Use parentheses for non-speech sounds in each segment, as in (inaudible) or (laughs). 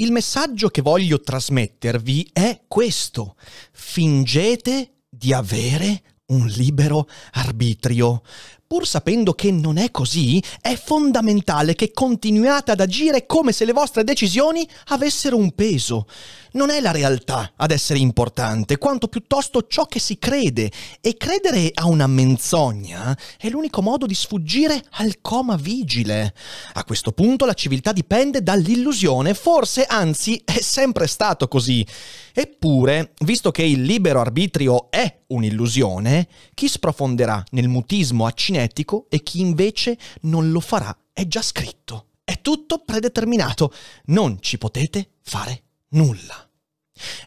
Il messaggio che voglio trasmettervi è questo. Fingete di avere un libero arbitrio pur sapendo che non è così, è fondamentale che continuiate ad agire come se le vostre decisioni avessero un peso. Non è la realtà ad essere importante, quanto piuttosto ciò che si crede, e credere a una menzogna è l'unico modo di sfuggire al coma vigile. A questo punto la civiltà dipende dall'illusione, forse anzi è sempre stato così. Eppure, visto che il libero arbitrio è un'illusione, chi sprofonderà nel mutismo accinerato genetico e chi invece non lo farà è già scritto. È tutto predeterminato. Non ci potete fare nulla.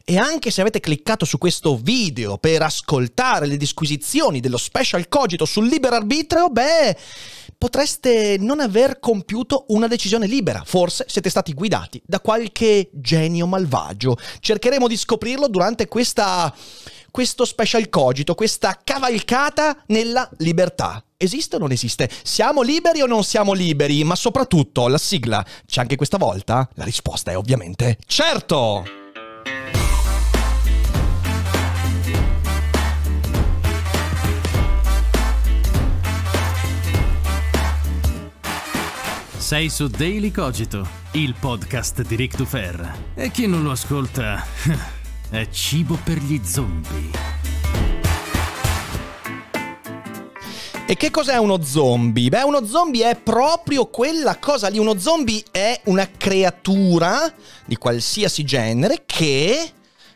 E anche se avete cliccato su questo video per ascoltare le disquisizioni dello special cogito sul libero arbitrio, beh, potreste non aver compiuto una decisione libera. Forse siete stati guidati da qualche genio malvagio. Cercheremo di scoprirlo durante questa questo special cogito, questa cavalcata nella libertà. Esiste o non esiste? Siamo liberi o non siamo liberi? Ma soprattutto, la sigla c'è anche questa volta? La risposta è ovviamente certo! Sei su Daily Cogito, il podcast di Rick Dufer. E chi non lo ascolta... (laughs) è cibo per gli zombie. E che cos'è uno zombie? Beh, uno zombie è proprio quella cosa lì. Uno zombie è una creatura di qualsiasi genere che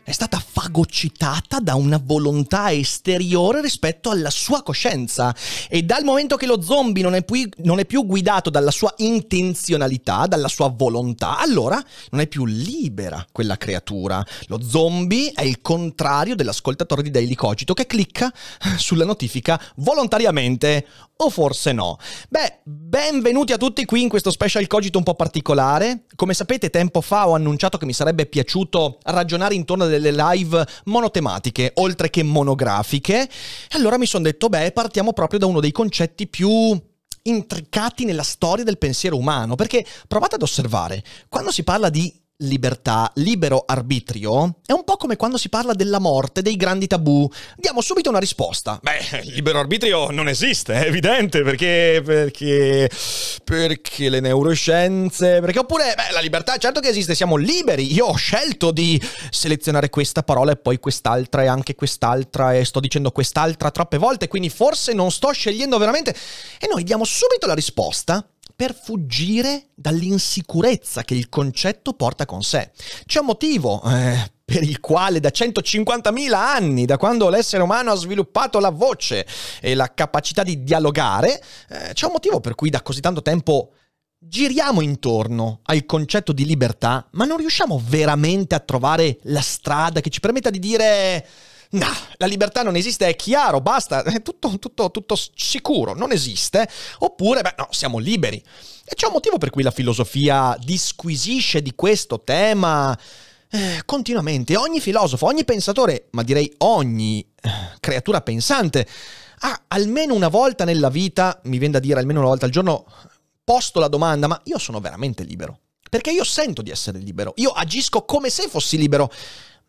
è stata fagocitata da una volontà esteriore rispetto alla sua coscienza e dal momento che lo zombie non è, più, non è più guidato dalla sua intenzionalità, dalla sua volontà, allora non è più libera quella creatura. Lo zombie è il contrario dell'ascoltatore di Daily Cogito che clicca sulla notifica volontariamente o forse no. Beh, benvenuti a tutti qui in questo special Cogito un po' particolare. Come sapete, tempo fa ho annunciato che mi sarebbe piaciuto ragionare intorno a delle live monotematiche, oltre che monografiche. E allora mi sono detto, beh, partiamo proprio da uno dei concetti più intricati nella storia del pensiero umano, perché provate ad osservare, quando si parla di libertà, libero arbitrio, è un po' come quando si parla della morte, dei grandi tabù. Diamo subito una risposta. Beh, libero arbitrio non esiste, è evidente, perché, perché, perché le neuroscienze, perché oppure, beh, la libertà certo che esiste, siamo liberi. Io ho scelto di selezionare questa parola e poi quest'altra e anche quest'altra e sto dicendo quest'altra troppe volte, quindi forse non sto scegliendo veramente. E noi diamo subito la risposta per fuggire dall'insicurezza che il concetto porta con sé. C'è un motivo eh, per il quale da 150.000 anni, da quando l'essere umano ha sviluppato la voce e la capacità di dialogare, eh, c'è un motivo per cui da così tanto tempo giriamo intorno al concetto di libertà, ma non riusciamo veramente a trovare la strada che ci permetta di dire No, la libertà non esiste, è chiaro, basta, è tutto, tutto, tutto sicuro, non esiste. Oppure, beh, no, siamo liberi. E c'è un motivo per cui la filosofia disquisisce di questo tema eh, continuamente. Ogni filosofo, ogni pensatore, ma direi ogni eh, creatura pensante, ha almeno una volta nella vita, mi viene da dire almeno una volta al giorno, posto la domanda, ma io sono veramente libero? Perché io sento di essere libero, io agisco come se fossi libero,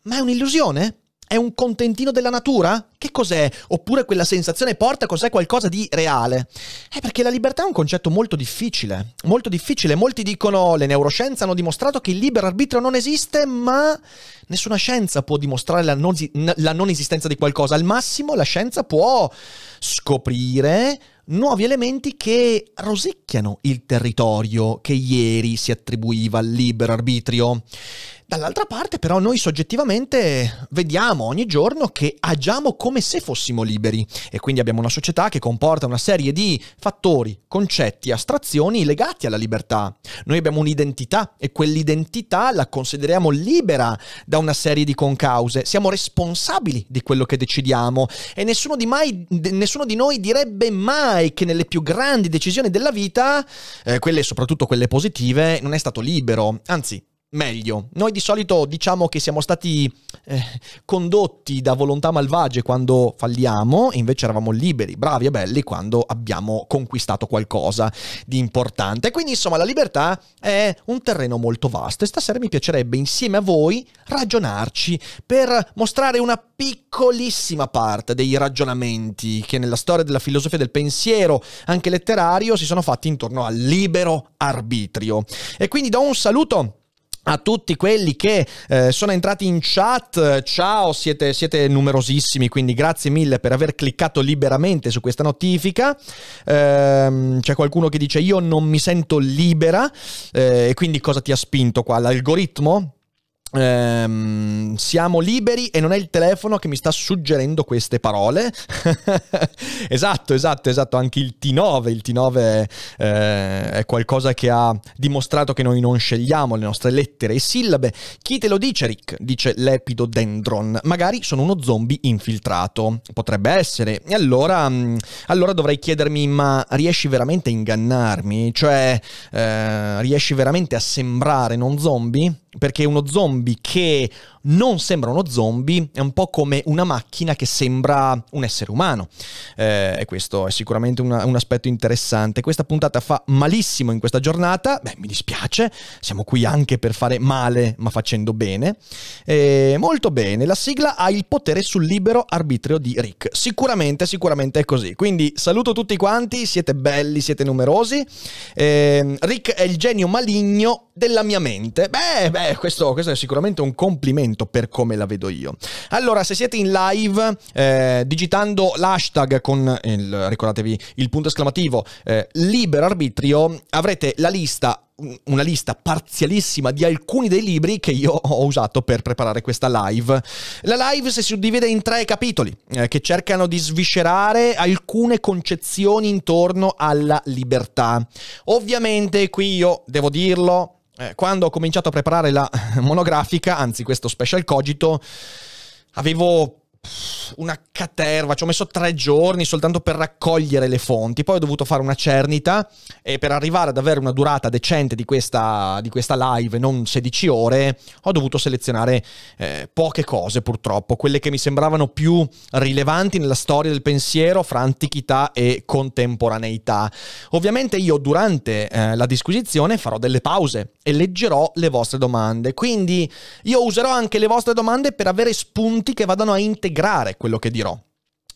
ma è un'illusione? È un contentino della natura? Che cos'è? Oppure quella sensazione porta cos'è qualcosa di reale? È eh, perché la libertà è un concetto molto difficile, molto difficile. Molti dicono, le neuroscienze hanno dimostrato che il libero arbitrio non esiste, ma nessuna scienza può dimostrare la non, la non esistenza di qualcosa. Al massimo la scienza può scoprire nuovi elementi che rosicchiano il territorio che ieri si attribuiva al libero arbitrio. Dall'altra parte però noi soggettivamente vediamo ogni giorno che agiamo come se fossimo liberi e quindi abbiamo una società che comporta una serie di fattori, concetti, astrazioni legati alla libertà. Noi abbiamo un'identità e quell'identità la consideriamo libera da una serie di concause, siamo responsabili di quello che decidiamo e nessuno di, mai, nessuno di noi direbbe mai che nelle più grandi decisioni della vita, eh, quelle soprattutto quelle positive, non è stato libero, anzi meglio. Noi di solito diciamo che siamo stati eh, condotti da volontà malvagie quando falliamo, invece eravamo liberi, bravi e belli quando abbiamo conquistato qualcosa di importante. Quindi insomma la libertà è un terreno molto vasto e stasera mi piacerebbe insieme a voi ragionarci per mostrare una piccolissima parte dei ragionamenti che nella storia della filosofia del pensiero, anche letterario, si sono fatti intorno al libero arbitrio. E quindi do un saluto a tutti quelli che eh, sono entrati in chat. Ciao, siete, siete, numerosissimi, quindi grazie mille per aver cliccato liberamente su questa notifica. Ehm, c'è qualcuno che dice io non mi sento libera, eh, e quindi cosa ti ha spinto qua? L'algoritmo? Ehm, siamo liberi e non è il telefono che mi sta suggerendo queste parole. (laughs) esatto, esatto, esatto. Anche il T9, il T9 eh, è qualcosa che ha dimostrato che noi non scegliamo le nostre lettere e sillabe. Chi te lo dice, Rick? Dice Lepidodendron. Magari sono uno zombie infiltrato. Potrebbe essere. E allora, mm, allora dovrei chiedermi: ma riesci veramente a ingannarmi? Cioè, eh, riesci veramente a sembrare non zombie? perché uno zombie che non sembra uno zombie, è un po' come una macchina che sembra un essere umano. Eh, e questo è sicuramente una, un aspetto interessante. Questa puntata fa malissimo in questa giornata, beh mi dispiace, siamo qui anche per fare male ma facendo bene. Eh, molto bene, la sigla ha il potere sul libero arbitrio di Rick, sicuramente, sicuramente è così. Quindi saluto tutti quanti, siete belli, siete numerosi. Eh, Rick è il genio maligno della mia mente. Beh, beh questo, questo è sicuramente un complimento momento per come la vedo io. Allora, se siete in live, eh, digitando l'hashtag con il, ricordatevi, il punto esclamativo eh, libero arbitrio, avrete la lista una lista parzialissima di alcuni dei libri che io ho usato per preparare questa live. La live si suddivide in tre capitoli eh, che cercano di sviscerare alcune concezioni intorno alla libertà. Ovviamente qui io devo dirlo, eh, quando ho cominciato a preparare la (laughs) monografica, anzi questo special cogito, avevo una caterva, ci ho messo tre giorni soltanto per raccogliere le fonti, poi ho dovuto fare una cernita e per arrivare ad avere una durata decente di questa, di questa live, non 16 ore, ho dovuto selezionare eh, poche cose purtroppo, quelle che mi sembravano più rilevanti nella storia del pensiero fra antichità e contemporaneità. Ovviamente io durante eh, la disquisizione farò delle pause e leggerò le vostre domande, quindi io userò anche le vostre domande per avere spunti che vadano a integrare integrare quello che dirò.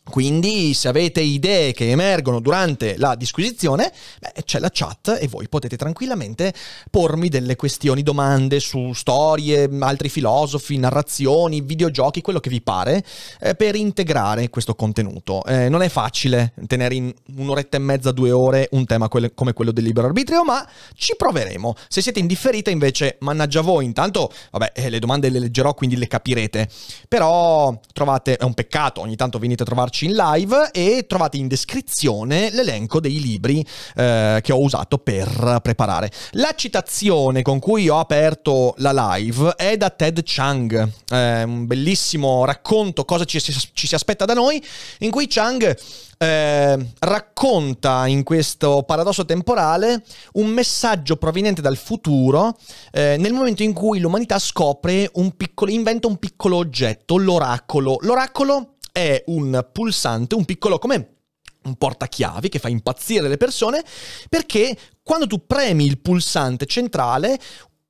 Quindi se avete idee che emergono durante la disquisizione, beh, c'è la chat e voi potete tranquillamente pormi delle questioni, domande su storie, altri filosofi, narrazioni, videogiochi, quello che vi pare, eh, per integrare questo contenuto. Eh, non è facile tenere in un'oretta e mezza, due ore un tema quel- come quello del libero arbitrio, ma ci proveremo. Se siete indifferite invece, mannaggia voi, intanto, vabbè, eh, le domande le leggerò, quindi le capirete. Però trovate, è un peccato, ogni tanto venite a trovarci ascoltarci in live e trovate in descrizione l'elenco dei libri eh, che ho usato per preparare. La citazione con cui ho aperto la live è da Ted Chang, eh, un bellissimo racconto, cosa ci, ci si aspetta da noi, in cui Chang eh, racconta in questo paradosso temporale un messaggio proveniente dal futuro eh, nel momento in cui l'umanità scopre un piccolo, inventa un piccolo oggetto, l'oracolo. L'oracolo è un pulsante, un piccolo come un portachiavi che fa impazzire le persone perché quando tu premi il pulsante centrale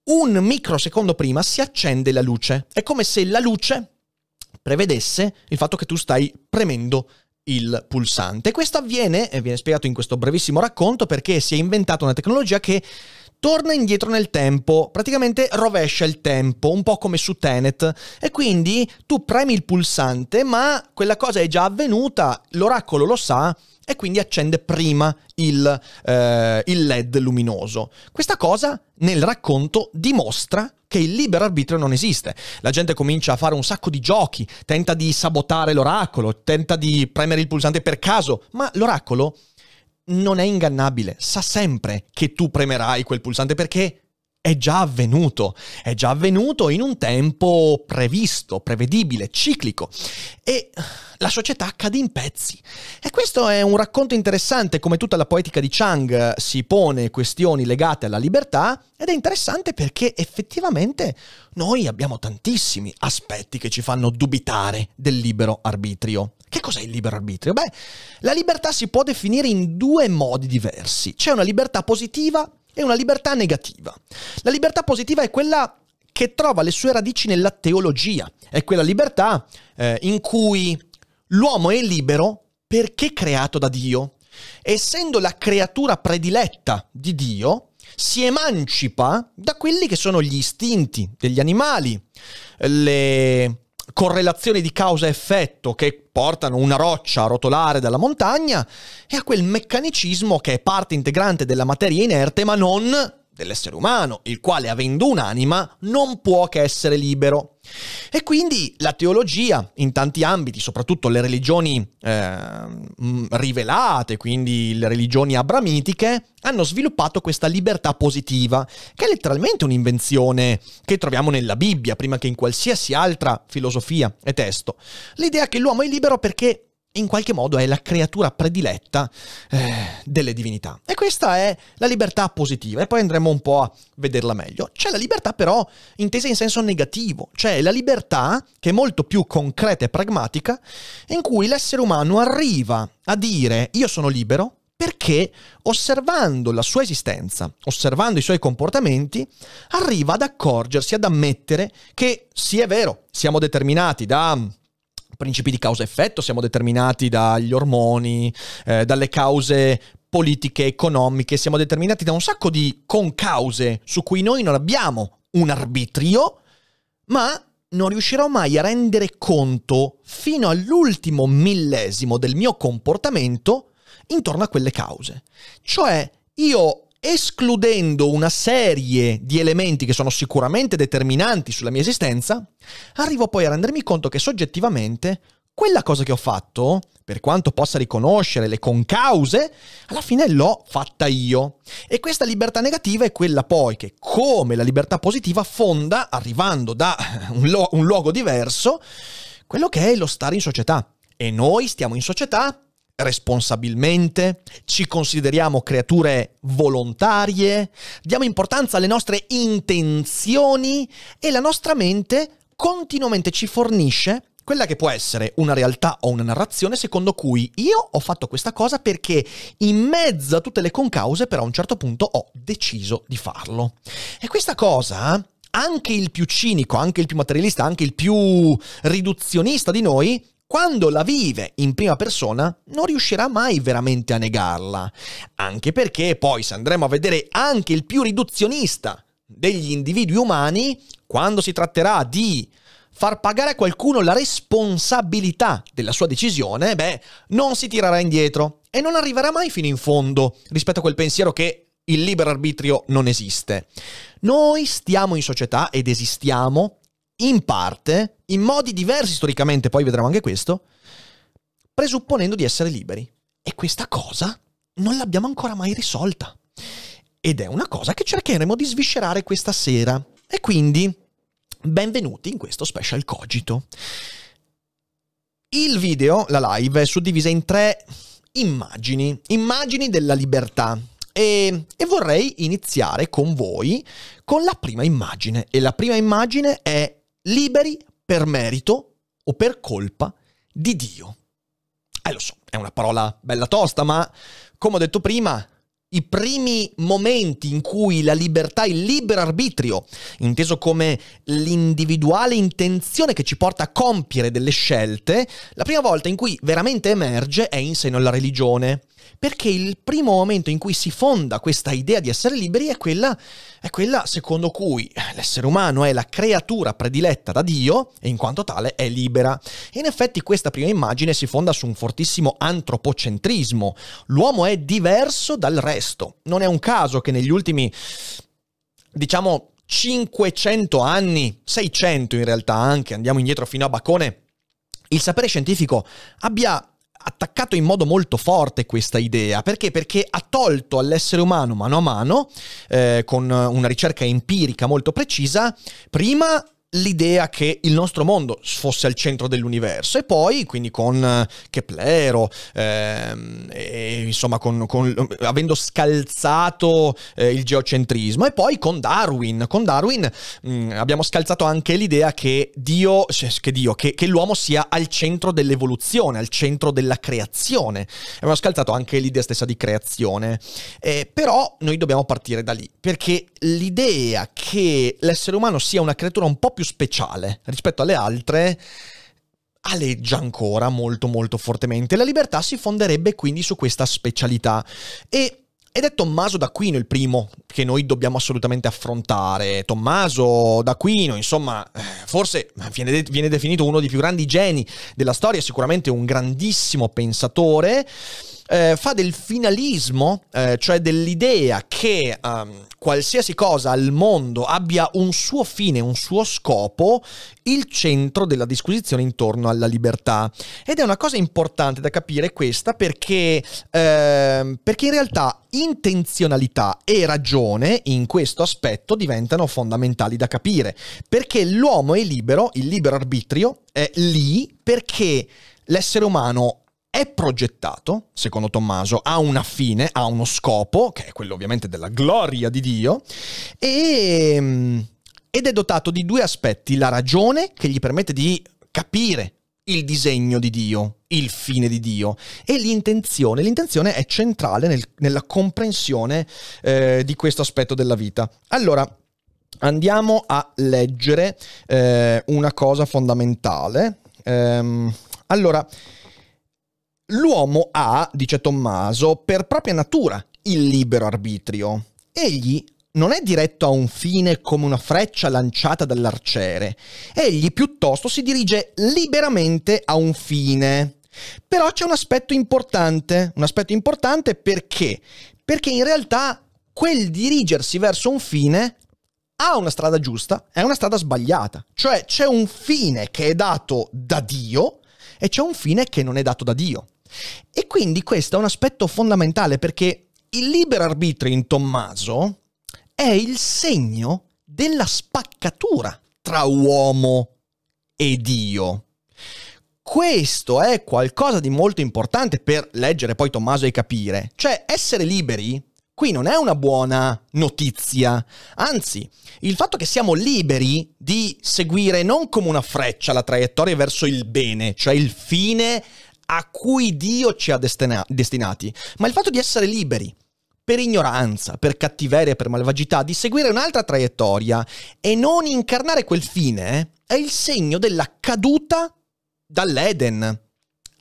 un microsecondo prima si accende la luce. È come se la luce prevedesse il fatto che tu stai premendo il pulsante. Questo avviene, e viene spiegato in questo brevissimo racconto, perché si è inventata una tecnologia che torna indietro nel tempo, praticamente rovescia il tempo, un po' come su Tenet, e quindi tu premi il pulsante, ma quella cosa è già avvenuta, l'oracolo lo sa, e quindi accende prima il, eh, il, LED luminoso. Questa cosa nel racconto dimostra che il libero arbitrio non esiste. La gente comincia a fare un sacco di giochi, tenta di sabotare l'oracolo, tenta di premere il pulsante per caso, ma l'oracolo non è ingannabile, sa sempre che tu premerai quel pulsante perché è già avvenuto, è già avvenuto in un tempo previsto, prevedibile, ciclico e la società cade in pezzi. E questo è un racconto interessante come tutta la poetica di Chang si pone questioni legate alla libertà ed è interessante perché effettivamente noi abbiamo tantissimi aspetti che ci fanno dubitare del libero arbitrio. Che cos'è il libero arbitrio? Beh, la libertà si può definire in due modi diversi. C'è una libertà positiva è una libertà negativa. La libertà positiva è quella che trova le sue radici nella teologia, è quella libertà eh, in cui l'uomo è libero perché creato da Dio. Essendo la creatura prediletta di Dio, si emancipa da quelli che sono gli istinti degli animali, le correlazioni di causa-effetto che portano una roccia a rotolare dalla montagna e a quel meccanicismo che è parte integrante della materia inerte ma non dell'essere umano, il quale avendo un'anima non può che essere libero. E quindi la teologia in tanti ambiti, soprattutto le religioni eh, rivelate, quindi le religioni abramitiche, hanno sviluppato questa libertà positiva, che è letteralmente un'invenzione che troviamo nella Bibbia, prima che in qualsiasi altra filosofia e testo. L'idea che l'uomo è libero perché in qualche modo è la creatura prediletta eh, delle divinità. E questa è la libertà positiva, e poi andremo un po' a vederla meglio. C'è la libertà però intesa in senso negativo, cioè la libertà che è molto più concreta e pragmatica, in cui l'essere umano arriva a dire io sono libero perché osservando la sua esistenza, osservando i suoi comportamenti, arriva ad accorgersi, ad ammettere che sì è vero, siamo determinati da principi di causa-effetto, siamo determinati dagli ormoni, eh, dalle cause politiche, economiche, siamo determinati da un sacco di concause su cui noi non abbiamo un arbitrio, ma non riuscirò mai a rendere conto fino all'ultimo millesimo del mio comportamento intorno a quelle cause. Cioè, io escludendo una serie di elementi che sono sicuramente determinanti sulla mia esistenza, arrivo poi a rendermi conto che soggettivamente quella cosa che ho fatto, per quanto possa riconoscere le concause, alla fine l'ho fatta io. E questa libertà negativa è quella poi che, come la libertà positiva, fonda, arrivando da un, lo- un luogo diverso, quello che è lo stare in società. E noi stiamo in società responsabilmente, ci consideriamo creature volontarie, diamo importanza alle nostre intenzioni e la nostra mente continuamente ci fornisce quella che può essere una realtà o una narrazione secondo cui io ho fatto questa cosa perché in mezzo a tutte le concause però a un certo punto ho deciso di farlo. E questa cosa, anche il più cinico, anche il più materialista, anche il più riduzionista di noi, quando la vive in prima persona non riuscirà mai veramente a negarla, anche perché poi se andremo a vedere anche il più riduzionista degli individui umani, quando si tratterà di far pagare a qualcuno la responsabilità della sua decisione, beh, non si tirerà indietro e non arriverà mai fino in fondo rispetto a quel pensiero che il libero arbitrio non esiste. Noi stiamo in società ed esistiamo in parte, in modi diversi storicamente, poi vedremo anche questo, presupponendo di essere liberi. E questa cosa non l'abbiamo ancora mai risolta. Ed è una cosa che cercheremo di sviscerare questa sera. E quindi, benvenuti in questo special cogito. Il video, la live, è suddivisa in tre immagini, immagini della libertà. E, e, vorrei iniziare con voi con la prima immagine. E la prima immagine è liberi per merito o per colpa di Dio. Eh lo so, è una parola bella tosta, ma come ho detto prima, i primi momenti in cui la libertà, il libero arbitrio, inteso come l'individuale intenzione che ci porta a compiere delle scelte, la prima volta in cui veramente emerge è in seno alla religione perché il primo momento in cui si fonda questa idea di essere liberi è quella, è quella secondo cui l'essere umano è la creatura prediletta da Dio e in quanto tale è libera. E in effetti questa prima immagine si fonda su un fortissimo antropocentrismo. L'uomo è diverso dal resto. Non è un caso che negli ultimi, diciamo, 500 anni, 600 in realtà anche, andiamo indietro fino a Bacone, il sapere scientifico abbia attaccato in modo molto forte questa idea. Perché? Perché ha tolto all'essere umano mano a mano, eh, con una ricerca empirica molto precisa, prima l'idea che il nostro mondo fosse al centro dell'universo e poi quindi con eh, Keplero ehm, e, insomma con, con, avendo scalzato eh, il geocentrismo e poi con Darwin con Darwin mh, mm, abbiamo scalzato anche l'idea che Dio, cioè, che, Dio che, che, l'uomo sia al centro dell'evoluzione al centro della creazione abbiamo scalzato anche l'idea stessa di creazione eh, però noi dobbiamo partire da lì perché l'idea che l'essere umano sia una creatura un po' più più speciale rispetto alle altre aleggia ancora molto molto fortemente. La libertà si fonderebbe quindi su questa specialità e ed è Tommaso d'Aquino il primo che noi dobbiamo assolutamente affrontare. Tommaso d'Aquino, insomma, eh, forse viene, viene definito uno dei più grandi geni della storia, sicuramente un grandissimo pensatore eh, fa del finalismo, eh, cioè dell'idea che um, qualsiasi cosa al mondo abbia un suo fine, un suo scopo, il centro della disquisizione intorno alla libertà. Ed è una cosa importante da capire questa perché, eh, perché in realtà intenzionalità e ragione in questo aspetto diventano fondamentali da capire, perché l'uomo è libero, il libero arbitrio è lì perché l'essere umano è progettato, secondo Tommaso, ha una fine, ha uno scopo, che è quello ovviamente della gloria di Dio, e, mm, ed è dotato di due aspetti, la ragione che gli permette di capire il disegno di Dio, il fine di Dio e l'intenzione. L'intenzione è centrale nel, nella comprensione eh, di questo aspetto della vita. Allora, andiamo a leggere eh, una cosa fondamentale. Ehm, allora, L'uomo ha, dice Tommaso, per propria natura il libero arbitrio. Egli non è diretto a un fine come una freccia lanciata dall'arciere, egli piuttosto si dirige liberamente a un fine. Però c'è un aspetto importante, un aspetto importante perché? Perché in realtà quel dirigersi verso un fine ha una strada giusta è una strada sbagliata, cioè c'è un fine che è dato da Dio e c'è un fine che non è dato da Dio. E quindi questo è un aspetto fondamentale perché il libero arbitrio in Tommaso è il segno della spaccatura tra uomo e Dio. Questo è qualcosa di molto importante per leggere poi Tommaso e capire. Cioè, essere liberi qui non è una buona notizia. Anzi, il fatto che siamo liberi di seguire non come una freccia la traiettoria verso il bene, cioè il fine a cui Dio ci ha destina- destinati, ma il fatto di essere liberi per ignoranza, per cattiveria, per malvagità, di seguire un'altra traiettoria e non incarnare quel fine è il segno della caduta dall'Eden.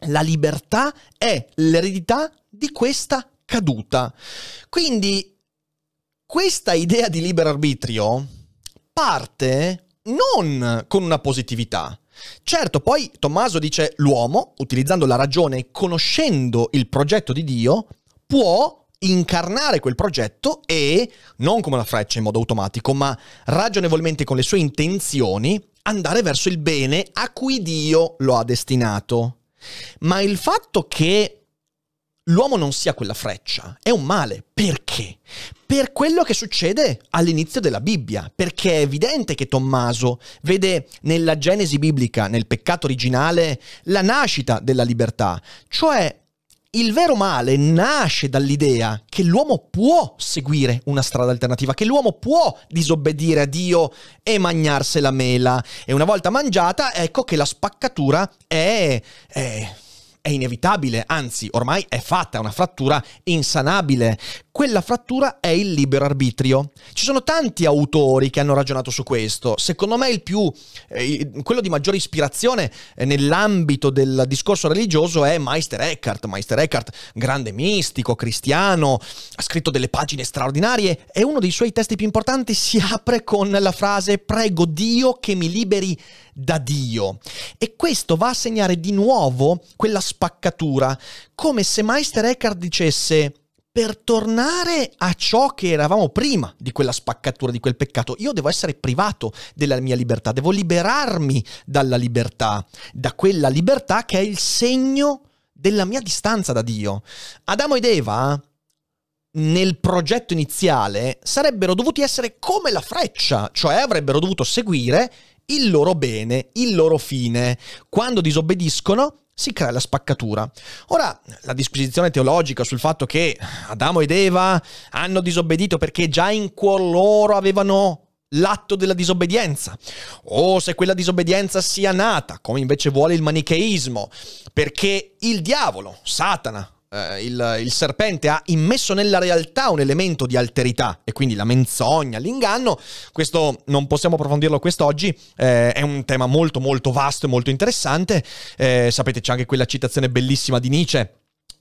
La libertà è l'eredità di questa caduta. Quindi questa idea di libero arbitrio parte non con una positività, Certo, poi Tommaso dice l'uomo, utilizzando la ragione e conoscendo il progetto di Dio, può incarnare quel progetto e, non come una freccia in modo automatico, ma ragionevolmente con le sue intenzioni, andare verso il bene a cui Dio lo ha destinato. Ma il fatto che l'uomo non sia quella freccia, è un male. Perché? Per quello che succede all'inizio della Bibbia, perché è evidente che Tommaso vede nella Genesi biblica, nel peccato originale, la nascita della libertà, cioè il vero male nasce dall'idea che l'uomo può seguire una strada alternativa, che l'uomo può disobbedire a Dio e mangiarsi la mela. E una volta mangiata, ecco che la spaccatura è... è è inevitabile, anzi ormai è fatta, è una frattura insanabile. Quella frattura è il libero arbitrio. Ci sono tanti autori che hanno ragionato su questo. Secondo me il più, eh, quello di maggiore ispirazione eh, nell'ambito del discorso religioso è Meister Eckhart. Meister Eckhart, grande mistico, cristiano, ha scritto delle pagine straordinarie e uno dei suoi testi più importanti si apre con la frase prego Dio che mi liberi da Dio. E questo va a segnare di nuovo quella spaccatura, come se Meister Eckhart dicesse per tornare a ciò che eravamo prima di quella spaccatura, di quel peccato, io devo essere privato della mia libertà, devo liberarmi dalla libertà, da quella libertà che è il segno della mia distanza da Dio. Adamo ed Eva nel progetto iniziale sarebbero dovuti essere come la freccia, cioè avrebbero dovuto seguire il loro bene, il loro fine. Quando disobbediscono, si crea la spaccatura. Ora, la disquisizione teologica sul fatto che Adamo ed Eva hanno disobbedito perché già in cuor loro avevano l'atto della disobbedienza, o se quella disobbedienza sia nata, come invece vuole il manicheismo, perché il diavolo, Satana, eh, il, il, serpente ha immesso nella realtà un elemento di alterità e quindi la menzogna, l'inganno, questo non possiamo approfondirlo quest'oggi, eh, è un tema molto molto vasto e molto interessante, eh, sapete c'è anche quella citazione bellissima di Nietzsche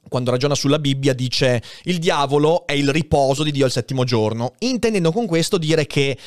quando ragiona sulla Bibbia, dice il diavolo è il riposo di Dio al settimo giorno, intendendo con questo dire che, eh,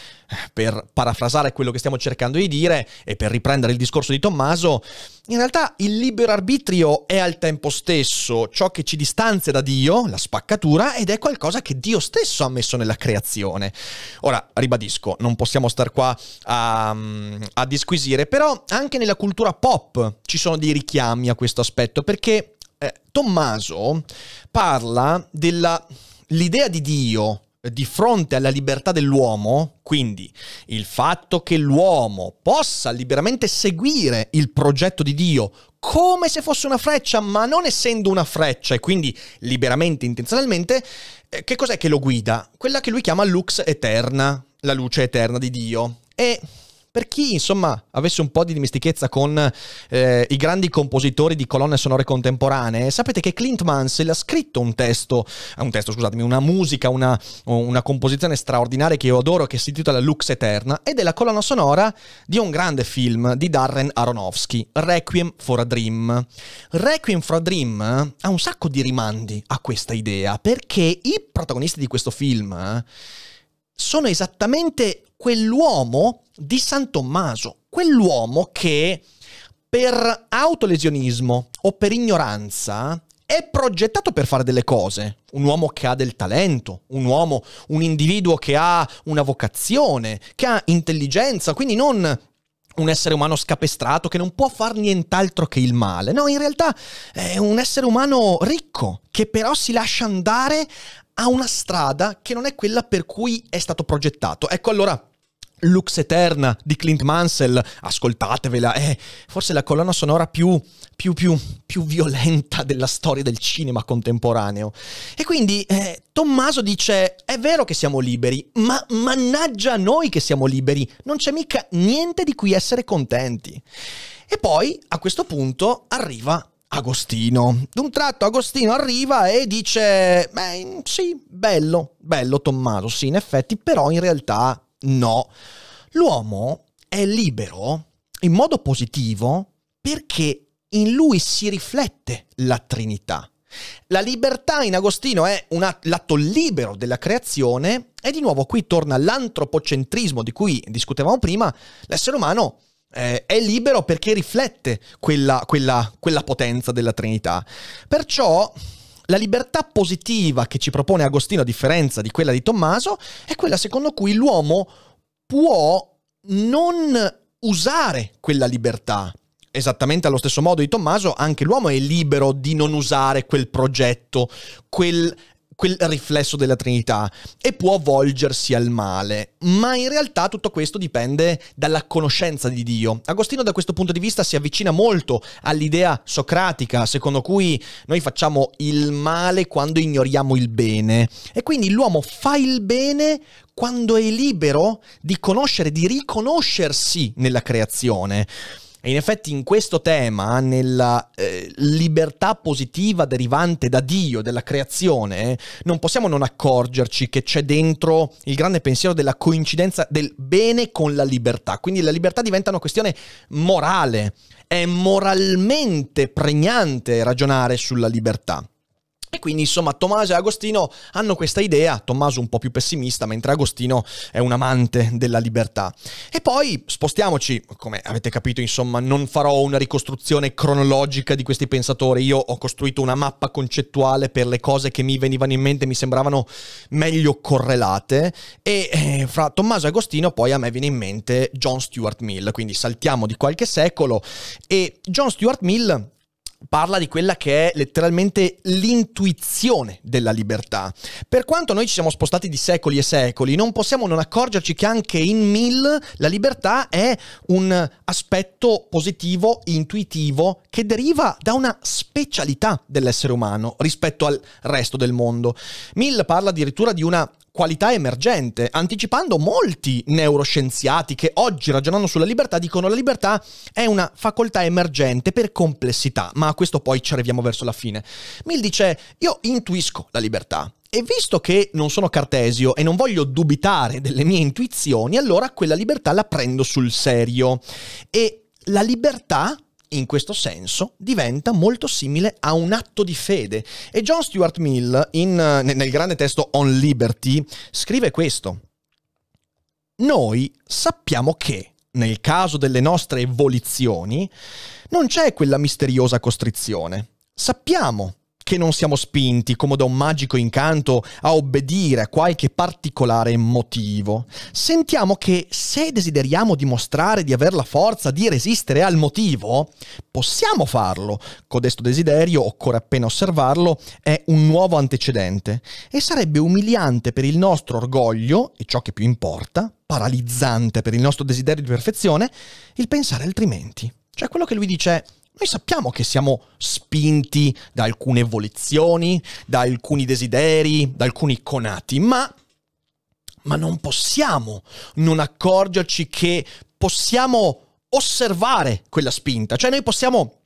per parafrasare quello che stiamo cercando di dire e per riprendere il discorso di Tommaso, in realtà il libero arbitrio è al tempo stesso ciò che ci distanzia da Dio, la spaccatura, ed è qualcosa che Dio stesso ha messo nella creazione. Ora, ribadisco, non possiamo star qua a, mm, a disquisire, però anche nella cultura pop ci sono dei richiami a questo aspetto, perché eh, Tommaso parla dell'idea di Dio eh, di fronte alla libertà dell'uomo, quindi il fatto che l'uomo possa liberamente seguire il progetto di Dio come se fosse una freccia, ma non essendo una freccia e quindi liberamente, intenzionalmente, eh, che cos'è che lo guida? Quella che lui chiama lux eterna, la luce eterna di Dio. E per chi insomma avesse un po' di dimestichezza con eh, i grandi compositori di colonne sonore contemporanee, sapete che Clint Mansell ha scritto un testo, ah, un testo scusatemi, una musica, una, una composizione straordinaria che io adoro che si intitola Lux Eterna ed è la colonna sonora di un grande film di Darren Aronofsky, Requiem for a Dream. Requiem for a Dream ha un sacco di rimandi a questa idea perché i protagonisti di questo film eh, sono esattamente quell'uomo di San Tommaso, quell'uomo che per autolesionismo o per ignoranza è progettato per fare delle cose. Un uomo che ha del talento, un uomo, un individuo che ha una vocazione, che ha intelligenza, quindi non un essere umano scapestrato che non può far nient'altro che il male. No, in realtà è un essere umano ricco, che però si lascia andare a una strada che non è quella per cui è stato progettato. Ecco allora Lux Eterna di Clint Mansell, ascoltatevela, è forse la colonna sonora più, più, più, più violenta della storia del cinema contemporaneo. E quindi eh, Tommaso dice, è vero che siamo liberi, ma mannaggia noi che siamo liberi, non c'è mica niente di cui essere contenti. E poi a questo punto arriva Agostino. D'un tratto Agostino arriva e dice, beh sì, bello, bello Tommaso, sì in effetti, però in realtà No, l'uomo è libero in modo positivo perché in lui si riflette la Trinità. La libertà in Agostino è un atto libero della creazione e di nuovo qui torna l'antropocentrismo di cui discutevamo prima, l'essere umano eh, è libero perché riflette quella, quella, quella potenza della Trinità. Perciò la libertà positiva che ci propone Agostino, a differenza di quella di Tommaso, è quella secondo cui l'uomo può non usare quella libertà. Esattamente allo stesso modo di Tommaso, anche l'uomo è libero di non usare quel progetto, quel quel riflesso della Trinità e può volgersi al male. Ma in realtà tutto questo dipende dalla conoscenza di Dio. Agostino da questo punto di vista si avvicina molto all'idea socratica, secondo cui noi facciamo il male quando ignoriamo il bene. E quindi l'uomo fa il bene quando è libero di conoscere, di riconoscersi nella creazione. E in effetti in questo tema, nella eh, libertà positiva derivante da Dio, della creazione, non possiamo non accorgerci che c'è dentro il grande pensiero della coincidenza del bene con la libertà. Quindi la libertà diventa una questione morale. È moralmente pregnante ragionare sulla libertà. E quindi insomma Tommaso e Agostino hanno questa idea, Tommaso un po' più pessimista, mentre Agostino è un amante della libertà. E poi spostiamoci, come avete capito insomma non farò una ricostruzione cronologica di questi pensatori, io ho costruito una mappa concettuale per le cose che mi venivano in mente, mi sembravano meglio correlate e eh, fra Tommaso e Agostino poi a me viene in mente John Stuart Mill, quindi saltiamo di qualche secolo e John Stuart Mill parla di quella che è letteralmente l'intuizione della libertà. Per quanto noi ci siamo spostati di secoli e secoli, non possiamo non accorgerci che anche in Mill la libertà è un aspetto positivo, intuitivo, che deriva da una specialità dell'essere umano rispetto al resto del mondo. Mill parla addirittura di una qualità emergente, anticipando molti neuroscienziati che oggi ragionando sulla libertà dicono la libertà è una facoltà emergente per complessità, ma a questo poi ci arriviamo verso la fine. Mill dice io intuisco la libertà, e visto che non sono cartesio e non voglio dubitare delle mie intuizioni, allora quella libertà la prendo sul serio. E la libertà in questo senso diventa molto simile a un atto di fede. E John Stuart Mill, in, nel grande testo On Liberty, scrive questo. Noi sappiamo che, nel caso delle nostre evoluzioni, non c'è quella misteriosa costrizione. Sappiamo perché non siamo spinti, come da un magico incanto, a obbedire a qualche particolare motivo. Sentiamo che se desideriamo dimostrare di avere la forza di resistere al motivo, possiamo farlo. Codesto desiderio, occorre appena osservarlo, è un nuovo antecedente e sarebbe umiliante per il nostro orgoglio, e ciò che più importa, paralizzante per il nostro desiderio di perfezione, il pensare altrimenti. Cioè quello che lui dice noi sappiamo che siamo spinti da alcune volizioni, da alcuni desideri, da alcuni conati, ma, ma non possiamo non accorgerci che possiamo osservare quella spinta, cioè noi possiamo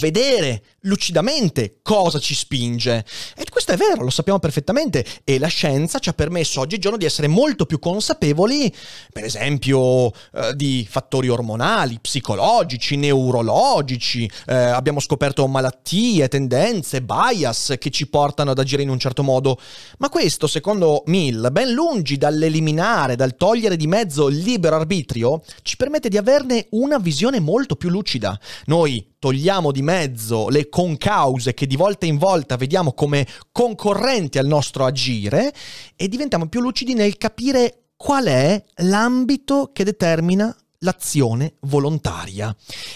vedere lucidamente cosa ci spinge. E questo è vero, lo sappiamo perfettamente e la scienza ci ha permesso oggigiorno di essere molto più consapevoli, per esempio, eh, di fattori ormonali, psicologici, neurologici, eh, abbiamo scoperto malattie, tendenze, bias che ci portano ad agire in un certo modo, ma questo, secondo Mill, ben lungi dall'eliminare, dal togliere di mezzo il libero arbitrio, ci permette di averne una visione molto più lucida. Noi togliamo di mezzo le con cause che di volta in volta vediamo come concorrenti al nostro agire e diventiamo più lucidi nel capire qual è l'ambito che determina l'azione volontaria.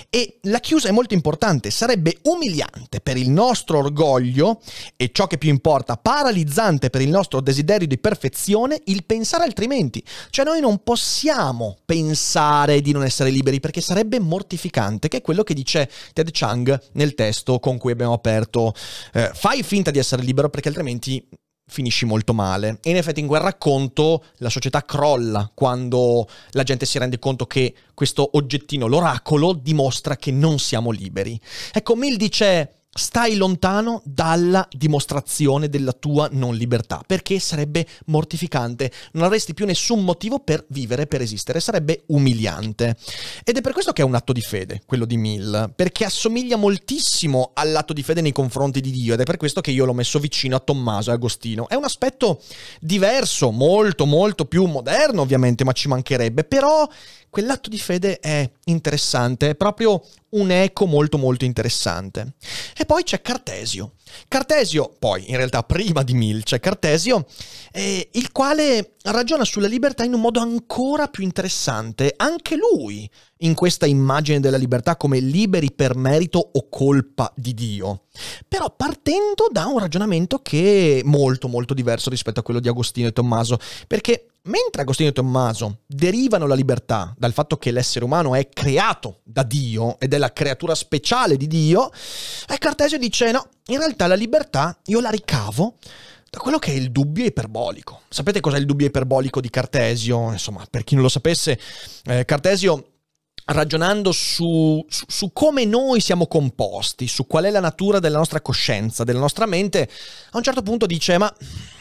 E la chiusa è molto importante, sarebbe umiliante per il nostro orgoglio e ciò che più importa, paralizzante per il nostro desiderio di perfezione il pensare altrimenti. Cioè noi non possiamo pensare di non essere liberi perché sarebbe mortificante, che è quello che dice Ted Chang nel testo con cui abbiamo aperto. Eh, fai finta di essere libero perché altrimenti finisci molto male. E in effetti in quel racconto la società crolla quando la gente si rende conto che questo oggettino, l'oracolo, dimostra che non siamo liberi. Ecco, Mill dice stai lontano dalla dimostrazione della tua non libertà, perché sarebbe mortificante, non avresti più nessun motivo per vivere, per esistere, sarebbe umiliante. Ed è per questo che è un atto di fede, quello di Mill, perché assomiglia moltissimo all'atto di fede nei confronti di Dio ed è per questo che io l'ho messo vicino a Tommaso e Agostino. È un aspetto diverso, molto molto più moderno ovviamente, ma ci mancherebbe, però quell'atto di fede è interessante, è proprio un eco molto molto interessante. E poi c'è Cartesio. Cartesio, poi in realtà prima di Mill c'è Cartesio, eh, il quale ragiona sulla libertà in un modo ancora più interessante, anche lui, in questa immagine della libertà come liberi per merito o colpa di Dio, però partendo da un ragionamento che è molto molto diverso rispetto a quello di Agostino e Tommaso, perché mentre Agostino e Tommaso derivano la libertà dal fatto che l'essere umano è creato da Dio ed è la creatura speciale di Dio, Cartesio dice no, in realtà la libertà io la ricavo quello che è il dubbio iperbolico. Sapete cos'è il dubbio iperbolico di Cartesio? Insomma, per chi non lo sapesse, eh, Cartesio ragionando su, su, su, come noi siamo composti, su qual è la natura della nostra coscienza, della nostra mente, a un certo punto dice, ma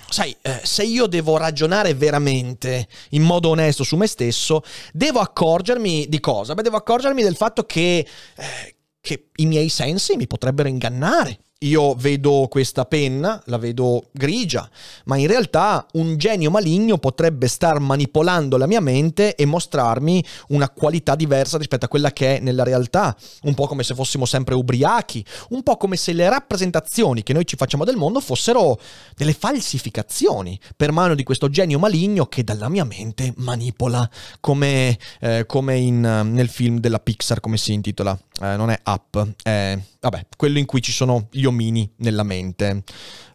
sai, eh, se io devo ragionare veramente in modo onesto su me stesso, devo accorgermi di cosa? Beh, devo accorgermi del fatto che, eh, che i miei sensi mi potrebbero ingannare, io vedo questa penna, la vedo grigia, ma in realtà un genio maligno potrebbe star manipolando la mia mente e mostrarmi una qualità diversa rispetto a quella che è nella realtà, un po' come se fossimo sempre ubriachi, un po' come se le rappresentazioni che noi ci facciamo del mondo fossero delle falsificazioni per mano di questo genio maligno che dalla mia mente manipola, come, eh, come in, nel film della Pixar, come si intitola, eh, non è Up, è vabbè, quello in cui ci sono gli omini nella mente.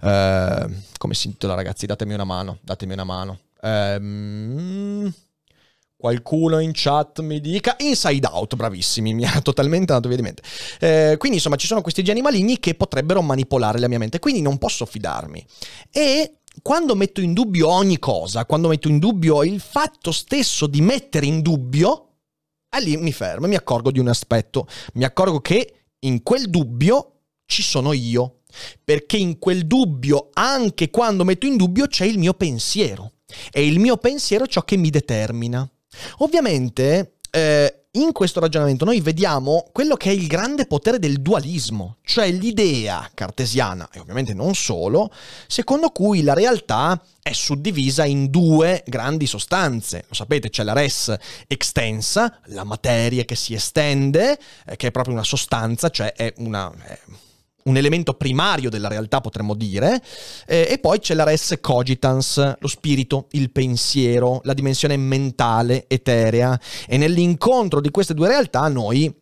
Eh, come si intitola, ragazzi? Datemi una mano, datemi una mano. Eh, qualcuno in chat mi dica Inside Out, bravissimi, mi ha totalmente andato via di mente. Eh, quindi insomma ci sono questi geni maligni che potrebbero manipolare la mia mente, quindi non posso fidarmi. E quando metto in dubbio ogni cosa, quando metto in dubbio il fatto stesso di mettere in dubbio, eh, lì mi fermo, e mi accorgo di un aspetto, mi accorgo che in quel dubbio ci sono io, perché in quel dubbio, anche quando metto in dubbio, c'è il mio pensiero. E il mio pensiero è ciò che mi determina. Ovviamente, eh, in questo ragionamento noi vediamo quello che è il grande potere del dualismo, cioè l'idea cartesiana, e ovviamente non solo, secondo cui la realtà è suddivisa in due grandi sostanze. Lo sapete, c'è la res extensa, la materia che si estende, eh, che è proprio una sostanza, cioè è una, un elemento primario della realtà, potremmo dire, eh, e poi c'è la res cogitans, lo spirito, il pensiero, la dimensione mentale, eterea, e nell'incontro di queste due realtà noi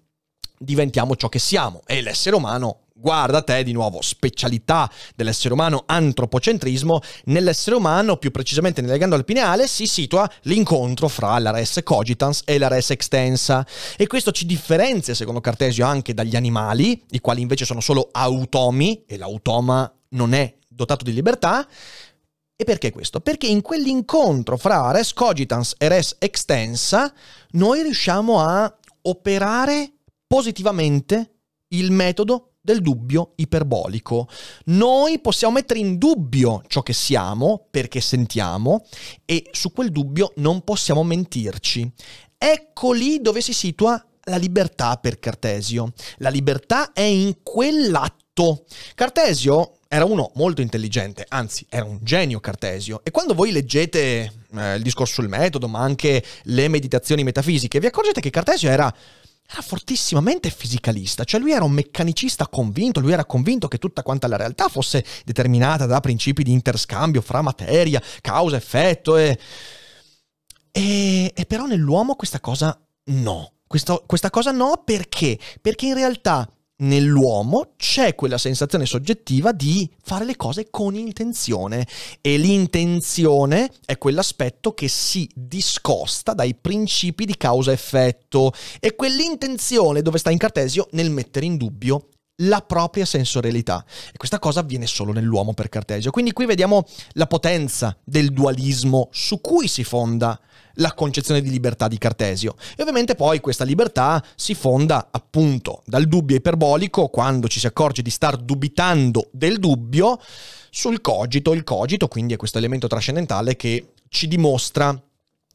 diventiamo ciò che siamo e l'essere umano guarda te di nuovo, specialità dell'essere umano, antropocentrismo, nell'essere umano, più precisamente nelle ghiandole alpineale, si situa l'incontro fra la res cogitans e la res extensa. E questo ci differenzia, secondo Cartesio, anche dagli animali, i quali invece sono solo automi, e l'automa non è dotato di libertà, e perché questo? Perché in quell'incontro fra res cogitans e res extensa noi riusciamo a operare positivamente il metodo del dubbio iperbolico. Noi possiamo mettere in dubbio ciò che siamo perché sentiamo e su quel dubbio non possiamo mentirci. Ecco lì dove si situa la libertà per Cartesio. La libertà è in quell'atto. Cartesio era uno molto intelligente, anzi era un genio Cartesio. E quando voi leggete eh, il discorso sul metodo, ma anche le meditazioni metafisiche, vi accorgete che Cartesio era era fortissimamente fisicalista, cioè lui era un meccanicista convinto, lui era convinto che tutta quanta la realtà fosse determinata da principi di interscambio fra materia, causa, effetto e... E, e però nell'uomo questa cosa no. Questo, questa cosa no perché? Perché in realtà nell'uomo c'è quella sensazione soggettiva di fare le cose con intenzione e l'intenzione è quell'aspetto che si discosta dai principi di causa-effetto e quell'intenzione dove sta in Cartesio nel mettere in dubbio la propria sensorialità. E questa cosa avviene solo nell'uomo per Cartesio. Quindi qui vediamo la potenza del dualismo su cui si fonda la concezione di libertà di Cartesio. E ovviamente poi questa libertà si fonda appunto dal dubbio iperbolico, quando ci si accorge di star dubitando del dubbio, sul cogito. Il cogito quindi è questo elemento trascendentale che ci dimostra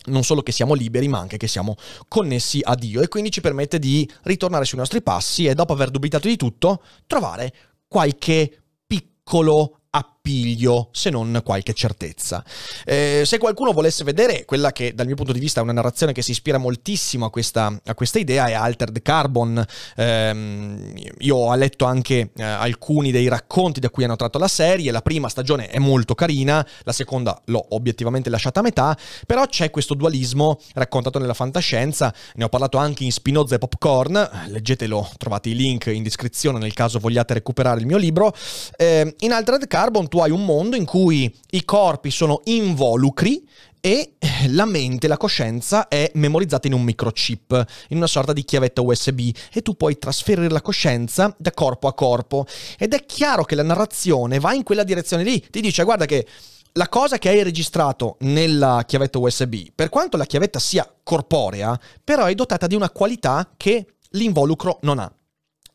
non solo che siamo liberi, ma anche che siamo connessi a Dio e quindi ci permette di ritornare sui nostri passi e dopo aver dubitato di tutto, trovare qualche piccolo appunto appiglio, se non qualche certezza. Eh, se qualcuno volesse vedere quella che dal mio punto di vista è una narrazione che si ispira moltissimo a questa, a questa idea è Altered Carbon. Eh, io ho letto anche eh, alcuni dei racconti da cui hanno tratto la serie, la prima stagione è molto carina, la seconda l'ho obiettivamente lasciata a metà, però c'è questo dualismo raccontato nella fantascienza, ne ho parlato anche in Spinoza e Popcorn, leggetelo, trovate i link in descrizione nel caso vogliate recuperare il mio libro. Ehm, in Altered Carbon tu tu hai un mondo in cui i corpi sono involucri e eh, la mente, la coscienza è memorizzata in un microchip, in una sorta di chiavetta USB e tu puoi trasferire la coscienza da corpo a corpo. Ed è chiaro che la narrazione va in quella direzione lì, ti dice guarda che la cosa che hai registrato nella chiavetta USB, per quanto la chiavetta sia corporea, però è dotata di una qualità che l'involucro non ha.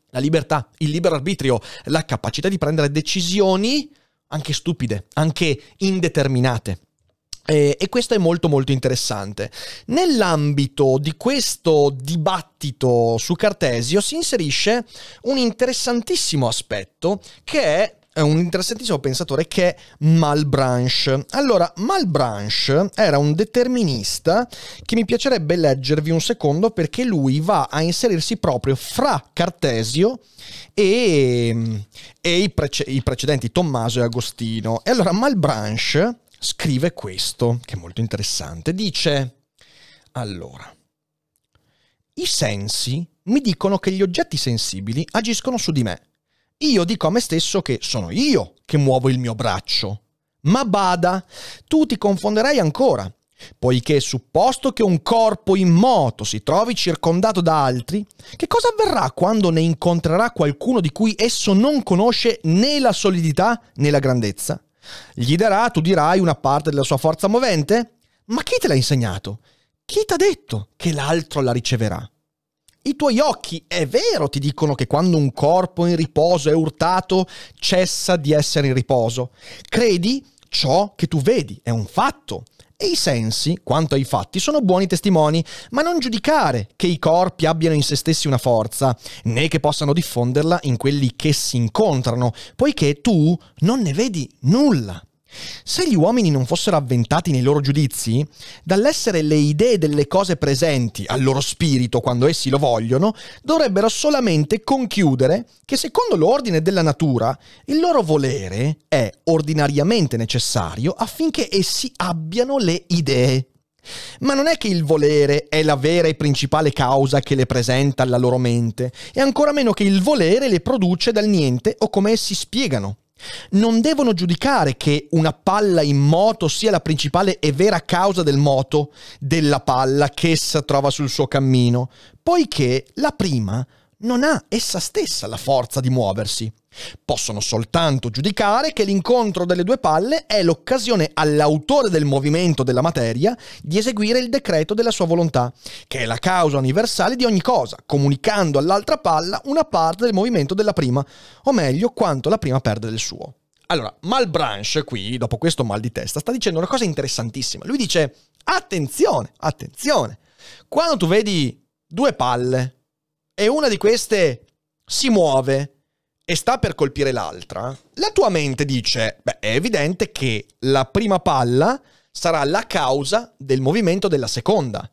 La libertà, il libero arbitrio, la capacità di prendere decisioni anche stupide, anche indeterminate. Eh, e questo è molto molto interessante. Nell'ambito di questo dibattito su Cartesio si inserisce un interessantissimo aspetto che è è un interessantissimo pensatore che è Malbranche. Allora, Malbranche era un determinista che mi piacerebbe leggervi un secondo perché lui va a inserirsi proprio fra Cartesio e, e i, prece, i precedenti Tommaso e Agostino. E allora Malbranche scrive questo, che è molto interessante. Dice, allora, i sensi mi dicono che gli oggetti sensibili agiscono su di me io dico a me stesso che sono io che muovo il mio braccio. Ma bada, tu ti confonderai ancora, poiché supposto che un corpo immoto si trovi circondato da altri, che cosa avverrà quando ne incontrerà qualcuno di cui esso non conosce né la solidità né la grandezza? Gli darà, tu dirai, una parte della sua forza movente? Ma chi te l'ha insegnato? Chi ti ha detto che l'altro la riceverà? I tuoi occhi, è vero, ti dicono che quando un corpo in riposo è urtato, cessa di essere in riposo. Credi ciò che tu vedi, è un fatto. E i sensi, quanto ai fatti, sono buoni testimoni, ma non giudicare che i corpi abbiano in se stessi una forza, né che possano diffonderla in quelli che si incontrano, poiché tu non ne vedi nulla. Se gli uomini non fossero avventati nei loro giudizi, dall'essere le idee delle cose presenti al loro spirito quando essi lo vogliono, dovrebbero solamente conchiudere che secondo l'ordine della natura il loro volere è ordinariamente necessario affinché essi abbiano le idee. Ma non è che il volere è la vera e principale causa che le presenta alla loro mente, e ancora meno che il volere le produce dal niente o come essi spiegano. Non devono giudicare che una palla in moto sia la principale e vera causa del moto della palla che essa trova sul suo cammino, poiché la prima non ha essa stessa la forza di muoversi. Possono soltanto giudicare che l'incontro delle due palle è l'occasione all'autore del movimento della materia di eseguire il decreto della sua volontà, che è la causa universale di ogni cosa, comunicando all'altra palla una parte del movimento della prima, o meglio quanto la prima perde del suo. Allora, Malbranche qui, dopo questo mal di testa, sta dicendo una cosa interessantissima. Lui dice, attenzione, attenzione, quando tu vedi due palle e una di queste si muove e sta per colpire l'altra, la tua mente dice, beh, è evidente che la prima palla sarà la causa del movimento della seconda.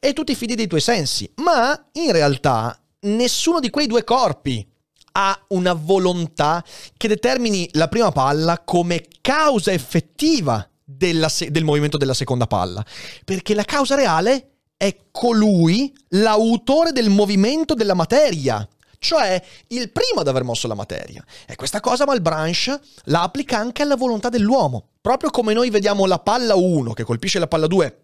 E tu ti fidi dei tuoi sensi, ma in realtà nessuno di quei due corpi ha una volontà che determini la prima palla come causa effettiva della se- del movimento della seconda palla, perché la causa reale è è colui l'autore del movimento della materia, cioè il primo ad aver mosso la materia. E questa cosa Malbranche la applica anche alla volontà dell'uomo. Proprio come noi vediamo la palla 1 che colpisce la palla 2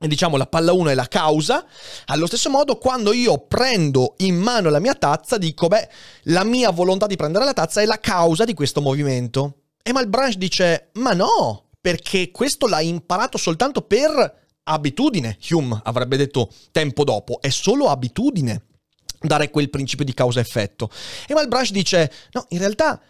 e diciamo la palla 1 è la causa, allo stesso modo quando io prendo in mano la mia tazza dico, beh, la mia volontà di prendere la tazza è la causa di questo movimento. E Malbranche dice, ma no, perché questo l'ha imparato soltanto per abitudine, Hume avrebbe detto tempo dopo, è solo abitudine dare quel principio di causa-effetto. E Malbrush dice, no, in realtà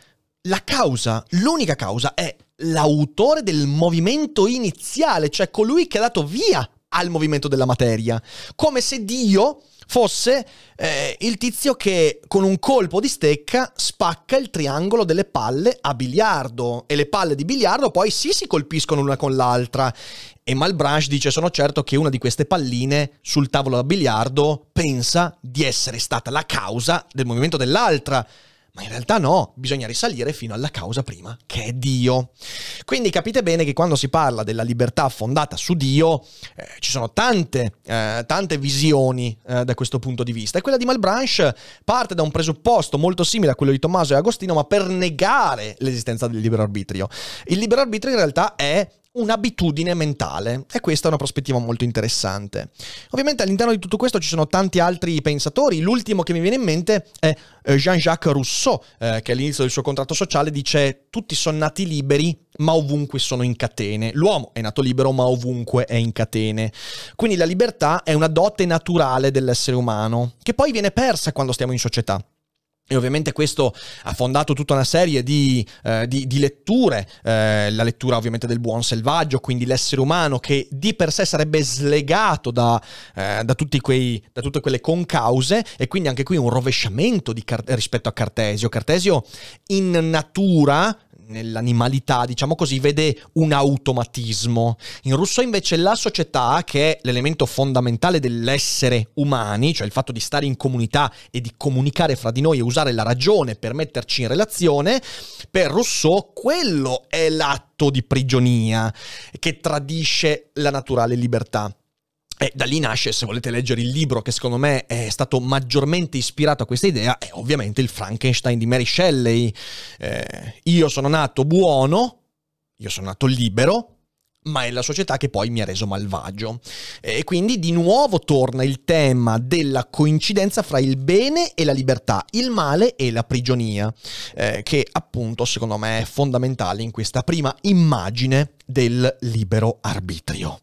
la causa, l'unica causa è l'autore del movimento iniziale, cioè colui che ha dato via al movimento della materia, come se Dio fosse eh, il tizio che con un colpo di stecca spacca il triangolo delle palle a biliardo e le palle di biliardo poi sì si colpiscono l'una con l'altra e Malbranche dice sono certo che una di queste palline sul tavolo da biliardo pensa di essere stata la causa del movimento dell'altra ma in realtà no, bisogna risalire fino alla causa prima, che è Dio. Quindi capite bene che quando si parla della libertà fondata su Dio, eh, ci sono tante, eh, tante visioni eh, da questo punto di vista. E quella di Malbranche parte da un presupposto molto simile a quello di Tommaso e Agostino, ma per negare l'esistenza del libero arbitrio. Il libero arbitrio in realtà è un'abitudine mentale e questa è una prospettiva molto interessante. Ovviamente all'interno di tutto questo ci sono tanti altri pensatori, l'ultimo che mi viene in mente è eh, Jean-Jacques Rousseau eh, che all'inizio del suo contratto sociale dice tutti sono nati liberi ma ovunque sono in catene, l'uomo è nato libero ma ovunque è in catene. Quindi la libertà è una dote naturale dell'essere umano che poi viene persa quando stiamo in società. E ovviamente questo ha fondato tutta una serie di, eh, di, di letture, eh, la lettura ovviamente del buon selvaggio, quindi l'essere umano che di per sé sarebbe slegato da, eh, da, quei, da tutte quelle concause e quindi anche qui un rovesciamento Car- rispetto a Cartesio. Cartesio in natura nell'animalità, diciamo così, vede un automatismo. In Rousseau invece la società, che è l'elemento fondamentale dell'essere umani, cioè il fatto di stare in comunità e di comunicare fra di noi e usare la ragione per metterci in relazione, per Rousseau quello è l'atto di prigionia che tradisce la naturale libertà. E da lì nasce, se volete leggere il libro che secondo me è stato maggiormente ispirato a questa idea, è ovviamente il Frankenstein di Mary Shelley. Eh, io sono nato buono, io sono nato libero, ma è la società che poi mi ha reso malvagio. E quindi di nuovo torna il tema della coincidenza fra il bene e la libertà, il male e la prigionia, eh, che appunto secondo me è fondamentale in questa prima immagine del libero arbitrio.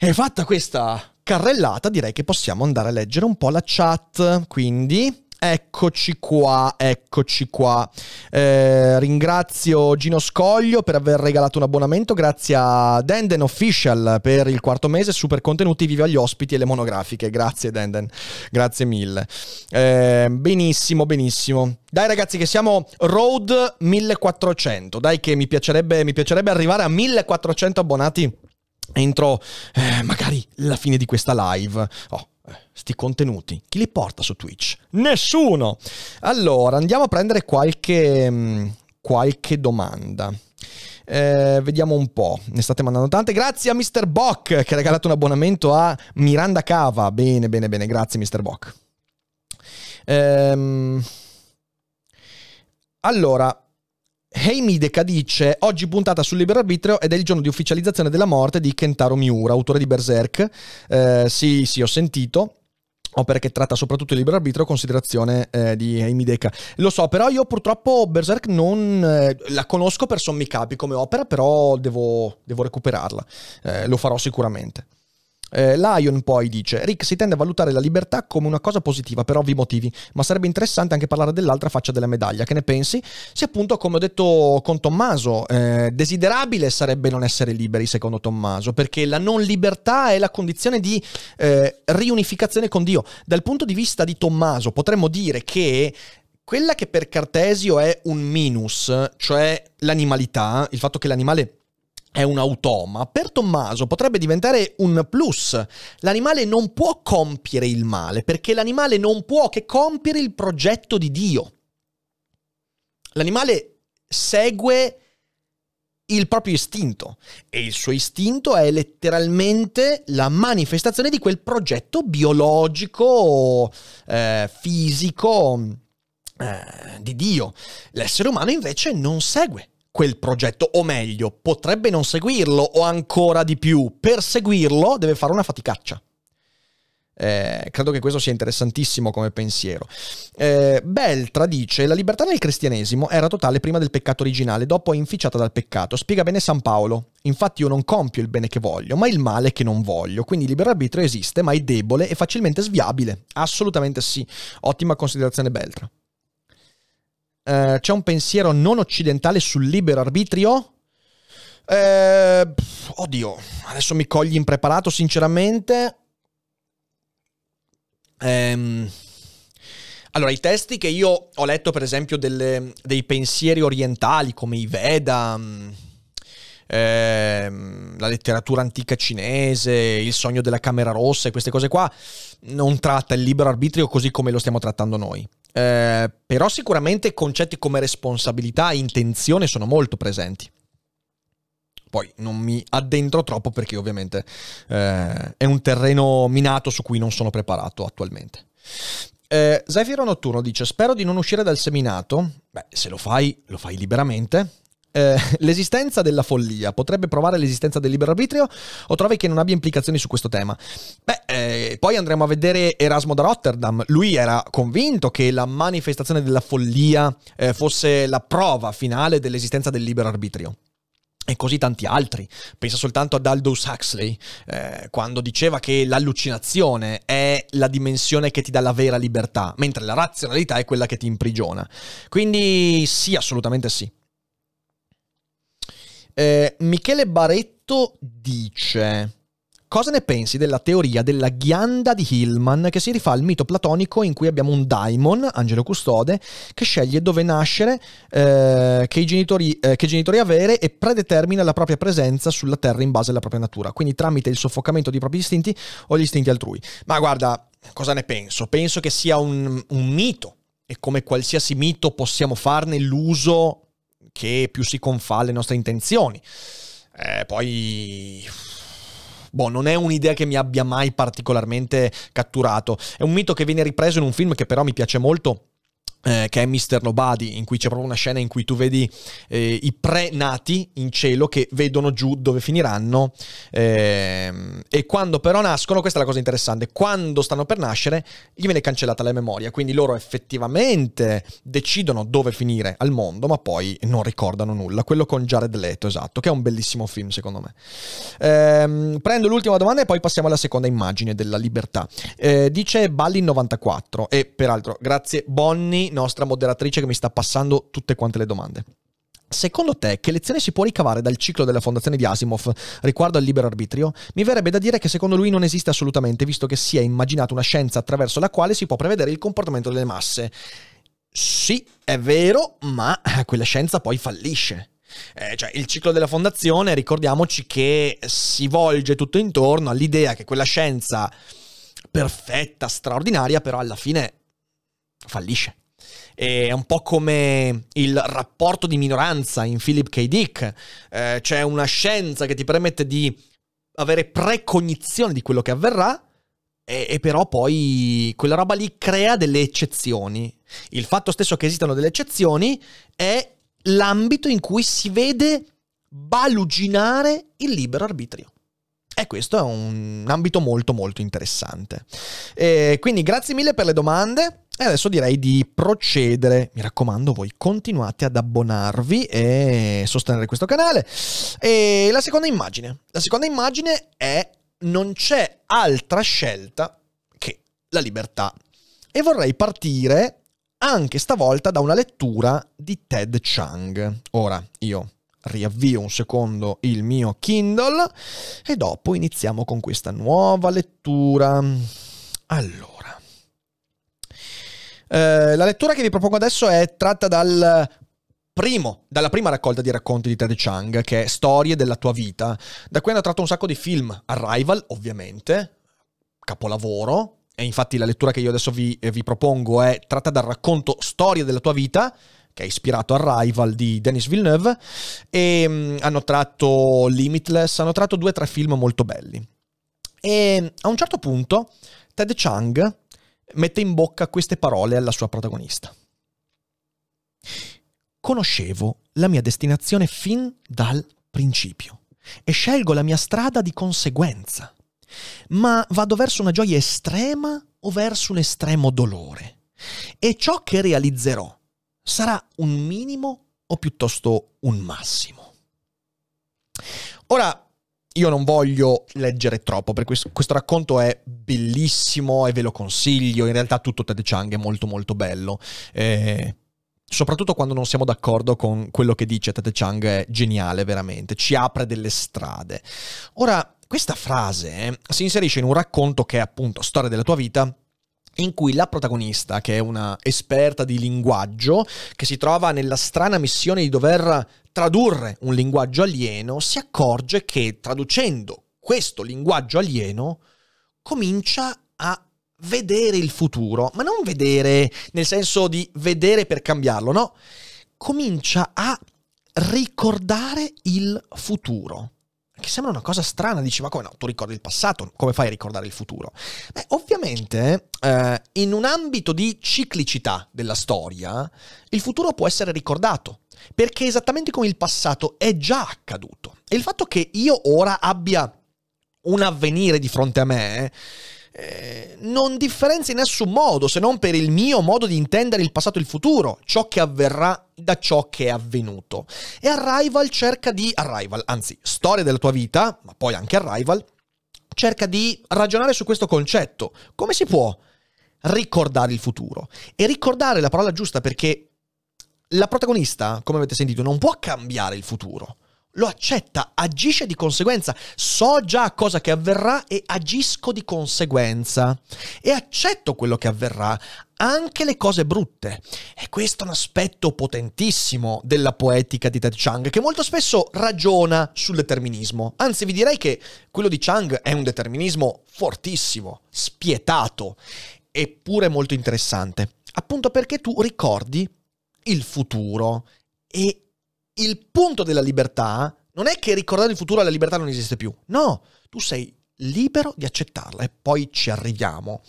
E fatta questa carrellata, direi che possiamo andare a leggere un po' la chat. Quindi Eccoci qua, eccoci qua. Eh, ringrazio Gino Scoglio per aver regalato un abbonamento, grazie a Denden Official per il quarto mese, super contenuti, viva gli ospiti e le monografiche. Grazie Denden, grazie mille. Eh, benissimo, benissimo. Dai ragazzi che siamo road 1400, dai che mi piacerebbe, mi piacerebbe arrivare a 1400 abbonati entro eh, magari la fine di questa live. Oh, eh, sti contenuti, chi li porta su Twitch? Nessuno! Allora, andiamo a prendere qualche, mm, qualche domanda. Eh, vediamo un po', ne state mandando tante. Grazie a Mr. Bock che ha regalato un abbonamento a Miranda Cava. Bene, bene, bene, grazie Mr. Bock. Ehm... Allora, Heimi Deca dice: Oggi puntata sul libero arbitrio ed è il giorno di ufficializzazione della morte di Kentaro Miura, autore di Berserk. Eh, sì, sì, ho sentito opera che tratta soprattutto il libero arbitrio considerazione eh, di Amy Deca. Lo so, però io purtroppo Berserk non eh, la conosco per sommi capi come opera, però devo, devo recuperarla. Eh, lo farò sicuramente. Eh, Lion poi dice: Rick, si tende a valutare la libertà come una cosa positiva per ovvi motivi, ma sarebbe interessante anche parlare dell'altra faccia della medaglia. Che ne pensi? Se appunto, come ho detto con Tommaso, eh, desiderabile sarebbe non essere liberi, secondo Tommaso, perché la non libertà è la condizione di eh, riunificazione con Dio. Dal punto di vista di Tommaso, potremmo dire che quella che per Cartesio è un minus, cioè l'animalità, il fatto che l'animale è un automa, per Tommaso potrebbe diventare un plus. L'animale non può compiere il male, perché l'animale non può che compiere il progetto di Dio. L'animale segue il proprio istinto e il suo istinto è letteralmente la manifestazione di quel progetto biologico, eh, fisico eh, di Dio. L'essere umano invece non segue quel progetto, o meglio, potrebbe non seguirlo o ancora di più, per seguirlo deve fare una faticaccia. Eh, credo che questo sia interessantissimo come pensiero. Eh, Beltra dice: La libertà nel cristianesimo era totale prima del peccato originale, dopo è inficiata dal peccato. Spiega bene San Paolo. Infatti, io non compio il bene che voglio, ma il male che non voglio. Quindi il libero arbitrio esiste, ma è debole e facilmente sviabile. Assolutamente sì. Ottima considerazione, Beltra. Eh, c'è un pensiero non occidentale sul libero arbitrio? Eh, oddio, adesso mi cogli impreparato, sinceramente. Ehm, allora, i testi che io ho letto, per esempio, delle, dei pensieri orientali come i Veda mm, ehm, la letteratura antica cinese, il sogno della Camera Rossa e queste cose qua, non tratta il libero arbitrio così come lo stiamo trattando noi. Eh, però sicuramente concetti come responsabilità e intenzione sono molto presenti. Poi non mi addentro troppo perché ovviamente eh, è un terreno minato su cui non sono preparato attualmente. Eh, Zefiro Notturno dice: Spero di non uscire dal seminato. Beh, se lo fai, lo fai liberamente. Eh, l'esistenza della follia potrebbe provare l'esistenza del libero arbitrio o trovi che non abbia implicazioni su questo tema? Beh, eh, poi andremo a vedere Erasmo da Rotterdam. Lui era convinto che la manifestazione della follia eh, fosse la prova finale dell'esistenza del libero arbitrio e così tanti altri. Pensa soltanto ad Aldous Huxley, eh, quando diceva che l'allucinazione è la dimensione che ti dà la vera libertà, mentre la razionalità è quella che ti imprigiona. Quindi sì, assolutamente sì. Eh, Michele Baretto dice... Cosa ne pensi della teoria della ghianda di Hillman che si rifà al mito platonico in cui abbiamo un daimon, angelo custode, che sceglie dove nascere, eh, che, genitori, eh, che, genitori, avere e predetermina la propria presenza sulla terra in base alla propria natura, quindi tramite il soffocamento dei propri istinti o gli istinti altrui. Ma guarda, cosa ne penso? Penso che sia un, un mito e come qualsiasi mito possiamo farne l'uso che più si confà alle nostre intenzioni. Eh, poi... Boh, non è un'idea che mi abbia mai particolarmente catturato. È un mito che viene ripreso in un film che però mi piace molto, eh, che è Mr. Nobody, in cui c'è proprio una scena in cui tu vedi eh, i pre-nati in cielo che vedono giù dove finiranno eh, e quando però nascono, questa è la cosa interessante, quando stanno per nascere gli viene cancellata la memoria, quindi loro effettivamente decidono dove finire al mondo, ma poi non ricordano nulla. Quello con Jared Leto, esatto, che è un bellissimo film secondo me. Ehm, prendo l'ultima domanda e poi passiamo alla seconda immagine della libertà. Eh, dice Ballin94 e peraltro grazie Bonnie nostra moderatrice che mi sta passando tutte quante le domande. Secondo te, che lezione si può ricavare dal ciclo della fondazione di Asimov riguardo al libero arbitrio? Mi verrebbe da dire che secondo lui non esiste assolutamente, visto che si è immaginata una scienza attraverso la quale si può prevedere il comportamento delle masse. Sì, è vero, ma quella scienza poi fallisce. Eh, cioè, il ciclo della fondazione, ricordiamoci che si volge tutto intorno all'idea che quella scienza perfetta, straordinaria, però alla fine fallisce è un po' come il rapporto di minoranza in Philip K. Dick. Eh, c'è una scienza che ti permette di avere precognizione di quello che avverrà, e, e, però poi quella roba lì crea delle eccezioni. Il fatto stesso che esistano delle eccezioni è l'ambito in cui si vede baluginare il libero arbitrio. E questo è un ambito molto molto interessante. E quindi grazie mille per le domande. E adesso direi di procedere. Mi raccomando, voi continuate ad abbonarvi e sostenere questo canale. E la seconda immagine. La seconda immagine è non c'è altra scelta che la libertà. E vorrei partire anche stavolta da una lettura di Ted Chang. Ora, io riavvio un secondo il mio Kindle e dopo iniziamo con questa nuova lettura. Allora. Eh, la lettura che vi propongo adesso è tratta dal primo, dalla prima raccolta di racconti di Ted Chang, che è Storie della tua vita, da cui hanno tratto un sacco di film. Arrival, ovviamente, capolavoro, e infatti la lettura che io adesso vi, eh, vi, propongo è tratta dal racconto Storia della tua vita, che è ispirato a Rival di Denis Villeneuve, e mh, mm, hanno tratto Limitless, hanno tratto due o tre film molto belli. E a un certo punto Ted Chang mette in bocca queste parole alla sua protagonista. Conoscevo la mia destinazione fin dal principio e scelgo la mia strada di conseguenza, ma vado verso una gioia estrema o verso un estremo dolore. E ciò che realizzerò sarà un minimo o piuttosto un massimo. Ora, io non voglio leggere troppo, perché questo, questo racconto è bellissimo e ve lo consiglio. In realtà tutto Ted Chang è molto molto bello. Eh, soprattutto quando non siamo d'accordo con quello che dice Ted Chang è geniale veramente, ci apre delle strade. Ora, questa frase eh, si inserisce in un racconto che è appunto storia della tua vita in cui la protagonista, che è una esperta di linguaggio, che si trova nella strana missione di dover tradurre un linguaggio alieno, si accorge che traducendo questo linguaggio alieno comincia a vedere il futuro, ma non vedere nel senso di vedere per cambiarlo, no? Comincia a ricordare il futuro. Che sembra una cosa strana, dici, ma come no? Tu ricordi il passato, come fai a ricordare il futuro? Beh, ovviamente, eh, in un ambito di ciclicità della storia, il futuro può essere ricordato, perché esattamente come il passato è già accaduto. E il fatto che io ora abbia un avvenire di fronte a me eh, non differenzia in nessun modo se non per il mio modo di intendere il passato e il futuro, ciò che avverrà da ciò che è avvenuto. E Arrival cerca di Arrival, anzi, storia della tua vita, ma poi anche Arrival cerca di ragionare su questo concetto. Come si può ricordare il futuro? E ricordare è la parola giusta perché la protagonista, come avete sentito, non può cambiare il futuro. Lo accetta, agisce di conseguenza. So già cosa che avverrà e agisco di conseguenza. E accetto quello che avverrà, anche le cose brutte. E questo è un aspetto potentissimo della poetica di Ted Chang, che molto spesso ragiona sul determinismo. Anzi, vi direi che quello di Chang è un determinismo fortissimo, spietato, eppure molto interessante. Appunto perché tu ricordi il futuro e il punto della libertà non è che ricordare il futuro la libertà non esiste più. No, tu sei libero di accettarla e poi ci arriviamo.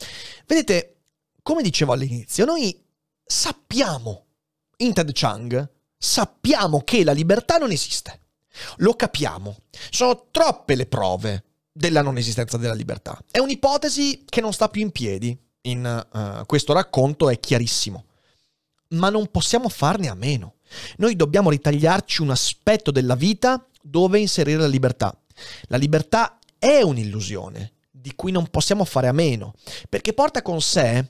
Vedete, come dicevo all'inizio, noi sappiamo, in Ted Chang, sappiamo che la libertà non esiste. Lo capiamo. Sono troppe le prove della non esistenza della libertà. È un'ipotesi che non sta più in piedi. In uh, questo racconto è chiarissimo ma non possiamo farne a meno. Noi dobbiamo ritagliarci un aspetto della vita dove inserire la libertà. La libertà è un'illusione di cui non possiamo fare a meno, perché porta con sé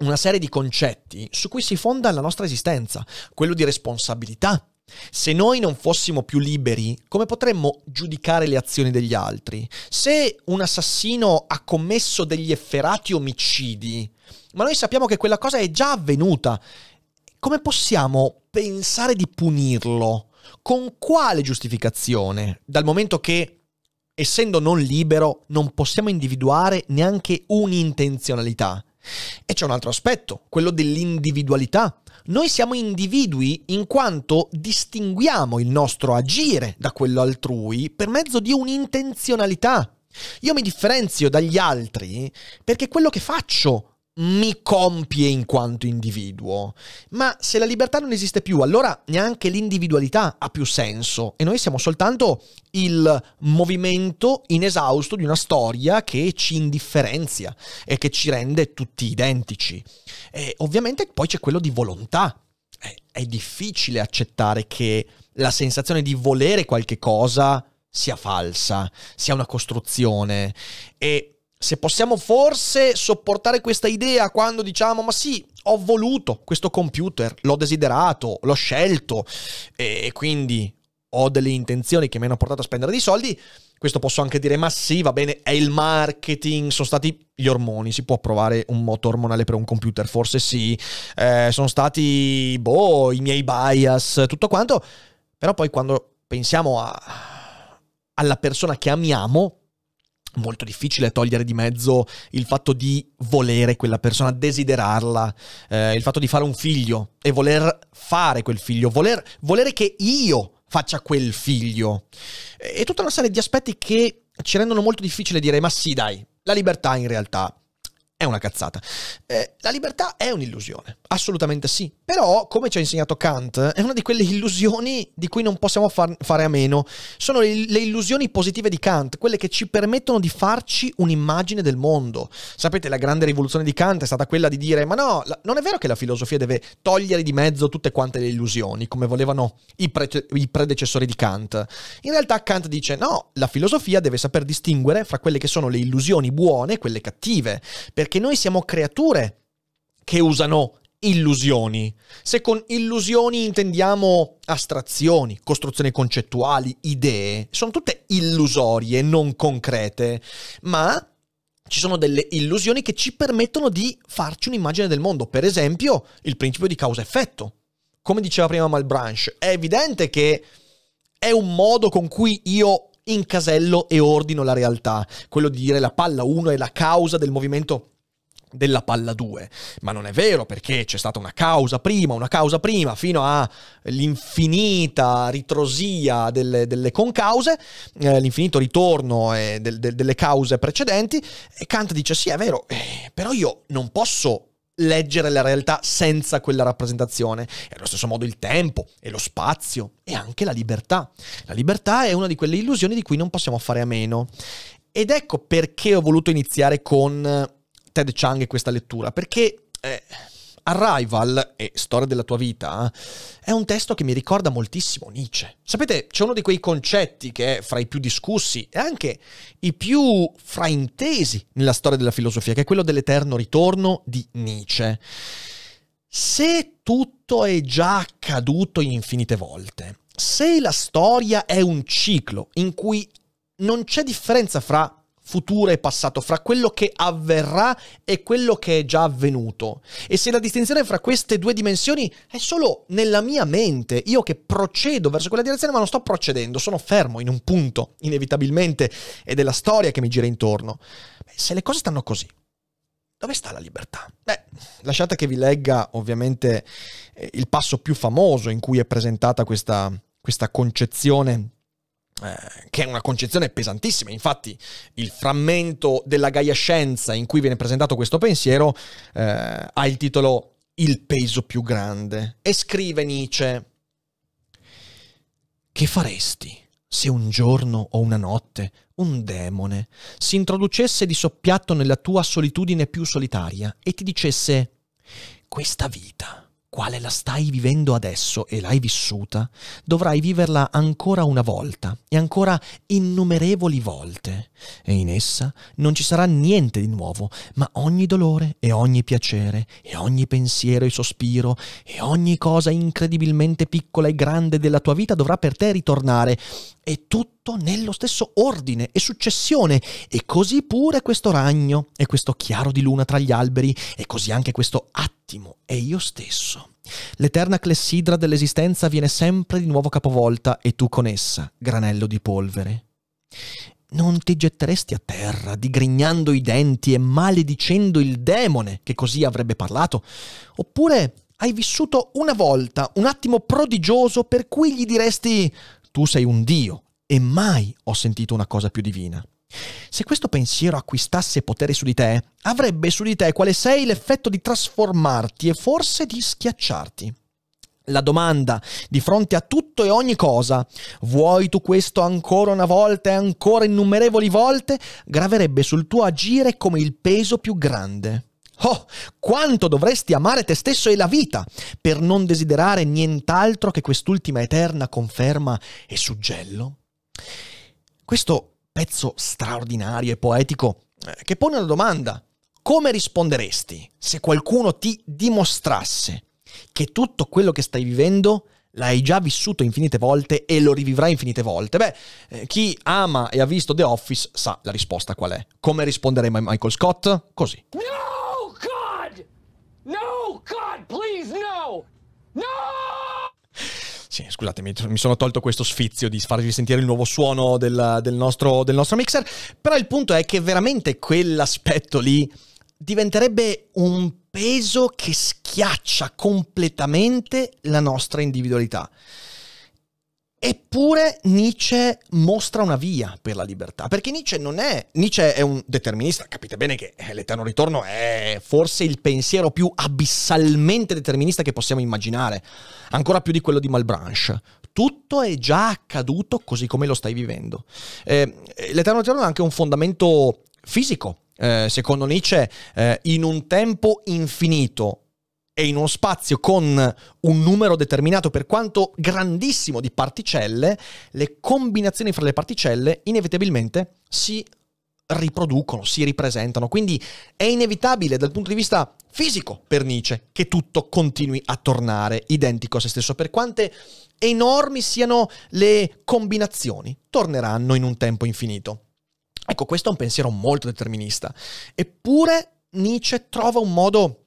una serie di concetti su cui si fonda la nostra esistenza, quello di responsabilità. Se noi non fossimo più liberi, come potremmo giudicare le azioni degli altri? Se un assassino ha commesso degli efferati omicidi, ma noi sappiamo che quella cosa è già avvenuta come possiamo pensare di punirlo? Con quale giustificazione? Dal momento che, essendo non libero, non possiamo individuare neanche un'intenzionalità. E c'è un altro aspetto, quello dell'individualità. Noi siamo individui in quanto distinguiamo il nostro agire da quello altrui per mezzo di un'intenzionalità. Io mi differenzio dagli altri perché quello che faccio mi compie in quanto individuo. Ma se la libertà non esiste più, allora neanche l'individualità ha più senso e noi siamo soltanto il movimento inesausto di una storia che ci indifferenzia e che ci rende tutti identici. E ovviamente poi c'è quello di volontà. Eh, è difficile accettare che la sensazione di volere qualche cosa sia falsa, sia una costruzione e se possiamo forse sopportare questa idea quando diciamo ma sì, ho voluto questo computer, l'ho desiderato, l'ho scelto e quindi ho delle intenzioni che mi hanno portato a spendere dei soldi, questo posso anche dire ma sì, va bene, è il marketing, sono stati gli ormoni, si può provare un moto ormonale per un computer, forse sì, eh, sono stati, boh, i miei bias, tutto quanto, però poi quando pensiamo a, alla persona che amiamo, molto difficile togliere di mezzo il fatto di volere quella persona, desiderarla, eh, il fatto di fare un figlio e voler fare quel figlio, voler, volere che io faccia quel figlio. E tutta una serie di aspetti che ci rendono molto difficile dire ma sì dai, la libertà in realtà è una cazzata. Eh, la libertà è un'illusione, assolutamente sì, però come ci ha insegnato Kant, è una di quelle illusioni di cui non possiamo far, fare a meno. Sono le, le, illusioni positive di Kant, quelle che ci permettono di farci un'immagine del mondo. Sapete, la grande rivoluzione di Kant è stata quella di dire, ma no, la, non è vero che la filosofia deve togliere di mezzo tutte quante le illusioni, come volevano i, pre, i predecessori di Kant. In realtà Kant dice, no, la filosofia deve saper distinguere fra quelle che sono le illusioni buone e quelle cattive, perché perché noi siamo creature che usano illusioni. Se con illusioni intendiamo astrazioni, costruzioni concettuali, idee, sono tutte illusorie, non concrete, ma ci sono delle illusioni che ci permettono di farci un'immagine del mondo, per esempio il principio di causa-effetto. Come diceva prima Malbranche, è evidente che è un modo con cui io incasello e ordino la realtà, quello di dire la palla 1 è la causa del movimento della palla 2, ma non è vero perché c'è stata una causa prima, una causa prima fino all'infinita ritrosia delle, delle concause, eh, l'infinito ritorno eh, del, del, delle cause precedenti e Kant dice sì è vero, eh, però io non posso leggere la realtà senza quella rappresentazione. E allo stesso modo il tempo e lo spazio e anche la libertà. La libertà è una di quelle illusioni di cui non possiamo fare a meno. Ed ecco perché ho voluto iniziare con Ted Chang e questa lettura, perché... Eh, Arrival e Storia della tua vita eh, è un testo che mi ricorda moltissimo Nietzsche. Sapete, c'è uno di quei concetti che è fra i più discussi e anche i più fraintesi nella storia della filosofia, che è quello dell'eterno ritorno di Nietzsche. Se tutto è già accaduto infinite volte, se la storia è un ciclo in cui non c'è differenza fra futuro e passato, fra quello che avverrà e quello che è già avvenuto. E se la distinzione fra queste due dimensioni è solo nella mia mente, io che procedo verso quella direzione ma non sto procedendo, sono fermo in un punto, inevitabilmente, ed è la storia che mi gira intorno. Beh, se le cose stanno così, dove sta la libertà? Beh, lasciate che vi legga ovviamente eh, il passo più famoso in cui è presentata questa, questa concezione eh, che è una concezione pesantissima, infatti il frammento della Gaia Scienza in cui viene presentato questo pensiero eh, ha il titolo Il peso più grande e scrive Nietzsche Che faresti se un giorno o una notte un demone si introducesse di soppiatto nella tua solitudine più solitaria e ti dicesse questa vita quale la stai vivendo adesso e l'hai vissuta, dovrai viverla ancora una volta e ancora innumerevoli volte, e in essa non ci sarà niente di nuovo, ma ogni dolore e ogni piacere e ogni pensiero e sospiro e ogni cosa incredibilmente piccola e grande della tua vita dovrà per te ritornare, e tutto nello stesso ordine e successione, e così pure questo ragno e questo chiaro di luna tra gli alberi, e così anche questo atto ultimo è io stesso. L'eterna clessidra dell'esistenza viene sempre di nuovo capovolta e tu con essa, granello di polvere. Non ti getteresti a terra, digrignando i denti e maledicendo il demone che così avrebbe parlato? Oppure hai vissuto una volta un attimo prodigioso per cui gli diresti tu sei un dio e mai ho sentito una cosa più divina? Se questo pensiero acquistasse potere su di te, avrebbe su di te quale sei l'effetto di trasformarti e forse di schiacciarti. La domanda di fronte a tutto e ogni cosa, vuoi tu questo ancora una volta e ancora innumerevoli volte, graverebbe sul tuo agire come il peso più grande. Oh, quanto dovresti amare te stesso e la vita per non desiderare nient'altro che quest'ultima eterna conferma e suggello? Questo pezzo straordinario e poetico eh, che pone una domanda. Come risponderesti se qualcuno ti dimostrasse che tutto quello che stai vivendo l'hai già vissuto infinite volte e lo rivivrai infinite volte? Beh, eh, chi ama e ha visto The Office sa la risposta qual è. Come risponderemo a Michael Scott? Così. No, God! No, God, please, no! No! sì, scusatemi, mi sono tolto questo sfizio di farvi sentire il nuovo suono del, del, nostro, del nostro mixer, però il punto è che veramente quell'aspetto lì diventerebbe un peso che schiaccia completamente la nostra individualità. Eppure Nietzsche mostra una via per la libertà, perché Nietzsche non è, Nietzsche è un determinista, capite bene che eh, l'Eterno Ritorno è forse il pensiero più abissalmente determinista che possiamo immaginare, ancora più di quello di Malbranche. Tutto è già accaduto così come lo stai vivendo. Eh, L'Eterno Ritorno ha anche un fondamento fisico, eh, secondo Nietzsche, eh, in un tempo infinito è in uno spazio con un numero determinato, per quanto grandissimo, di particelle, le combinazioni fra le particelle inevitabilmente si riproducono, si ripresentano. Quindi è inevitabile dal punto di vista fisico per Nietzsche che tutto continui a tornare identico a se stesso, per quante enormi siano le combinazioni, torneranno in un tempo infinito. Ecco, questo è un pensiero molto determinista. Eppure Nietzsche trova un modo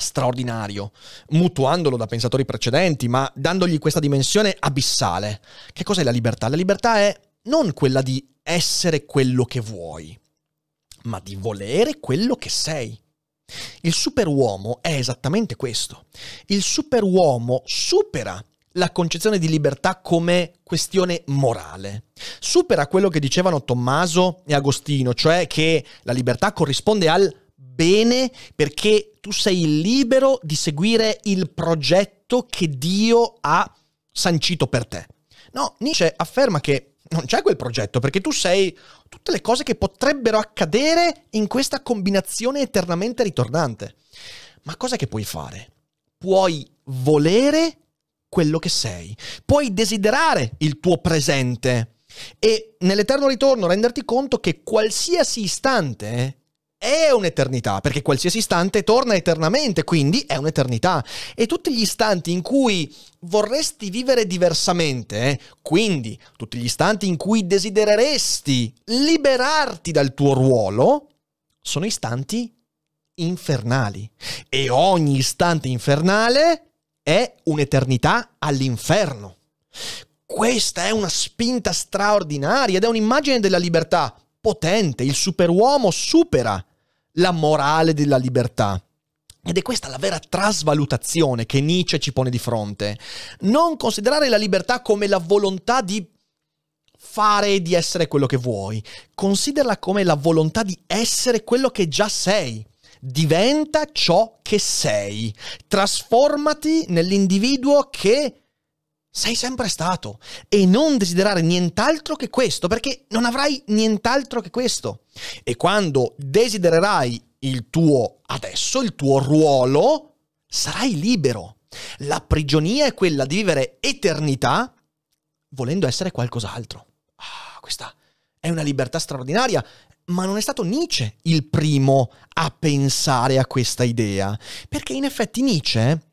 straordinario, mutuandolo da pensatori precedenti, ma dandogli questa dimensione abissale. Che cos'è la libertà? La libertà è non quella di essere quello che vuoi, ma di volere quello che sei. Il superuomo è esattamente questo. Il superuomo supera la concezione di libertà come questione morale. Supera quello che dicevano Tommaso e Agostino, cioè che la libertà corrisponde al bene perché tu sei libero di seguire il progetto che Dio ha sancito per te. No, Nietzsche afferma che non c'è quel progetto perché tu sei tutte le cose che potrebbero accadere in questa combinazione eternamente ritornante. Ma cosa che puoi fare? Puoi volere quello che sei, puoi desiderare il tuo presente e nell'eterno ritorno renderti conto che qualsiasi istante è un'eternità, perché qualsiasi istante torna eternamente, quindi è un'eternità. E tutti gli istanti in cui vorresti vivere diversamente, eh? quindi tutti gli istanti in cui desidereresti liberarti dal tuo ruolo, sono istanti infernali. E ogni istante infernale è un'eternità all'inferno. Questa è una spinta straordinaria ed è un'immagine della libertà potente, il superuomo supera la morale della libertà. Ed è questa la vera trasvalutazione che Nietzsche ci pone di fronte. Non considerare la libertà come la volontà di fare e di essere quello che vuoi, considerala come la volontà di essere quello che già sei. Diventa ciò che sei. Trasformati nell'individuo che sei sempre stato e non desiderare nient'altro che questo, perché non avrai nient'altro che questo. E quando desidererai il tuo adesso, il tuo ruolo, sarai libero. La prigionia è quella di vivere eternità volendo essere qualcos'altro. Ah, questa è una libertà straordinaria, ma non è stato Nietzsche il primo a pensare a questa idea, perché in effetti Nietzsche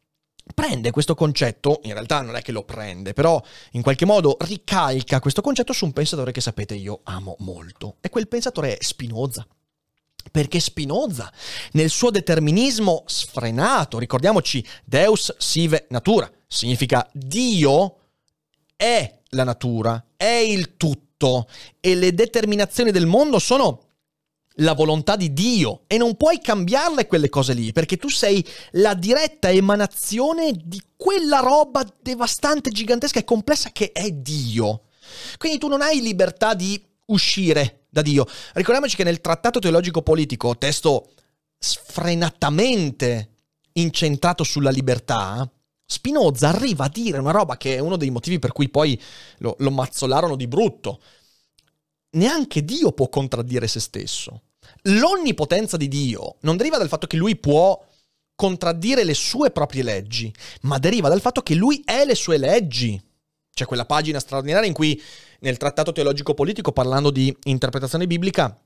prende questo concetto, in realtà non è che lo prende, però in qualche modo ricalca questo concetto su un pensatore che sapete io amo molto. E quel pensatore è Spinoza. Perché Spinoza, nel suo determinismo sfrenato, ricordiamoci, Deus sive natura, significa Dio è la natura, è il tutto e le determinazioni del mondo sono la volontà di Dio e non puoi cambiarle quelle cose lì perché tu sei la diretta emanazione di quella roba devastante, gigantesca e complessa che è Dio. Quindi tu non hai libertà di uscire da Dio. Ricordiamoci che nel Trattato Teologico Politico, testo sfrenatamente incentrato sulla libertà, Spinoza arriva a dire una roba che è uno dei motivi per cui poi lo, lo mazzolarono di brutto neanche Dio può contraddire se stesso. L'onnipotenza di Dio non deriva dal fatto che lui può contraddire le sue proprie leggi, ma deriva dal fatto che lui è le sue leggi. C'è quella pagina straordinaria in cui nel trattato teologico politico, parlando di interpretazione biblica,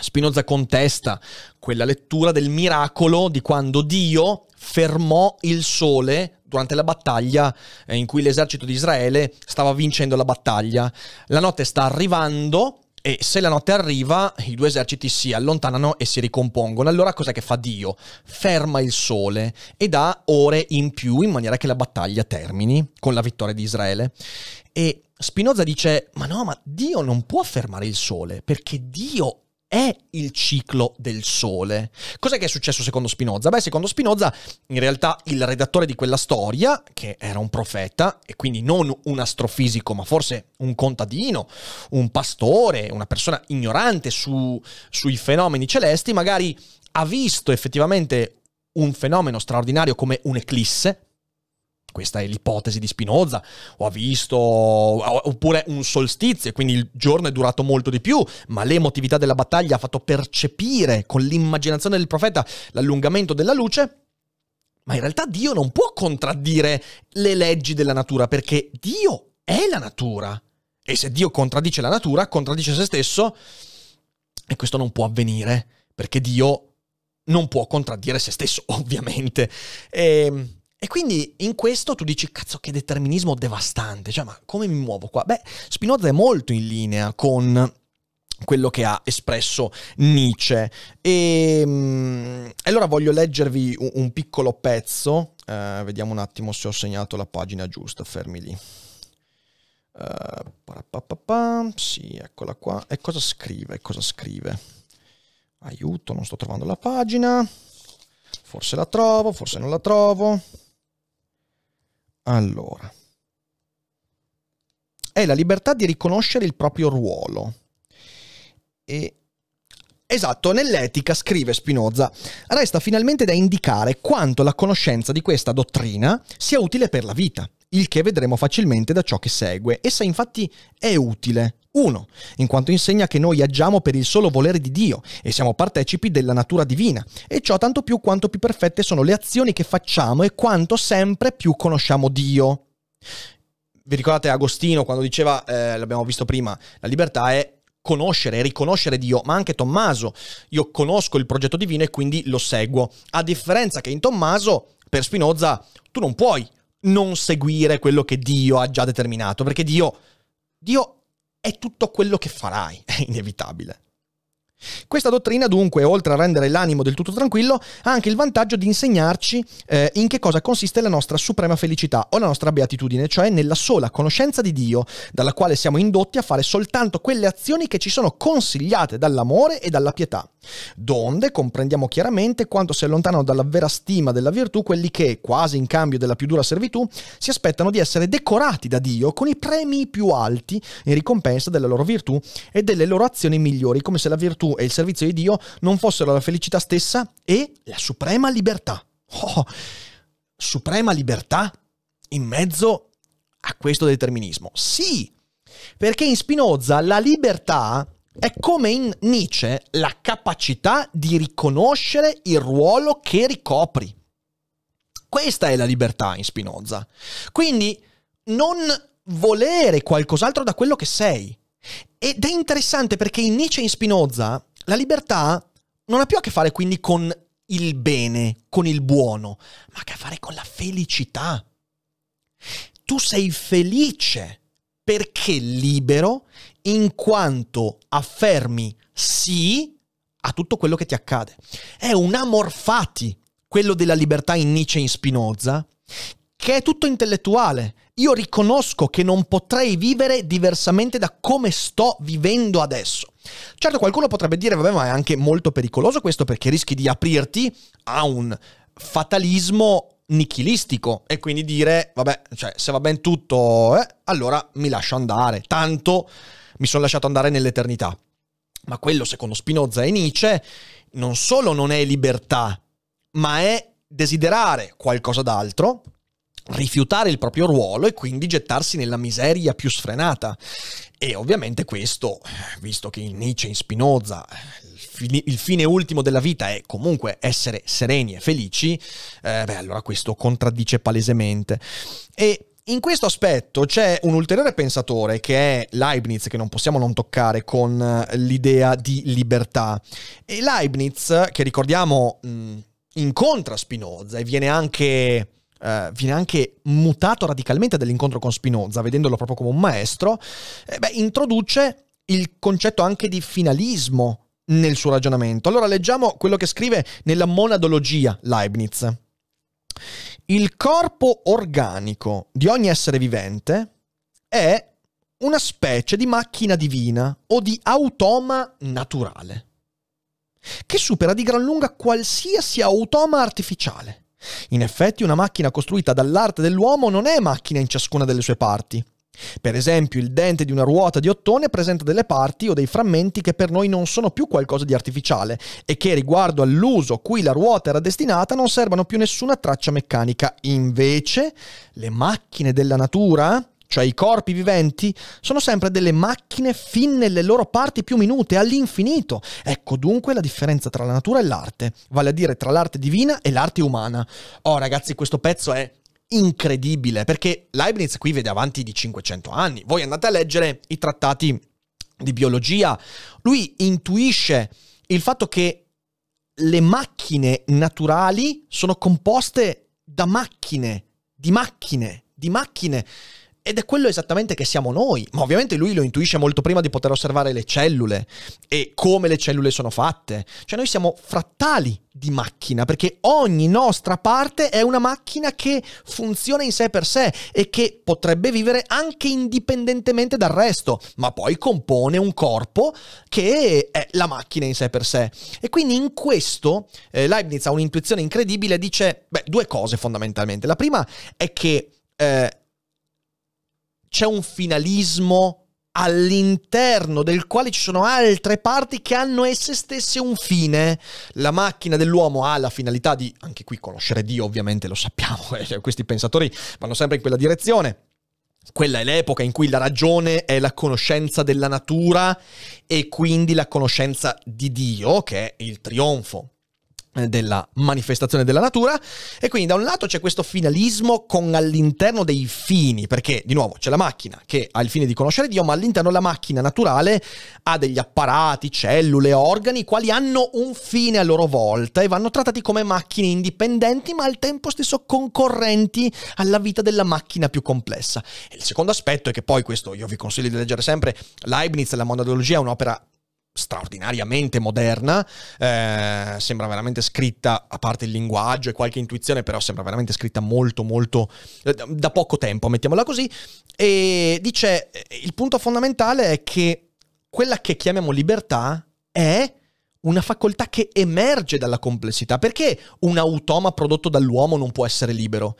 Spinoza contesta quella lettura del miracolo di quando Dio fermò il sole durante la battaglia eh, in cui l'esercito di Israele stava vincendo la battaglia. La notte sta arrivando e se la notte arriva, i due eserciti si allontanano e si ricompongono. Allora cosa che fa Dio? Ferma il sole e dà ore in più in maniera che la battaglia termini con la vittoria di Israele. E Spinoza dice, ma no, ma Dio non può fermare il sole perché Dio è il ciclo del Sole. Cos'è che è successo secondo Spinoza? Beh, secondo Spinoza, in realtà il redattore di quella storia, che era un profeta, e quindi non un astrofisico, ma forse un contadino, un pastore, una persona ignorante su, sui fenomeni celesti, magari ha visto effettivamente un fenomeno straordinario come un'eclisse, questa è l'ipotesi di Spinoza, ho visto, oppure un solstizio, quindi il giorno è durato molto di più, ma l'emotività della battaglia ha fatto percepire con l'immaginazione del profeta l'allungamento della luce, ma in realtà Dio non può contraddire le leggi della natura, perché Dio è la natura. E se Dio contraddice la natura, contraddice se stesso, e questo non può avvenire, perché Dio non può contraddire se stesso, (laughs) ovviamente. E ehm, e quindi in questo tu dici, cazzo che determinismo devastante, cioè ma come mi muovo qua? Beh, Spinoza è molto in linea con quello che ha espresso Nietzsche. Ehm, e mh, allora voglio leggervi un, un piccolo pezzo, uh, vediamo un attimo se ho segnato la pagina giusta, fermi lì. Uh, sì, eccola qua. E cosa scrive? Cosa scrive? Aiuto, non sto trovando la pagina. Forse la trovo, forse non la trovo. Allora. È la libertà di riconoscere il proprio ruolo. E Esatto, nell'etica, scrive Spinoza, resta finalmente da indicare quanto la conoscenza di questa dottrina sia utile per la vita, il che vedremo facilmente da ciò che segue. Essa infatti è utile uno, in quanto insegna che noi agiamo per il solo volere di Dio e siamo partecipi della natura divina, e ciò tanto più quanto più perfette sono le azioni che facciamo e quanto sempre più conosciamo Dio. Vi ricordate Agostino quando diceva, eh, l'abbiamo visto prima, la libertà è conoscere e riconoscere Dio, ma anche Tommaso, io conosco il progetto divino e quindi lo seguo, a differenza che in Tommaso, per Spinoza, tu non puoi non seguire quello che Dio ha già determinato, perché Dio, Dio è tutto quello che farai, è inevitabile. Questa dottrina dunque, oltre a rendere l'animo del tutto tranquillo, ha anche il vantaggio di insegnarci eh, in che cosa consiste la nostra suprema felicità o la nostra beatitudine, cioè nella sola conoscenza di Dio, dalla quale siamo indotti a fare soltanto quelle azioni che ci sono consigliate dall'amore e dalla pietà donde comprendiamo chiaramente quanto si allontanano dalla vera stima della virtù quelli che, quasi in cambio della più dura servitù, si aspettano di essere decorati da Dio con i premi più alti in ricompensa della loro virtù e delle loro azioni migliori, come se la virtù e il servizio di Dio non fossero la felicità stessa e la suprema libertà. Oh, suprema libertà in mezzo a questo determinismo. Sì, perché in Spinoza la libertà è come in Nietzsche la capacità di riconoscere il ruolo che ricopri. Questa è la libertà in Spinoza. Quindi non volere qualcos'altro da quello che sei. Ed è interessante perché in Nietzsche e in Spinoza la libertà non ha più a che fare quindi con il bene, con il buono, ma ha a che fare con la felicità. Tu sei felice perché libero in quanto affermi sì a tutto quello che ti accade. È un amorfati, quello della libertà in Nietzsche e in Spinoza, che è tutto intellettuale. Io riconosco che non potrei vivere diversamente da come sto vivendo adesso. Certo, qualcuno potrebbe dire, vabbè, ma è anche molto pericoloso questo perché rischi di aprirti a un fatalismo nichilistico e quindi dire, vabbè, cioè, se va ben tutto, eh, allora mi lascio andare. Tanto mi sono lasciato andare nell'eternità. Ma quello, secondo Spinoza e Nietzsche, non solo non è libertà, ma è desiderare qualcosa d'altro, rifiutare il proprio ruolo e quindi gettarsi nella miseria più sfrenata. E ovviamente questo, visto che in Nietzsche e in Spinoza fine, il fine ultimo della vita è comunque essere sereni e felici, eh, beh, allora questo contraddice palesemente. E in questo aspetto c'è un ulteriore pensatore che è Leibniz, che non possiamo non toccare con eh, l'idea di libertà. E Leibniz, che ricordiamo, mh, mm, incontra Spinoza e viene anche, uh, viene anche, mutato radicalmente dall'incontro con Spinoza, vedendolo proprio come un maestro, eh beh, introduce il concetto anche di finalismo nel suo ragionamento. Allora leggiamo quello che scrive nella monadologia Leibniz. Il corpo organico di ogni essere vivente è una specie di macchina divina o di automa naturale, che supera di gran lunga qualsiasi automa artificiale. In effetti una macchina costruita dall'arte dell'uomo non è macchina in ciascuna delle sue parti, per esempio, il dente di una ruota di ottone presenta delle parti o dei frammenti che per noi non sono più qualcosa di artificiale e che riguardo all'uso cui la ruota era destinata non servono più nessuna traccia meccanica. Invece, le macchine della natura, cioè i corpi viventi, sono sempre delle macchine fin nelle loro parti più minute, all'infinito. Ecco dunque la differenza tra la natura e l'arte, vale a dire tra l'arte divina e l'arte umana. Oh ragazzi, questo pezzo è incredibile, perché Leibniz qui vede avanti di 500 anni. Voi andate a leggere i trattati di biologia, lui intuisce il fatto che le macchine naturali sono composte da macchine, di macchine, di macchine ed è quello esattamente che siamo noi, ma ovviamente lui lo intuisce molto prima di poter osservare le cellule e come le cellule sono fatte. Cioè noi siamo frattali di macchina, perché ogni nostra parte è una macchina che funziona in sé per sé e che potrebbe vivere anche indipendentemente dal resto, ma poi compone un corpo che è la macchina in sé per sé. E quindi in questo eh, Leibniz ha un'intuizione incredibile, dice beh, due cose fondamentalmente. La prima è che eh, c'è un finalismo all'interno del quale ci sono altre parti che hanno esse stesse un fine. La macchina dell'uomo ha la finalità di, anche qui conoscere Dio ovviamente lo sappiamo, (laughs) eh, questi pensatori vanno sempre in quella direzione. Quella è l'epoca in cui la ragione è la conoscenza della natura e quindi la conoscenza di Dio, che è il trionfo eh, della manifestazione della natura e quindi da un lato c'è questo finalismo con all'interno dei fini perché di nuovo c'è la macchina che ha il fine di conoscere Dio ma all'interno la macchina naturale ha degli apparati, cellule, organi quali hanno un fine a loro volta e vanno trattati come macchine indipendenti ma al tempo stesso concorrenti alla vita della macchina più complessa e il secondo aspetto è che poi questo io vi consiglio di leggere sempre Leibniz la monodologia è un'opera straordinariamente moderna, eh, sembra veramente scritta, a parte il linguaggio e qualche intuizione, però sembra veramente scritta molto molto eh, da poco tempo, mettiamola così, e dice eh, il punto fondamentale è che quella che chiamiamo libertà è una facoltà che emerge dalla complessità, perché un automa prodotto dall'uomo non può essere libero?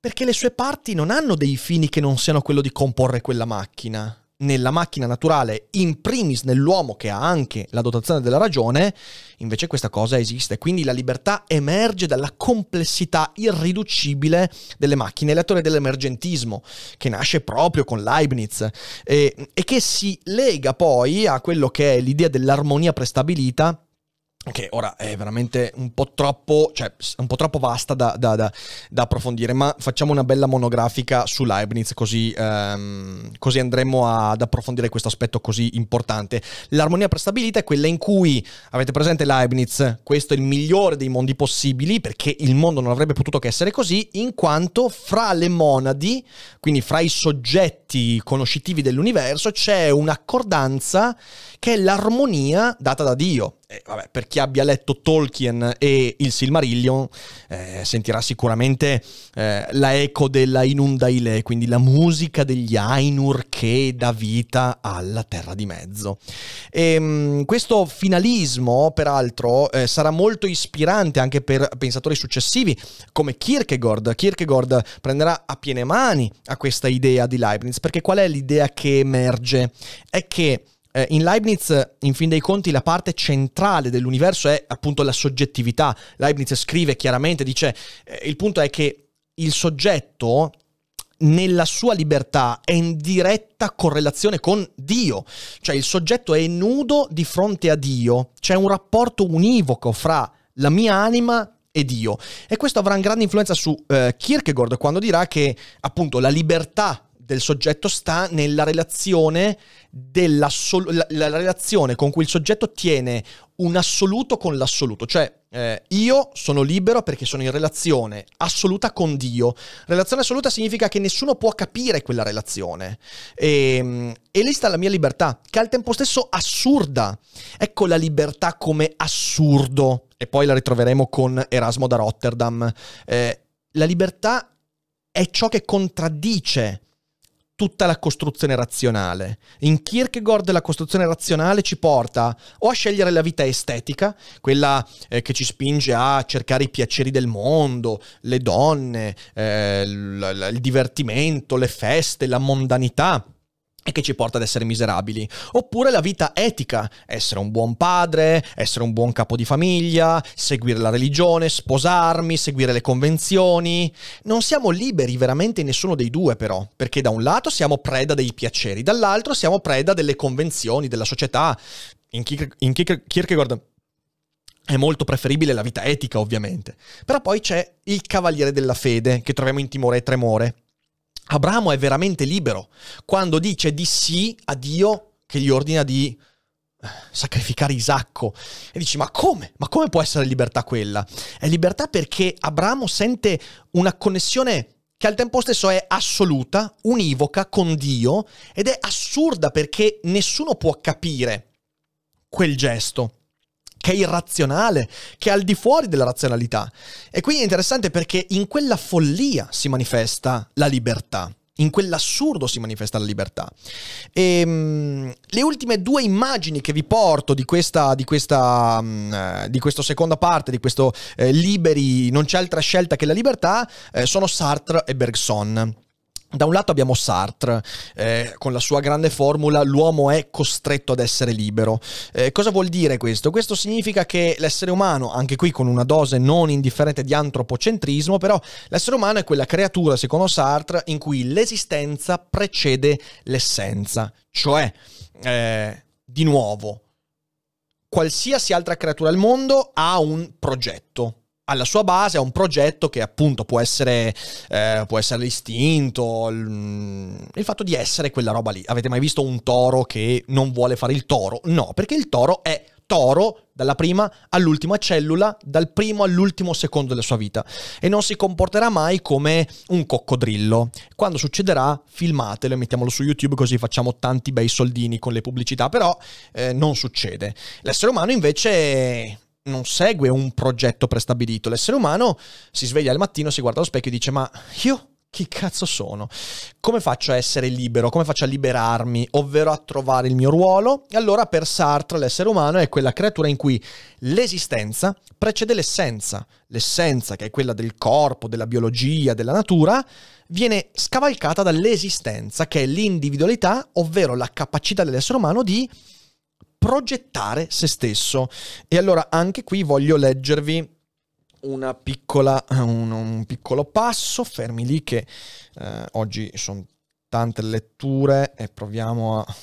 Perché le sue parti non hanno dei fini che non siano quello di comporre quella macchina nella macchina naturale, in primis nell'uomo che ha anche la dotazione della ragione, invece questa cosa esiste. Quindi la libertà emerge dalla complessità irriducibile delle macchine, la teoria dell'emergentismo, che nasce proprio con Leibniz e, eh, e che si lega poi a quello che è l'idea dell'armonia prestabilita che ora è veramente un po' troppo, cioè, un po troppo vasta da, da, da, da, approfondire, ma facciamo una bella monografica su Leibniz, così, um, così andremo ad approfondire questo aspetto così importante. L'armonia prestabilita è quella in cui avete presente Leibniz, questo è il migliore dei mondi possibili, perché il mondo non avrebbe potuto che essere così, in quanto fra le monadi, quindi fra i soggetti conoscitivi dell'universo, c'è un'accordanza che è l'armonia data da Dio. E, vabbè, per chi abbia letto Tolkien e il Silmarillion eh, sentirà sicuramente eh, la eco della Inundaile, quindi la musica degli Ainur che dà vita alla Terra di Mezzo. E, ehm, mh, questo finalismo, peraltro, eh, sarà molto ispirante anche per pensatori successivi come Kierkegaard. Kierkegaard prenderà a piene mani a questa idea di Leibniz, perché qual è l'idea che emerge? È che eh, in Leibniz, in fin dei conti, la parte centrale dell'universo è appunto la soggettività. Leibniz scrive chiaramente, dice, eh, il punto è che il soggetto nella sua libertà è in diretta correlazione con Dio, cioè il soggetto è nudo di fronte a Dio, c'è un rapporto univoco fra la mia anima e Dio. E questo avrà una grande influenza su eh, Kierkegaard quando dirà che appunto la libertà del soggetto sta nella relazione, sol- la, la relazione con cui il soggetto tiene un assoluto con l'assoluto, cioè eh, io sono libero perché sono in relazione assoluta con Dio. Relazione assoluta significa che nessuno può capire quella relazione. E, ehm, e lì sta la mia libertà, che è al tempo stesso assurda. Ecco la libertà come assurdo. E poi la ritroveremo con Erasmo da Rotterdam. Eh, la libertà è ciò che contraddice tutta la costruzione razionale. In Kierkegaard la costruzione razionale ci porta o a scegliere la vita estetica, quella eh, che ci spinge a cercare i piaceri del mondo, le donne, eh, il divertimento, le feste, la mondanità e che ci porta ad essere miserabili. Oppure la vita etica, essere un buon padre, essere un buon capo di famiglia, seguire la religione, sposarmi, seguire le convenzioni. Non siamo liberi veramente in nessuno dei due però, perché da un lato siamo preda dei piaceri, dall'altro siamo preda delle convenzioni, della società. In, Kier- in Kier- Kierkegaard è molto preferibile la vita etica, ovviamente. Però poi c'è il cavaliere della fede che troviamo in timore e tremore. Abramo è veramente libero quando dice di sì a Dio che gli ordina di eh, sacrificare Isacco. E dici, ma come? Ma come può essere libertà quella? È libertà perché Abramo sente una connessione che al tempo stesso è assoluta, univoca con Dio ed è assurda perché nessuno può capire quel gesto che è irrazionale, che è al di fuori della razionalità. E quindi è interessante perché in quella follia si manifesta la libertà. In quell'assurdo si manifesta la libertà. E, um, le ultime due immagini che vi porto di questa, di questa, um, di questa seconda parte, di questo eh, liberi, non c'è altra scelta che la libertà, eh, sono Sartre e Bergson. Da un lato abbiamo Sartre, eh, con la sua grande formula l'uomo è costretto ad essere libero. Eh, cosa vuol dire questo? Questo significa che l'essere umano, anche qui con una dose non indifferente di antropocentrismo, però l'essere umano è quella creatura, secondo Sartre, in cui l'esistenza precede l'essenza. Cioè, eh, di nuovo, qualsiasi altra creatura al mondo ha un progetto alla sua base a un progetto che appunto può essere, eh, può essere l'istinto, il, mm, il fatto di essere quella roba lì. Avete mai visto un toro che non vuole fare il toro? No, perché il toro è toro dalla prima all'ultima cellula, dal primo all'ultimo secondo della sua vita e non si comporterà mai come un coccodrillo. Quando succederà, filmatelo e mettiamolo su YouTube così facciamo tanti bei soldini con le pubblicità, però eh, non succede. L'essere umano invece non segue un progetto prestabilito. L'essere umano si sveglia al mattino, si guarda allo specchio e dice: Ma io chi cazzo sono? Come faccio a essere libero? Come faccio a liberarmi? Ovvero a trovare il mio ruolo? E allora per Sartre l'essere umano è quella creatura in cui l'esistenza precede l'essenza. L'essenza, che è quella del corpo, della biologia, della natura, viene scavalcata dall'esistenza, che è l'individualità, ovvero la capacità dell'essere umano di progettare se stesso. E allora anche qui voglio leggervi piccola, un, un, piccolo passo, fermi lì che eh, oggi sono tante letture e proviamo a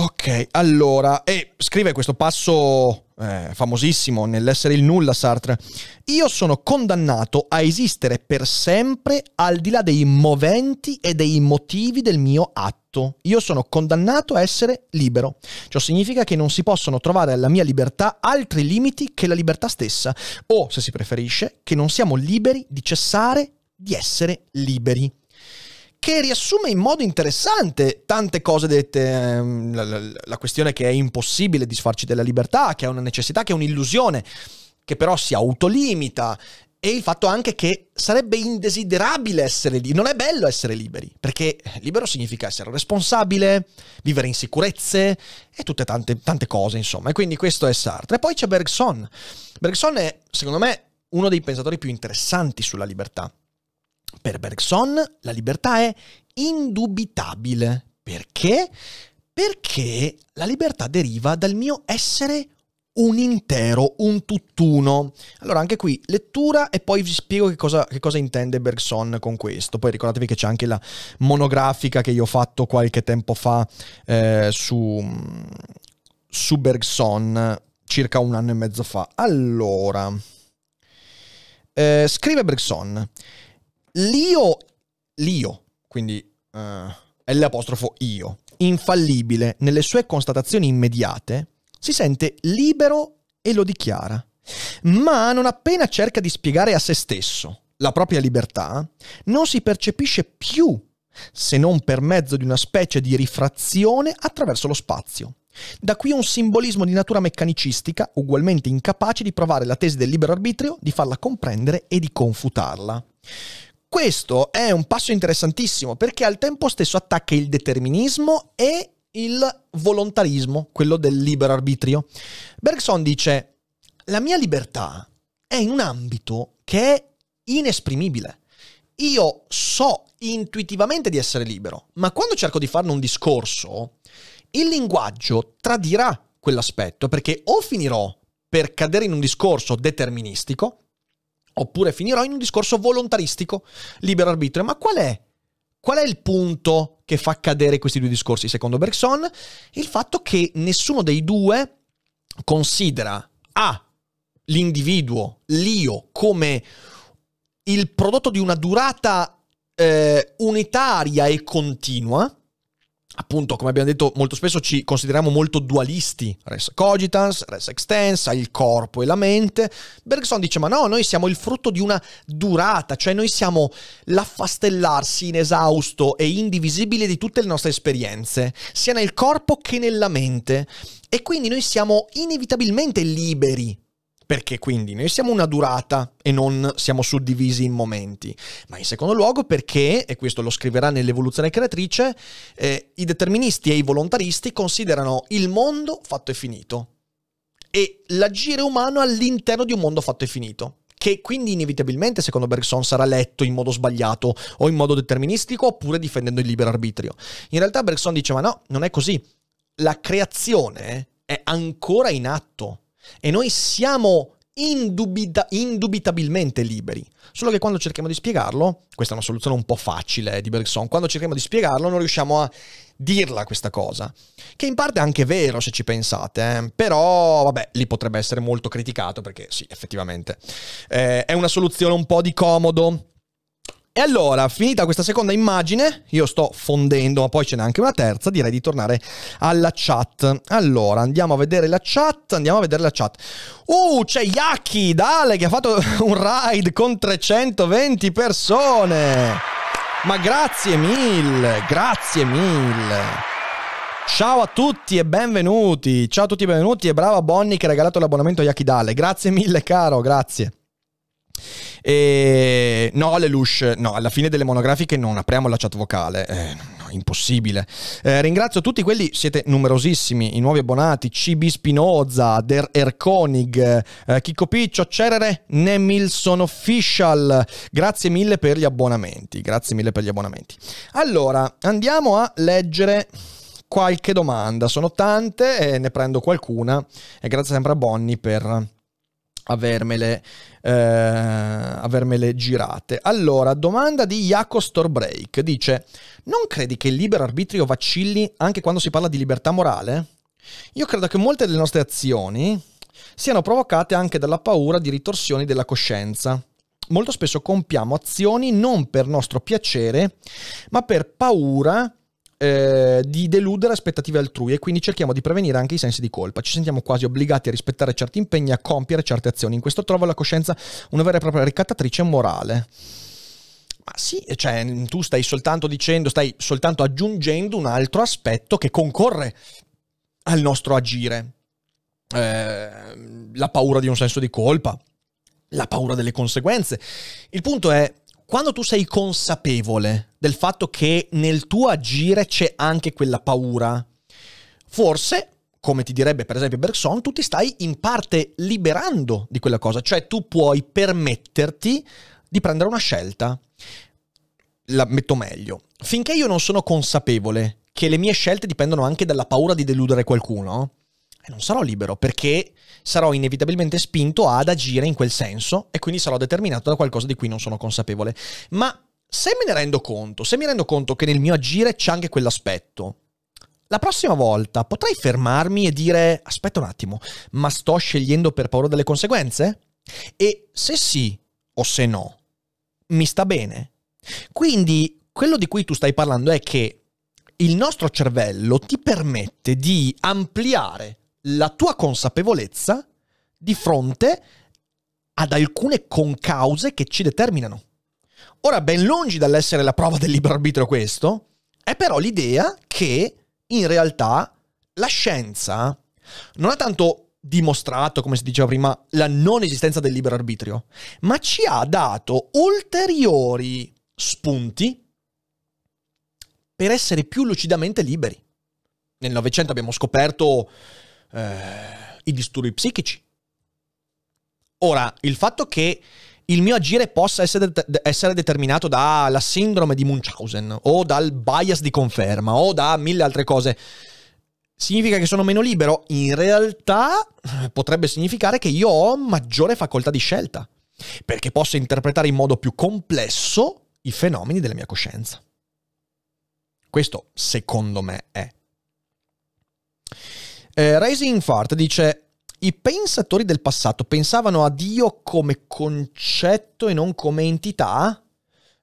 Ok, allora, e scrive questo passo eh, famosissimo nell'essere il nulla Sartre. Io sono condannato a esistere per sempre al di là dei moventi e dei motivi del mio atto. Io sono condannato a essere libero. Ciò significa che non si possono trovare alla mia libertà altri limiti che la libertà stessa, o, se si preferisce, che non siamo liberi di cessare di essere liberi che riassume in modo interessante tante cose dette, ehm, la, la, la questione che è impossibile disfarci della libertà, che è una necessità, che è un'illusione, che però si autolimita e il fatto anche che sarebbe indesiderabile essere liberi, non è bello essere liberi, perché eh, libero significa essere responsabile, vivere in sicurezze e tutte tante, tante cose, insomma. E quindi questo è Sartre. E poi c'è Bergson. Bergson è, secondo me, uno dei pensatori più interessanti sulla libertà. Per Bergson la libertà è indubitabile. Perché? Perché la libertà deriva dal mio essere un intero, un tutt'uno. Allora, anche qui lettura e poi vi spiego che cosa, che cosa, intende Bergson con questo. Poi ricordatevi che c'è anche la monografica che io ho fatto qualche tempo fa eh, su, su Bergson, circa un anno e mezzo fa. Allora, eh, scrive Bergson. L'io, l'io, quindi uh, eh, l'apostrofo io, infallibile nelle sue constatazioni immediate, si sente libero e lo dichiara. Ma non appena cerca di spiegare a se stesso la propria libertà, non si percepisce più se non per mezzo di una specie di rifrazione attraverso lo spazio. Da qui un simbolismo di natura meccanicistica, ugualmente incapace di provare la tesi del libero arbitrio, di farla comprendere e di confutarla. Questo è un passo interessantissimo perché al tempo stesso attacca il determinismo e il volontarismo, quello del libero arbitrio. Bergson dice, la mia libertà è in un ambito che è inesprimibile. Io so intuitivamente di essere libero, ma quando cerco di farne un discorso, il linguaggio tradirà quell'aspetto, perché o finirò per cadere in un discorso deterministico, oppure finirò in un discorso volontaristico, libero arbitrio. Ma qual è? Qual è il punto che fa cadere questi due discorsi, secondo Bergson? Il fatto che nessuno dei due considera A, l'individuo, l'io, come il prodotto di una durata eh, unitaria e continua, appunto, come abbiamo detto molto spesso, ci consideriamo molto dualisti, res cogitans, res extensa, il corpo e la mente. Bergson dice, ma no, noi siamo il frutto di una durata, cioè noi siamo l'affastellarsi inesausto e indivisibile di tutte le nostre esperienze, sia nel corpo che nella mente. E quindi noi siamo inevitabilmente liberi perché quindi noi siamo una durata e non siamo suddivisi in momenti, ma in secondo luogo perché, e questo lo scriverà nell'evoluzione creatrice, eh, i deterministi e i volontaristi considerano il mondo fatto e finito e l'agire umano all'interno di un mondo fatto e finito che quindi inevitabilmente secondo Bergson sarà letto in modo sbagliato o in modo deterministico oppure difendendo il libero arbitrio. In realtà Bergson dice: Ma no, non è così. La creazione è ancora in atto. E noi siamo indubita- indubitabilmente liberi. Solo che quando cerchiamo di spiegarlo, questa è una soluzione un po' facile eh, di Bergson, quando cerchiamo di spiegarlo non riusciamo a dirla questa cosa, che in parte è anche vero se ci pensate, eh? però vabbè, lì potrebbe essere molto criticato perché sì, effettivamente eh, è una soluzione un po' di comodo, e allora, finita questa seconda immagine, io sto fondendo, ma poi ce n'è anche una terza, direi di tornare alla chat. Allora, andiamo a vedere la chat, andiamo a vedere la chat. Uh, c'è Yaki, Dale, che ha fatto (laughs) un raid con 320 persone. Ma grazie mille, grazie mille. Ciao a tutti e benvenuti. Ciao a tutti e benvenuti e brava Bonnie che ha regalato l'abbonamento a Yaki Dale. Grazie mille caro, grazie. E no, Lelouch, no, alla fine delle monografiche non apriamo la chat vocale. Eh, impossibile. Eh, ringrazio tutti quelli, siete numerosissimi, i nuovi abbonati, CB Spinoza, Der Erkonig, eh, Chicco Piccio, Cerere, Nemilson Official. Grazie mille per gli abbonamenti, grazie mille per gli abbonamenti. Allora, andiamo a leggere qualche domanda, sono tante e ne prendo qualcuna e grazie sempre a Bonnie per avermele, eh, avermele girate. Allora, domanda di Jaco Storbreak. Dice, non credi che il libero arbitrio vacilli anche quando si parla di libertà morale? Io credo che molte delle nostre azioni siano provocate anche dalla paura di ritorsioni della coscienza. Molto spesso compiamo azioni non per nostro piacere, ma per paura eh, di deludere aspettative altrui e quindi cerchiamo di prevenire anche i sensi di colpa. Ci sentiamo quasi obbligati a rispettare certi impegni e a compiere certe azioni. In questo trovo la coscienza una vera e propria ricattatrice morale. Ma sì, cioè tu stai soltanto dicendo, stai soltanto aggiungendo un altro aspetto che concorre al nostro agire. Eh, la paura di un senso di colpa, la paura delle conseguenze. Il punto è quando tu sei consapevole del fatto che nel tuo agire c'è anche quella paura, forse, come ti direbbe per esempio Bergson, tu ti stai in parte liberando di quella cosa, cioè tu puoi permetterti di prendere una scelta. La metto meglio. Finché io non sono consapevole che le mie scelte dipendono anche dalla paura di deludere qualcuno, non sarò libero perché sarò inevitabilmente spinto ad agire in quel senso e quindi sarò determinato da qualcosa di cui non sono consapevole. Ma se me ne rendo conto, se mi rendo conto che nel mio agire c'è anche quell'aspetto, la prossima volta potrei fermarmi e dire aspetta un attimo, ma sto scegliendo per paura delle conseguenze? E se sì o se no, mi sta bene. Quindi quello di cui tu stai parlando è che il nostro cervello ti permette di ampliare la tua consapevolezza di fronte ad alcune concause che ci determinano. Ora, ben lungi dall'essere la prova del libero arbitrio questo, è però l'idea che in realtà la scienza non ha tanto dimostrato, come si diceva prima, la non esistenza del libero arbitrio, ma ci ha dato ulteriori spunti per essere più lucidamente liberi. Nel Novecento abbiamo scoperto eh, i disturbi psichici. Ora, il fatto che il mio agire possa essere, essere determinato dalla sindrome di Munchausen o dal bias di conferma o da mille altre cose, significa che sono meno libero? In realtà potrebbe significare che io ho maggiore facoltà di scelta, perché posso interpretare in modo più complesso i fenomeni della mia coscienza. Questo secondo me è. Eh, Rising Fart dice i pensatori del passato pensavano a Dio come concetto e non come entità?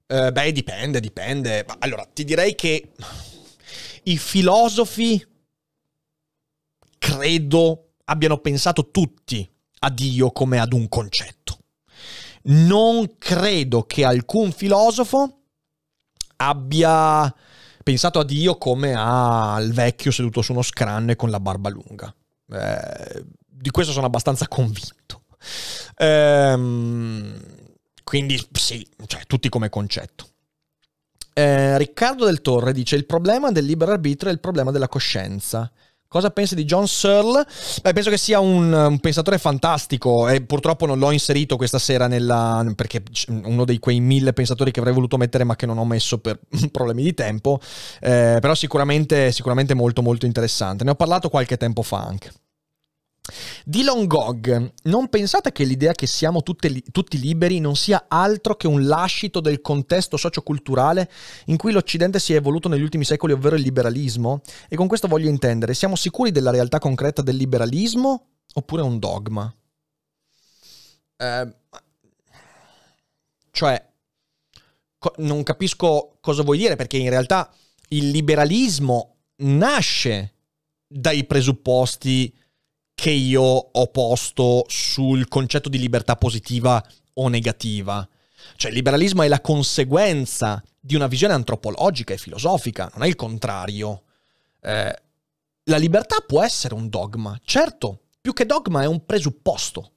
Eh, beh, dipende, dipende. Allora, ti direi che i filosofi, credo, abbiano pensato tutti a Dio come ad un concetto. Non credo che alcun filosofo abbia pensato a Dio come al vecchio seduto su uno scranne con la barba lunga. Eh, di questo sono abbastanza convinto. Ehm, quindi sì, cioè, tutti come concetto. Eh, Riccardo del Torre dice il problema del libero arbitrio è il problema della coscienza. Cosa pensi di John Searle? Beh, penso che sia un, un, pensatore fantastico e purtroppo non l'ho inserito questa sera nella, perché uno dei quei mille pensatori che avrei voluto mettere ma che non ho messo per (laughs) problemi di tempo, eh, però sicuramente, sicuramente molto molto interessante. Ne ho parlato qualche tempo fa anche. Dylan Gog, non pensate che l'idea che siamo li- tutti liberi non sia altro che un lascito del contesto socioculturale in cui l'Occidente si è evoluto negli ultimi secoli, ovvero il liberalismo? E con questo voglio intendere, siamo sicuri della realtà concreta del liberalismo oppure un dogma? Eh, cioè, co- non capisco cosa vuoi dire perché in realtà il liberalismo nasce dai presupposti che io ho posto sul concetto di libertà positiva o negativa. Cioè il liberalismo è la conseguenza di una visione antropologica e filosofica, non è il contrario. Eh, la libertà può essere un dogma, certo, più che dogma è un presupposto.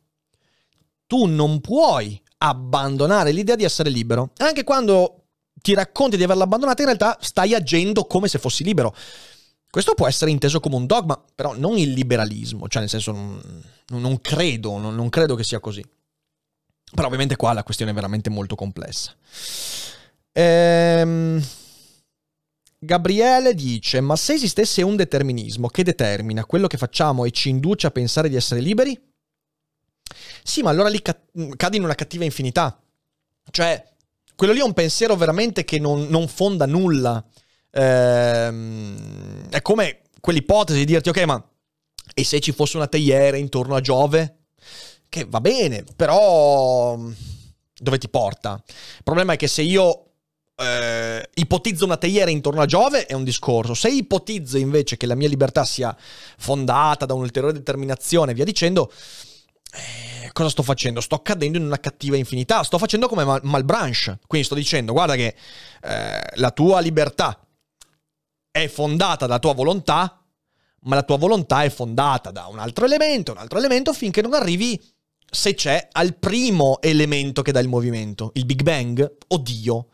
Tu non puoi abbandonare l'idea di essere libero. Anche quando ti racconti di averla abbandonata, in realtà stai agendo come se fossi libero. Questo può essere inteso come un dogma, però non il liberalismo, cioè nel senso non, non credo, non, non credo che sia così. Però ovviamente qua la questione è veramente molto complessa. Ehm... Gabriele dice, ma se esistesse un determinismo che determina quello che facciamo e ci induce a pensare di essere liberi? Sì, ma allora lì mm, cade in una cattiva infinità. Cioè, quello lì è un pensiero veramente che non, non fonda nulla Ehm, è come quell'ipotesi di dirti, ok, ma e se ci fosse una teiera intorno a Giove? Che va bene, però mm, dove ti porta? Il problema è che se io eh, ipotizzo una teiera intorno a Giove è un discorso, se ipotizzo invece che la mia libertà sia fondata da un'ulteriore determinazione e via dicendo, eh, cosa sto facendo? Sto cadendo in una cattiva infinità, sto facendo come Mal- Malbranche, quindi sto dicendo guarda che eh, la tua libertà è fondata dalla tua volontà, ma la tua volontà è fondata da un altro elemento, un altro elemento, finché non arrivi, se c'è, al primo elemento che dà il movimento, il Big Bang, oddio.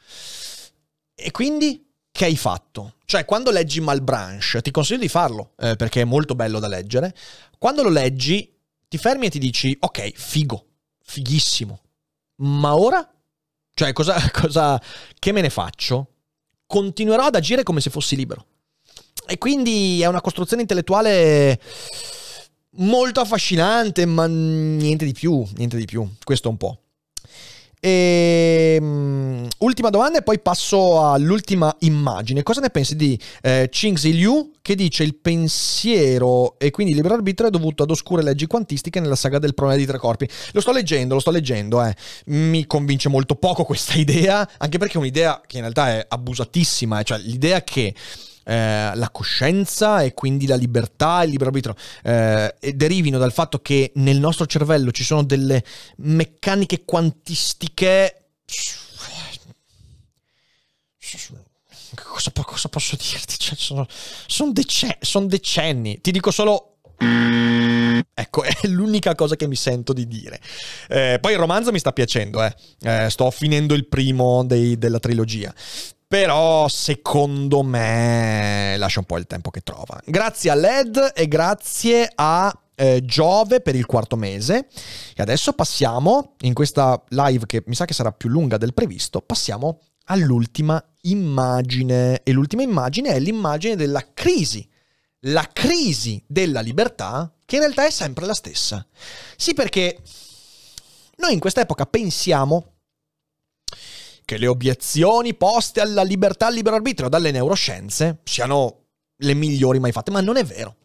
E quindi che hai fatto? Cioè, quando leggi Malbranche, ti consiglio di farlo, eh, perché è molto bello da leggere, quando lo leggi ti fermi e ti dici, ok, figo, fighissimo, ma ora? Cioè, cosa, (laughs) cosa che me ne faccio? Continuerò ad agire come se fossi libero. E quindi è una costruzione intellettuale molto affascinante, ma niente di più, niente di più. Questo un po'. E, um, ultima domanda e poi passo all'ultima immagine. Cosa ne pensi di eh, Zi Liu che dice il pensiero e quindi il libero arbitro è dovuto ad oscure leggi quantistiche nella saga del problema di tre corpi? Lo sto leggendo, lo sto leggendo, eh. mi convince molto poco questa (laughs) idea, anche perché è un'idea che in realtà è abusatissima, eh. cioè l'idea che eh, la coscienza e quindi la libertà e il libero arbitro eh, derivino dal fatto che nel nostro cervello ci sono delle meccaniche quantistiche Cosa, cosa, posso dirti? Cioè, sono, sono, dece- sono, decenni. Ti dico solo. Ecco, è l'unica cosa che mi sento di dire. Eh, poi il romanzo mi sta piacendo, eh. Eh, sto finendo il primo dei, della trilogia. Però secondo me lascia un po' il tempo che trova. Grazie a LED e grazie a eh, Giove per il quarto mese. E adesso passiamo, in questa live che mi sa che sarà più lunga del previsto, passiamo all'ultima immagine. E l'ultima immagine è l'immagine della crisi. La crisi della libertà, che in realtà è sempre la stessa. Sì, perché noi in questa epoca pensiamo che le obiezioni poste alla libertà al libero arbitrio dalle neuroscienze siano le migliori mai fatte, ma non è vero.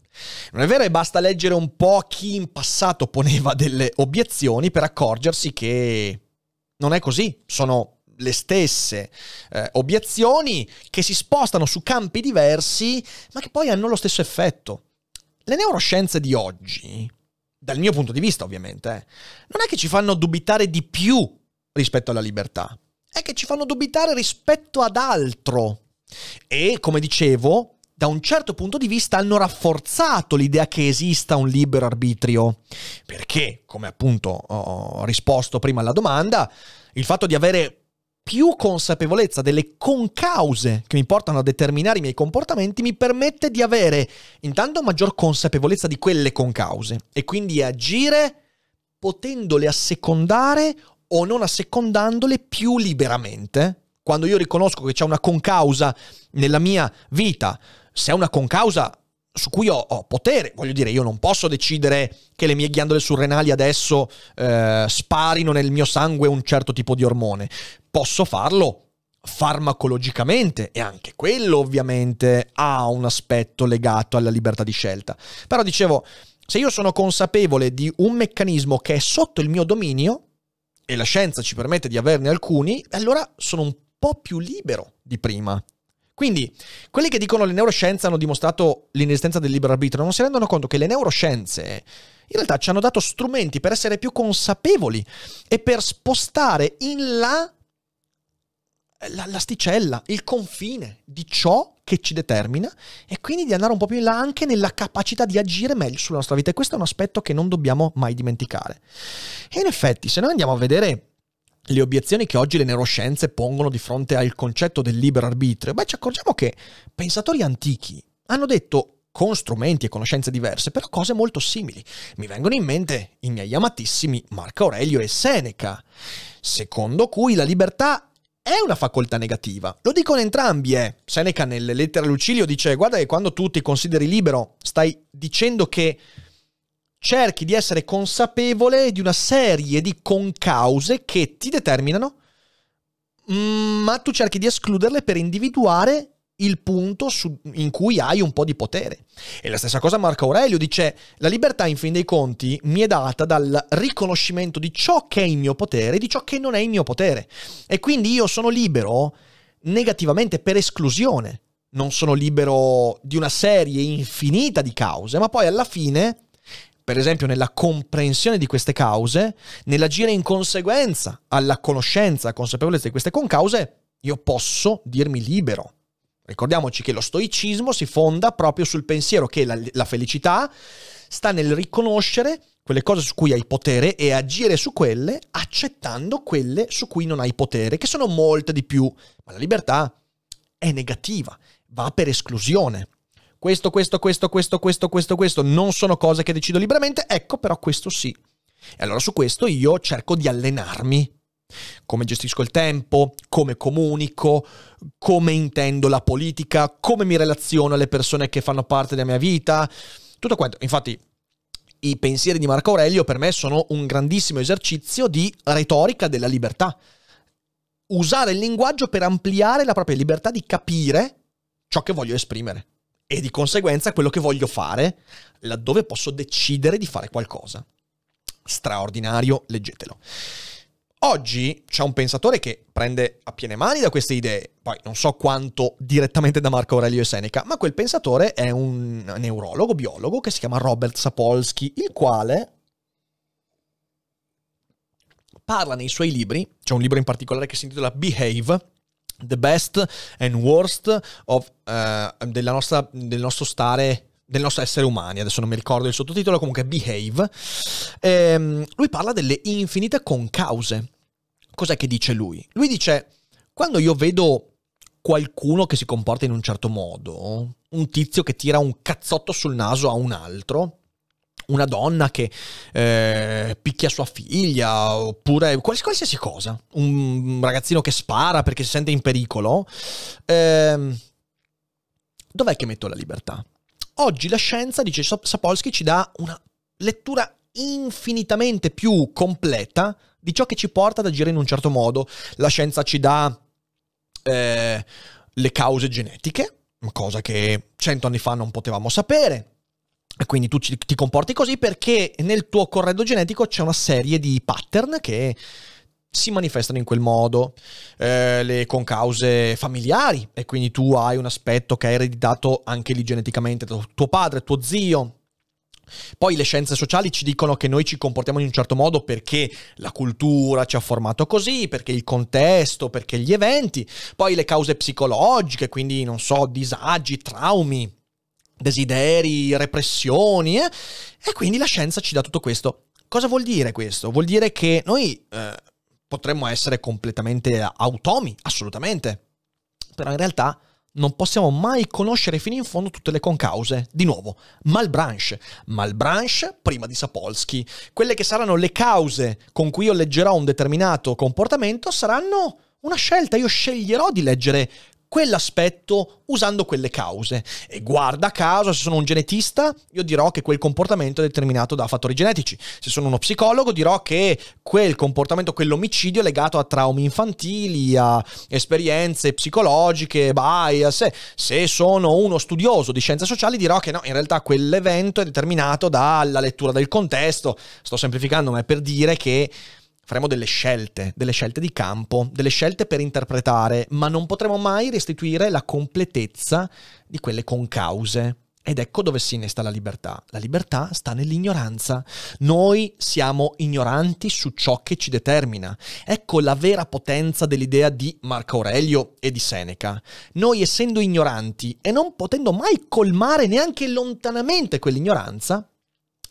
Non è vero e basta leggere un po' chi in passato poneva delle obiezioni per accorgersi che non è così, sono le stesse eh, obiezioni che si spostano su campi diversi ma che poi hanno lo stesso effetto. Le neuroscienze di oggi, dal mio punto di vista ovviamente, eh, non è che ci fanno dubitare di più rispetto alla libertà, è che ci fanno dubitare rispetto ad altro. E, come dicevo, da un certo punto di vista hanno rafforzato l'idea che esista un libero arbitrio, perché, come appunto ho risposto prima alla domanda, il fatto di avere più consapevolezza delle concause che mi portano a determinare i miei comportamenti mi permette di avere intanto maggior consapevolezza di quelle concause e quindi agire potendole assecondare o non assecondandole più liberamente, quando io riconosco che c'è una concausa nella mia vita, se è una concausa su cui ho, ho, potere, voglio dire, io non posso decidere che le mie ghiandole surrenali adesso eh, sparino nel mio sangue un certo tipo di ormone, posso farlo farmacologicamente e anche quello ovviamente ha un aspetto legato alla libertà di scelta. Però dicevo, se io sono consapevole di un meccanismo che è sotto il mio dominio, e la scienza ci permette di averne alcuni, allora sono un po' più libero di prima. Quindi, quelli che dicono le neuroscienze hanno dimostrato l'inesistenza del libero arbitrio non si rendono conto che le neuroscienze in realtà ci hanno dato strumenti per essere più consapevoli e per spostare in là l'asticella, il confine di ciò che ci determina e quindi di andare un po' più in là anche nella capacità di agire meglio sulla nostra vita. E questo è un aspetto che non dobbiamo mai dimenticare. E in effetti, se noi andiamo a vedere le obiezioni che oggi le neuroscienze pongono di fronte al concetto del libero arbitrio, beh, ci accorgiamo che pensatori antichi hanno detto con strumenti e conoscenze diverse, però cose molto simili. Mi vengono in mente i miei amatissimi Marco Aurelio e Seneca, secondo cui la libertà è una facoltà negativa. Lo dicono entrambi, eh. Seneca nelle lettere a Lucilio dice, guarda che quando tu ti consideri libero, stai dicendo che cerchi di essere consapevole di una serie di concause che ti determinano, mm, ma tu cerchi di escluderle per individuare il punto su, in cui hai un po' di potere. E la stessa cosa Marco Aurelio dice, la libertà in fin dei conti mi è data dal riconoscimento di ciò che è il mio potere e di ciò che non è il mio potere. E quindi io sono libero negativamente per esclusione. Non sono libero di una serie infinita di cause, ma poi alla fine per esempio nella comprensione di queste cause, nell'agire in conseguenza alla conoscenza, consapevolezza di queste concause, io posso dirmi libero. Ricordiamoci che lo stoicismo si fonda proprio sul pensiero che la, la felicità sta nel riconoscere quelle cose su cui hai potere e agire su quelle accettando quelle su cui non hai potere, che sono molte di più, ma la libertà è negativa, va per esclusione. Questo, questo, questo, questo, questo, questo, questo non sono cose che decido liberamente, ecco però questo sì. E allora su questo io cerco di allenarmi come gestisco il tempo, come comunico, come intendo la politica, come mi relaziono alle persone che fanno parte della mia vita, tutto quanto. Infatti i pensieri di Marco Aurelio per me sono un grandissimo esercizio di retorica della libertà. Usare il linguaggio per ampliare la propria libertà di capire ciò che voglio esprimere e di conseguenza quello che voglio fare laddove posso decidere di fare qualcosa. Straordinario, leggetelo. Oggi c'è un pensatore che prende a piene mani da queste idee, poi non so quanto direttamente da Marco Aurelio e Seneca, ma quel pensatore è un neurologo, biologo che si chiama Robert Sapolsky, il quale parla nei suoi libri, c'è un libro in particolare che si intitola Behave, The Best and Worst of, uh, della nostra, del nostro stare del nostro essere umani, adesso non mi ricordo il sottotitolo, comunque Behave, ehm, lui parla delle infinite concause. Cos'è che dice lui? Lui dice, quando io vedo qualcuno che si comporta in un certo modo, un tizio che tira un cazzotto sul naso a un altro, una donna che eh, picchia sua figlia, oppure qualsiasi cosa, un ragazzino che spara perché si sente in pericolo, ehm, dov'è che metto la libertà? Oggi la scienza, dice Sapolsky, ci dà una lettura infinitamente più completa di ciò che ci porta ad agire in un certo modo. La scienza ci dà eh, le cause genetiche, cosa che cento anni fa non potevamo sapere. E quindi tu ti comporti così perché nel tuo corredo genetico c'è una serie di pattern che si manifestano in quel modo, eh, le concause familiari, e quindi tu hai un aspetto che hai ereditato anche lì geneticamente da tuo padre, tuo zio. Poi le scienze sociali ci dicono che noi ci comportiamo in un certo modo perché la cultura ci ha formato così, perché il contesto, perché gli eventi, poi le cause psicologiche, quindi non so, disagi, traumi, desideri, repressioni, eh? e quindi la scienza ci dà tutto questo cosa vuol dire questo? Vuol dire che noi eh, potremmo essere completamente automi, assolutamente. Però in realtà non possiamo mai conoscere fino in fondo tutte le concause. Di nuovo, Malbranche. Malbranche prima di Sapolsky. Quelle che saranno le cause con cui io leggerò un determinato comportamento saranno una scelta. Io sceglierò di leggere quell'aspetto usando quelle cause. E guarda caso, se sono un genetista, io dirò che quel comportamento è determinato da fattori genetici. Se sono uno psicologo, dirò che quel comportamento, quell'omicidio è legato a traumi infantili, a esperienze psicologiche, bias. Se sono uno studioso di scienze sociali, dirò che no, in realtà quell'evento è determinato dalla lettura del contesto. Sto semplificando, ma è per dire che faremo delle scelte, delle scelte di campo, delle scelte per interpretare, ma non potremo mai restituire la completezza di quelle concause. Ed ecco dove si innesta la libertà. La libertà sta nell'ignoranza. Noi siamo ignoranti su ciò che ci determina. Ecco la vera potenza dell'idea di Marco Aurelio e di Seneca. Noi essendo ignoranti e non potendo mai colmare neanche lontanamente quell'ignoranza,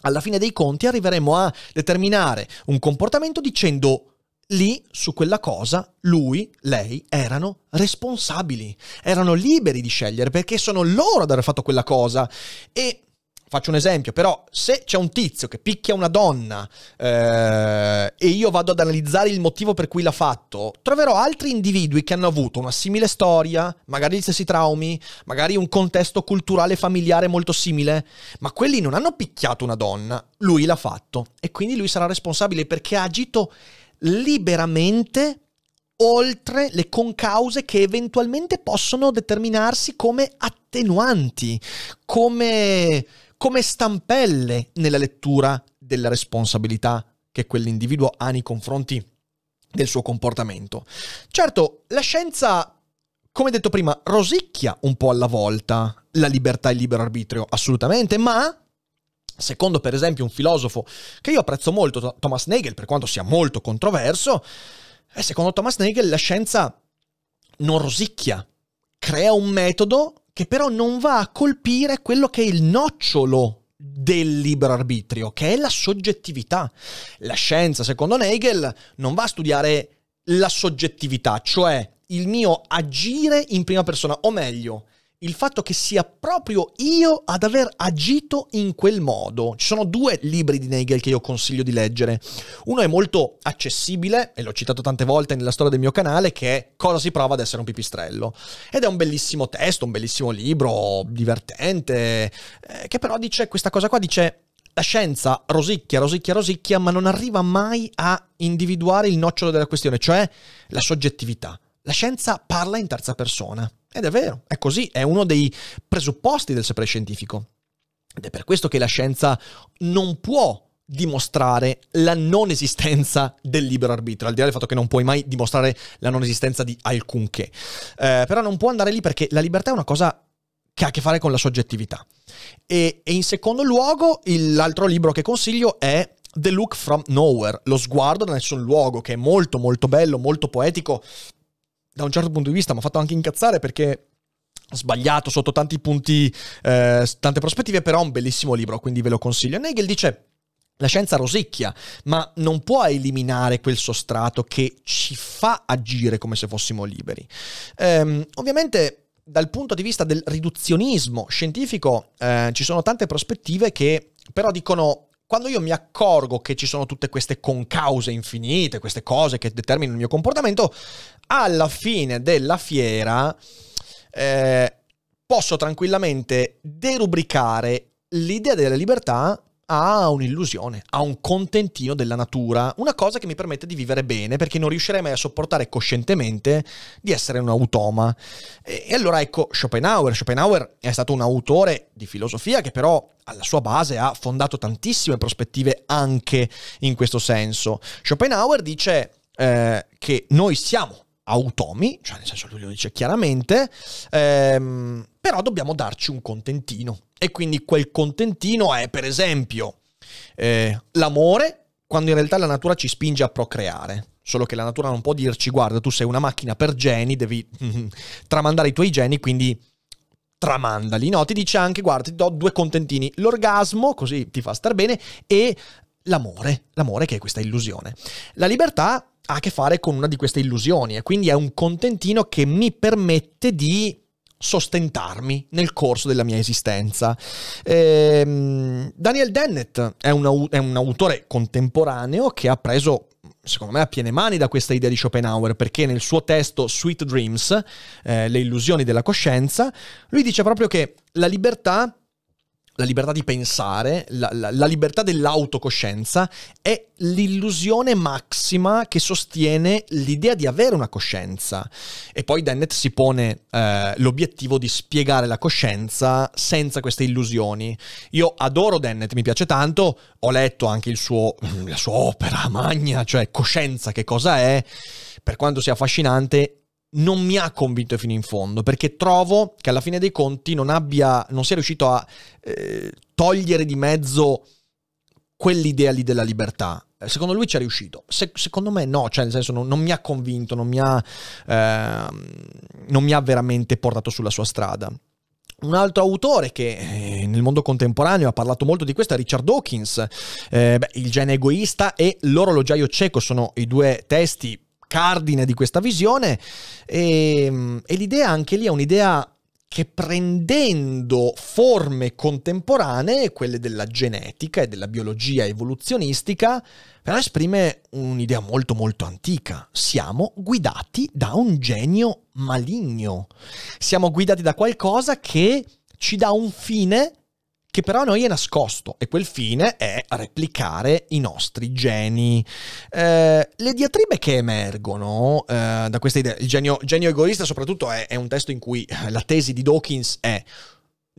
alla fine dei conti arriveremo a determinare un comportamento dicendo lì su quella cosa lui, lei erano responsabili, erano liberi di scegliere perché sono loro ad aver fatto quella cosa e faccio un esempio, però se c'è un tizio che picchia una donna eh, e io vado ad analizzare il motivo per cui l'ha fatto, troverò altri individui che hanno avuto una simile storia, magari gli stessi traumi, magari un contesto culturale familiare molto simile, ma quelli non hanno picchiato una donna, lui l'ha fatto e quindi lui sarà responsabile perché ha agito liberamente oltre le concause che eventualmente possono determinarsi come attenuanti, come come stampelle nella lettura della responsabilità che quell'individuo ha nei confronti del suo comportamento. Certo, la scienza, come detto prima, rosicchia un po' alla volta la libertà e il libero arbitrio, assolutamente, ma secondo per esempio un filosofo che io apprezzo molto, Thomas Nagel, per quanto sia molto controverso, eh, secondo Thomas Nagel la scienza non rosicchia, crea un metodo che però non va a colpire quello che è il nocciolo del libero arbitrio, che è la soggettività. La scienza, secondo Hegel, non va a studiare la soggettività, cioè il mio agire in prima persona, o meglio, il fatto che sia proprio io ad aver agito in quel modo. Ci sono due libri di Nagel che io consiglio di leggere. Uno è molto accessibile, e l'ho citato tante volte nella storia del mio canale, che è Cosa si prova ad essere un pipistrello. Ed è un bellissimo testo, un bellissimo libro, divertente, eh, che però dice questa cosa qua, dice la scienza rosicchia, rosicchia, rosicchia, ma non arriva mai a individuare il nocciolo della questione, cioè la soggettività. La scienza parla in terza persona. Ed è vero, è così, è uno dei presupposti del sapere scientifico. Ed è per questo che la scienza non può dimostrare la non esistenza del libero arbitrio, al di là del fatto che non puoi mai dimostrare la non esistenza di alcunché. Eh, però non può andare lì perché la libertà è una cosa che ha a che fare con la soggettività. E, e in secondo luogo, il, l'altro libro che consiglio è The Look from Nowhere, lo sguardo da nessun luogo, che è molto molto bello, molto poetico da un certo punto di vista mi ha fatto anche incazzare perché sbagliato sotto tanti punti, eh, tante prospettive, però è un bellissimo libro, quindi ve lo consiglio. Nagel dice la scienza rosicchia, ma non può eliminare quel sostrato che ci fa agire come se fossimo liberi. Ehm, ovviamente dal punto di vista del riduzionismo scientifico eh, ci sono tante prospettive che però dicono quando io mi accorgo che ci sono tutte queste concause infinite, queste cose che determinano il mio comportamento, alla fine della fiera eh, posso tranquillamente derubricare l'idea della libertà a un'illusione, a un contentino della natura, una cosa che mi permette di vivere bene perché non riuscirei mai a sopportare coscientemente di essere un automa. E, allora ecco Schopenhauer. Schopenhauer è stato un autore di filosofia che però alla sua base ha fondato tantissime prospettive anche in questo senso. Schopenhauer dice eh, che noi siamo automi, cioè nel senso lui lo dice chiaramente, ehm, però dobbiamo darci un contentino. E quindi quel contentino è per esempio eh, l'amore, quando in realtà la natura ci spinge a procreare. Solo che la natura non può dirci, guarda, tu sei una macchina per geni, devi (laughs) tramandare i tuoi geni, quindi tramandali. No, ti dice anche, guarda, ti do due contentini, l'orgasmo, così ti fa star bene, e l'amore, l'amore che è questa illusione. La libertà ha a che fare con una di queste illusioni e quindi è un contentino che mi permette di sostentarmi nel corso della mia esistenza. Ehm, Daniel Dennett è un, è un autore contemporaneo che ha preso secondo me a piene mani da questa idea di Schopenhauer, perché nel suo testo Sweet Dreams, eh, le illusioni della coscienza, lui dice proprio che la libertà la libertà di pensare, la, la, la, libertà dell'autocoscienza è l'illusione massima che sostiene l'idea di avere una coscienza. E poi Dennett si pone eh, l'obiettivo di spiegare la coscienza senza queste illusioni. Io adoro Dennett, mi piace tanto, ho letto anche suo, la sua opera magna, cioè Coscienza che cosa è, per quanto sia affascinante, non mi ha convinto fino in fondo, perché trovo che alla fine dei conti non abbia, non sia riuscito a eh, togliere di mezzo quell'idea lì della libertà. Eh, secondo lui ci è riuscito, Se, secondo me no, cioè nel senso non, non mi ha convinto, non mi ha, eh, non mi ha veramente portato sulla sua strada. Un altro autore che eh, nel mondo contemporaneo ha parlato molto di questo è Richard Dawkins, eh, beh, Il gene egoista e L'orologiaio cieco sono i due testi cardine di questa visione e, ehm, e l'idea anche lì è un'idea che prendendo forme contemporanee, quelle della genetica e della biologia evoluzionistica, però esprime un'idea molto molto antica. Siamo guidati da un genio maligno, siamo guidati da qualcosa che ci dà un fine che però a noi è nascosto e quel fine è replicare i nostri geni. Eh, le diatribe che emergono eh, da questa idea, il genio, genio egoista soprattutto è, è un testo in cui la tesi di Dawkins è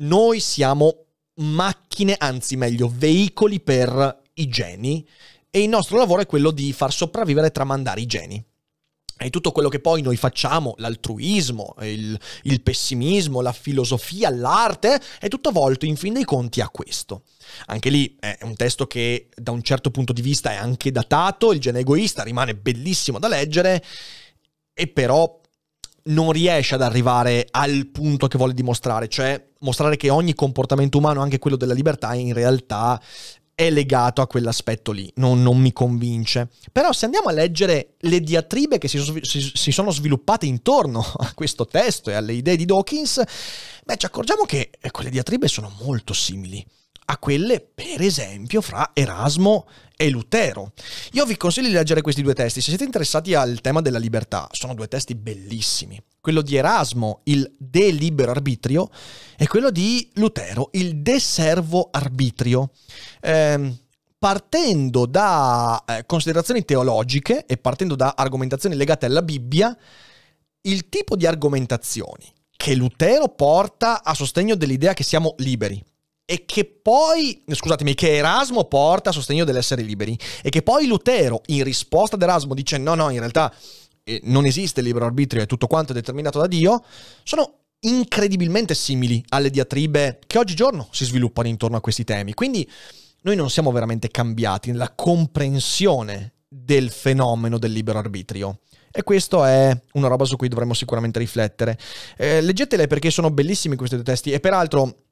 noi siamo macchine, anzi meglio veicoli per i geni e il nostro lavoro è quello di far sopravvivere e tramandare i geni. E tutto quello che poi noi facciamo, l'altruismo, il, il, pessimismo, la filosofia, l'arte, è tutto volto in fin dei conti a questo. Anche lì è un testo che da un certo punto di vista è anche datato, il gene egoista rimane bellissimo da leggere, e però non riesce ad arrivare al punto che vuole dimostrare, cioè mostrare che ogni comportamento umano, anche quello della libertà, in realtà è legato a quell'aspetto lì, non, non, mi convince. Però se andiamo a leggere le diatribe che si, si, si sono sviluppate intorno (laughs) a questo testo e alle idee di Dawkins, beh, ci accorgiamo che quelle ecco, diatribe sono molto simili a quelle, per esempio, fra Erasmo e Lutero. Io vi consiglio di leggere questi due testi, se siete interessati al tema della libertà, sono due testi bellissimi. Quello di Erasmo, il De libero arbitrio, e quello di Lutero, il De servo arbitrio. Eh, partendo da eh, considerazioni teologiche e partendo da argomentazioni legate alla Bibbia, il tipo di argomentazioni che Lutero porta a sostegno dell'idea che siamo liberi e che poi, scusatemi, che Erasmo porta a sostegno dell'essere liberi e che poi Lutero in risposta ad Erasmo dice no, no, in realtà eh, non esiste il libero arbitrio, è tutto quanto determinato da Dio, sono incredibilmente simili alle diatribe che oggigiorno si sviluppano intorno a questi temi. Quindi noi non siamo veramente cambiati nella comprensione del fenomeno del libero arbitrio. E questo è una roba su cui dovremmo sicuramente riflettere. Eh, leggetele perché sono bellissimi questi due testi e peraltro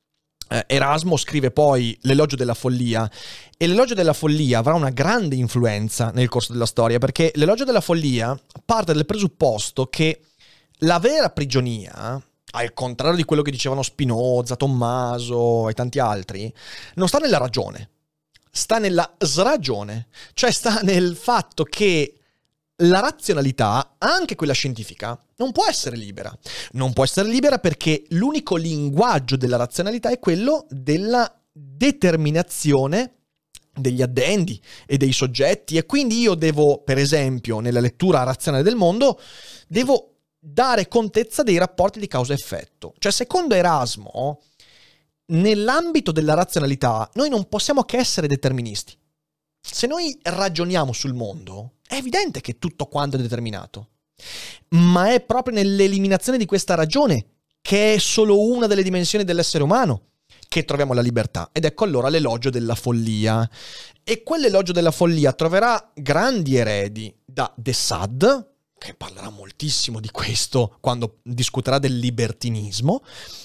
eh, Erasmo scrive poi l'elogio della follia e l'elogio della follia avrà una grande influenza nel corso della storia perché l'elogio della follia parte dal presupposto che la vera prigionia, al contrario di quello che dicevano Spinoza, Tommaso e tanti altri, non sta nella ragione, sta nella sragione, cioè sta nel fatto che la razionalità, anche quella scientifica, non può essere libera. Non può essere libera perché l'unico linguaggio della razionalità è quello della determinazione degli addendi e dei soggetti e quindi io devo, per esempio, nella lettura razionale del mondo, devo dare contezza dei rapporti di causa-effetto. Cioè, secondo Erasmo, nell'ambito della razionalità noi non possiamo che essere deterministi. Se noi ragioniamo sul mondo, è evidente che tutto quanto è determinato. Ma è proprio nell'eliminazione di questa ragione che è solo una delle dimensioni dell'essere umano che troviamo la libertà. Ed ecco allora l'elogio della follia. E quell'elogio della follia troverà grandi eredi da De Sad, che parlerà moltissimo di questo quando discuterà del libertinismo,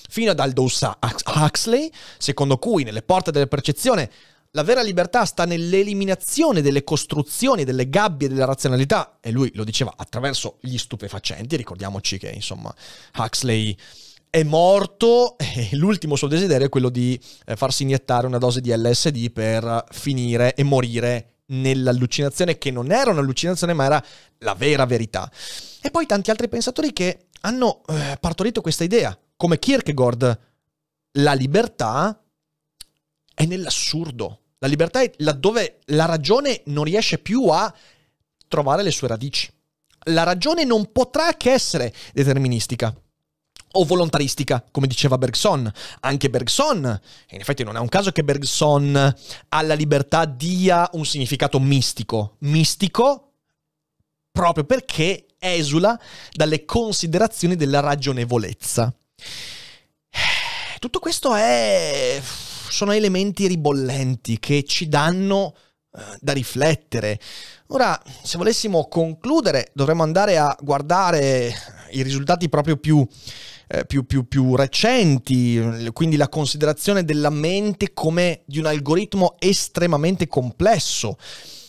fino ad Aldous Huxley, secondo cui nelle porte della percezione la vera libertà sta nell'eliminazione delle costruzioni, delle gabbie della razionalità, e lui lo diceva attraverso gli stupefacenti, ricordiamoci che insomma Huxley è morto (laughs) e l'ultimo suo desiderio è quello di eh, farsi iniettare una dose di LSD per finire e morire nell'allucinazione che non era un'allucinazione ma era la vera verità. E poi tanti altri pensatori che hanno eh, partorito questa idea, come Kierkegaard, la libertà è nell'assurdo. La libertà è laddove la ragione non riesce più a trovare le sue radici. La ragione non potrà che essere deterministica o volontaristica, come diceva Bergson. Anche Bergson, in effetti non è un caso che Bergson alla libertà dia un significato mistico. Mistico proprio perché esula dalle considerazioni della ragionevolezza. Tutto questo è sono elementi ribollenti che ci danno eh, da riflettere. Ora, se volessimo concludere, dovremmo andare a guardare i risultati proprio più, eh, più, più, più recenti, quindi la considerazione della mente come di un algoritmo estremamente complesso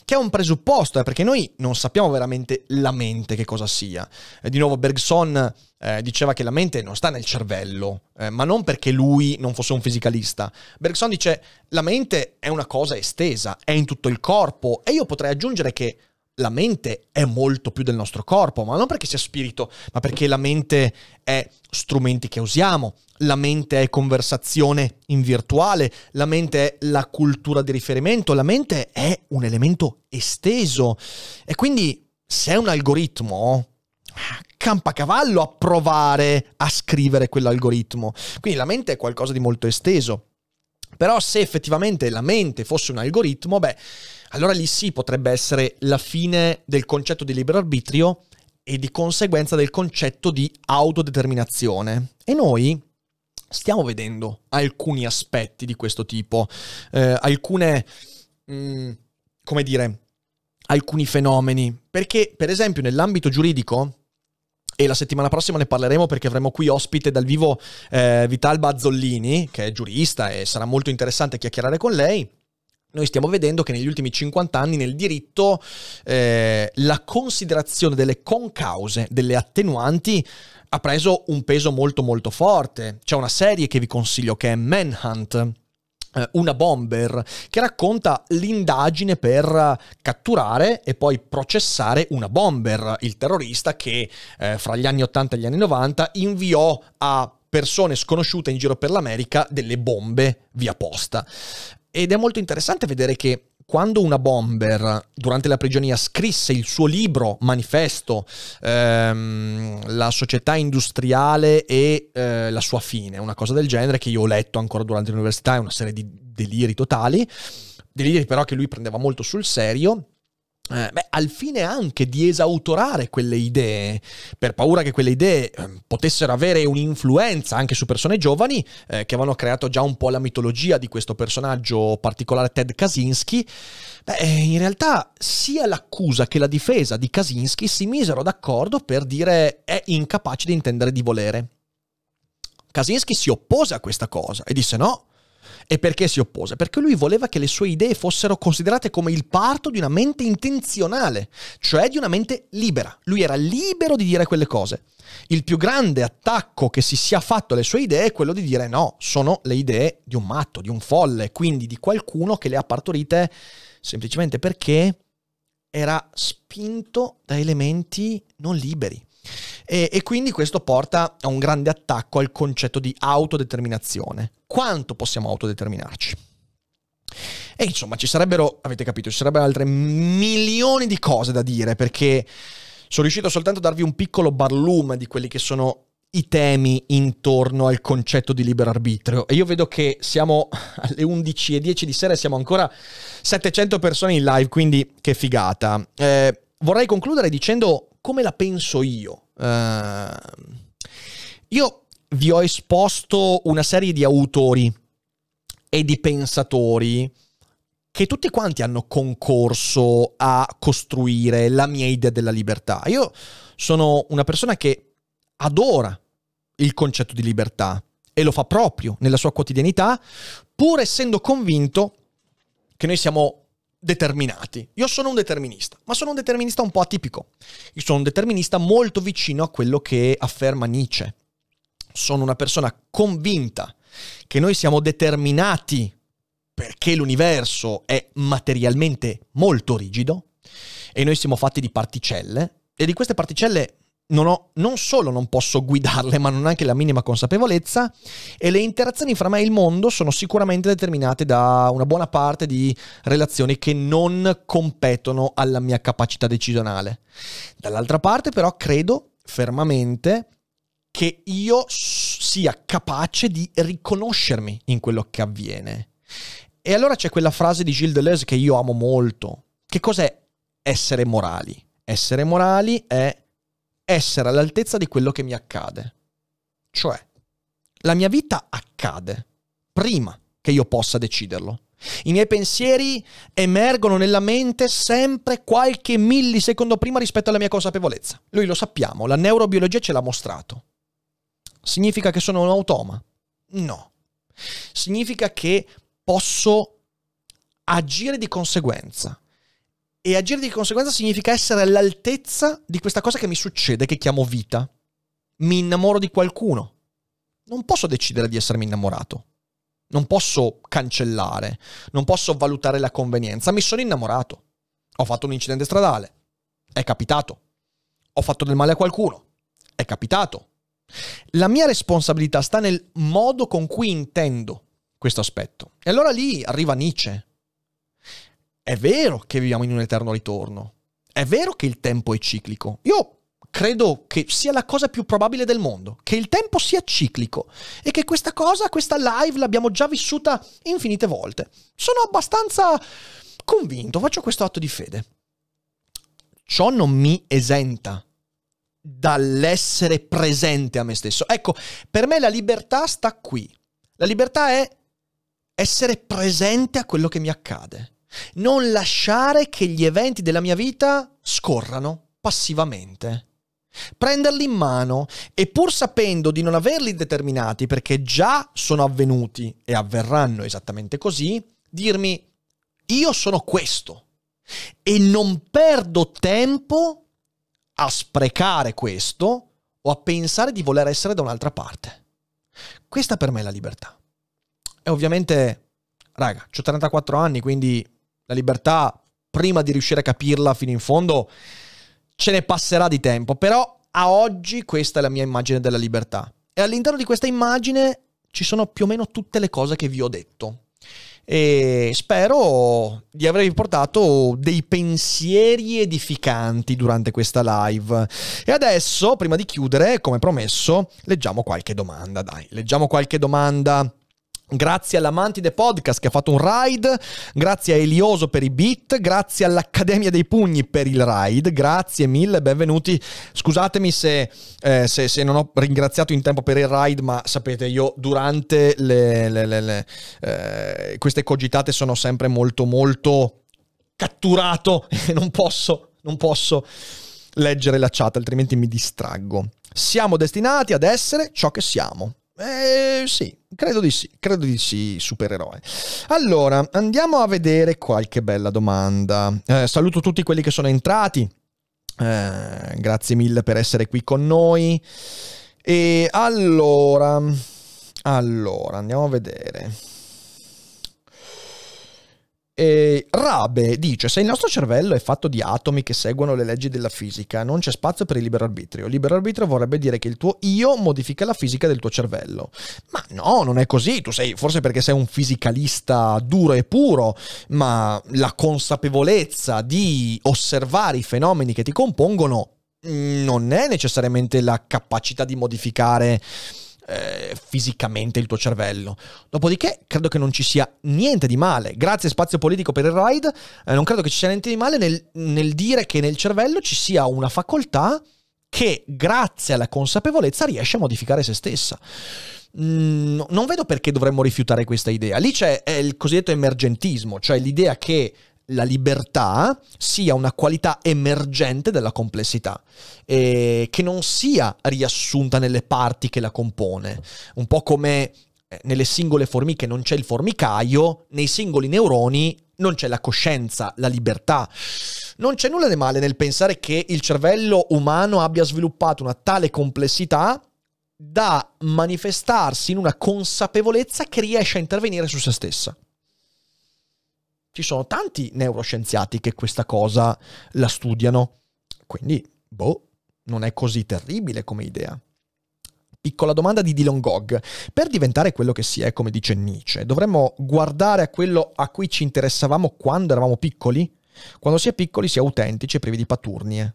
che è un presupposto, eh, perché noi non sappiamo veramente la mente che cosa sia. Eh, di nuovo, Bergson eh, diceva che la mente non sta nel cervello, eh, ma non perché lui non fosse un fisicalista. Bergson dice la mente è una cosa estesa, è in tutto il corpo e io potrei aggiungere che la mente è molto più del nostro corpo, ma non perché sia spirito, ma perché la mente è strumenti che usiamo, la mente è conversazione in virtuale, la mente è la cultura di riferimento, la mente è un elemento esteso. E quindi se è un algoritmo, campa cavallo a provare a scrivere quell'algoritmo. Quindi la mente è qualcosa di molto esteso. Però se effettivamente la mente fosse un algoritmo, beh, allora lì sì potrebbe essere la fine del concetto di libero arbitrio e di conseguenza del concetto di autodeterminazione. E noi stiamo vedendo alcuni aspetti di questo tipo, eh, alcune, mh, mm, come dire, alcuni fenomeni. Perché, per esempio, nell'ambito giuridico, e la settimana prossima ne parleremo perché avremo qui ospite dal vivo eh, Vital Bazzollini, che è giurista e sarà molto interessante chiacchierare con lei. Noi stiamo vedendo che negli ultimi 50 anni nel diritto eh, la considerazione delle concause, delle attenuanti, ha preso un peso molto molto forte. C'è una serie che vi consiglio che è Manhunt, eh, una bomber che racconta l'indagine per eh, catturare e poi processare una bomber, il terrorista che eh, fra gli anni 80 e gli anni 90 inviò a persone sconosciute in giro per l'America delle bombe via posta. Ed è molto interessante vedere che quando una bomber durante la prigionia scrisse il suo libro manifesto ehm, La società industriale e eh, la sua fine, una cosa del genere che io ho letto ancora durante l'università, è una serie di deliri totali, deliri però che lui prendeva molto sul serio eh, beh, al fine anche di esautorare quelle idee, per paura che quelle idee eh, potessero avere un'influenza anche su persone giovani, eh, che avevano creato già un po' la mitologia di questo personaggio particolare Ted Kaczynski, beh, eh, in realtà sia l'accusa che la difesa di Kaczynski si misero d'accordo per dire è incapace di intendere di volere. Kaczynski si oppose a questa cosa e disse no, e perché si oppose? Perché lui voleva che le sue idee fossero considerate come il parto di una mente intenzionale, cioè di una mente libera. Lui era libero di dire quelle cose. Il più grande attacco che si sia fatto alle sue idee è quello di dire no, sono le idee di un matto, di un folle, quindi di qualcuno che le ha partorite semplicemente perché era spinto da elementi non liberi. E, e, quindi questo porta a un grande attacco al concetto di autodeterminazione quanto possiamo autodeterminarci. E insomma, ci sarebbero, avete capito, ci sarebbero altre milioni di cose da dire perché sono riuscito soltanto a darvi un piccolo barlume di quelli che sono i temi intorno al concetto di libero arbitrio e io vedo che siamo (laughs) alle 11.10 di sera e siamo ancora 700 persone in live, quindi che figata. Eh, vorrei concludere dicendo come la penso io. Eh, io vi ho esposto una serie di autori e di pensatori che tutti quanti hanno concorso a costruire la mia idea della libertà. Io sono una persona che adora il concetto di libertà e lo fa proprio nella sua quotidianità, pur essendo convinto che noi siamo determinati. Io sono un determinista, ma sono un determinista un po' atipico. Io sono un determinista molto vicino a quello che afferma Nietzsche sono una persona convinta che noi siamo determinati perché l'universo è materialmente molto rigido e noi siamo fatti di particelle e di queste particelle non, ho, non solo non posso guidarle, ma non ho neanche la minima consapevolezza, e le interazioni fra me e il mondo sono sicuramente determinate da una buona parte di relazioni che non competono alla mia capacità decisionale. Dall'altra parte, però, credo fermamente che io sia capace di riconoscermi in quello che avviene. E allora c'è quella frase di Gilles Deleuze che io amo molto. Che cos'è essere morali? Essere morali è essere all'altezza di quello che mi accade. Cioè, la mia vita accade prima che io possa deciderlo. I miei pensieri emergono nella mente sempre qualche millisecondo prima rispetto alla mia consapevolezza. Lui lo sappiamo, la neurobiologia ce l'ha mostrato. Significa che sono un automa? No. Significa che posso agire di conseguenza. E agire di conseguenza significa essere all'altezza di questa cosa che mi succede, che chiamo vita. Mi innamoro di qualcuno. Non posso decidere di essermi innamorato. Non posso cancellare. Non posso valutare la convenienza. Mi sono innamorato. Ho fatto un incidente stradale. È capitato. Ho fatto del male a qualcuno. È capitato. La mia responsabilità sta nel modo con cui intendo questo aspetto. E allora lì arriva Nietzsche. È vero che viviamo in un eterno ritorno. È vero che il tempo è ciclico. Io credo che sia la cosa più probabile del mondo, che il tempo sia ciclico e che questa cosa, questa live l'abbiamo già vissuta infinite volte. Sono abbastanza convinto, faccio questo atto di fede. Ciò non mi esenta dall'essere presente a me stesso. Ecco, per me la libertà sta qui. La libertà è essere presente a quello che mi accade. Non lasciare che gli eventi della mia vita scorrano passivamente. Prenderli in mano e pur sapendo di non averli determinati perché già sono avvenuti e avverranno esattamente così, dirmi io sono questo e non perdo tempo a sprecare questo o a pensare di voler essere da un'altra parte. Questa per me è la libertà. E ovviamente, raga, ho 34 anni, quindi la libertà, prima di riuscire a capirla fino in fondo, ce ne passerà di tempo. Però a oggi questa è la mia immagine della libertà. E all'interno di questa immagine ci sono più o meno tutte le cose che vi ho detto e spero di avervi portato dei pensieri edificanti durante questa live. E adesso, prima di chiudere, come promesso, leggiamo qualche domanda, dai, leggiamo qualche domanda Grazie all'Amantide Podcast che ha fatto un ride, grazie a Elioso per i beat, grazie all'Accademia dei Pugni per il ride, grazie mille, benvenuti. Scusatemi se, eh, se, se non ho ringraziato in tempo per il ride, ma sapete, io durante le, le, le, eh, queste cogitate sono sempre molto molto catturato (laughs) e non posso, non posso leggere la chat, altrimenti mi distraggo. Siamo destinati ad essere ciò che siamo. Eh, sì, credo di sì, credo di sì, supereroe. Allora, andiamo a vedere qualche bella domanda. Eh, saluto tutti quelli che sono entrati. Eh, grazie mille per essere qui con noi. E allora, allora, andiamo a vedere. E Rabe dice: Se il nostro cervello è fatto di atomi che seguono le leggi della fisica, non c'è spazio per il libero arbitrio. Il libero arbitrio vorrebbe dire che il tuo io modifica la fisica del tuo cervello. Ma no, non è così. Tu sei forse perché sei un fisicalista duro e puro, ma la consapevolezza di osservare i fenomeni che ti compongono mm, non è necessariamente la capacità di modificare eh, fisicamente il tuo cervello. Dopodiché credo che non ci sia niente di male. Grazie Spazio Politico per il ride, eh, non credo che ci sia niente di male nel, nel dire che nel cervello ci sia una facoltà che grazie alla consapevolezza riesce a modificare se stessa. Mm, non vedo perché dovremmo rifiutare questa idea. Lì c'è il cosiddetto emergentismo, cioè l'idea che la libertà sia una qualità emergente della complessità, e che non sia riassunta nelle parti che la compone, un po' come eh, nelle singole formiche non c'è il formicaio, nei singoli neuroni non c'è la coscienza, la libertà. Non c'è nulla di male nel pensare che il cervello umano abbia sviluppato una tale complessità da manifestarsi in una consapevolezza che riesce a intervenire su se stessa. Ci sono tanti neuroscienziati che questa cosa la studiano, quindi, boh, non è così terribile come idea. Piccola domanda di Dylan Gogg. Per diventare quello che si è, come dice Nietzsche, dovremmo guardare a quello a cui ci interessavamo quando eravamo piccoli? Quando si è piccoli si è autentici e privi di paturnie.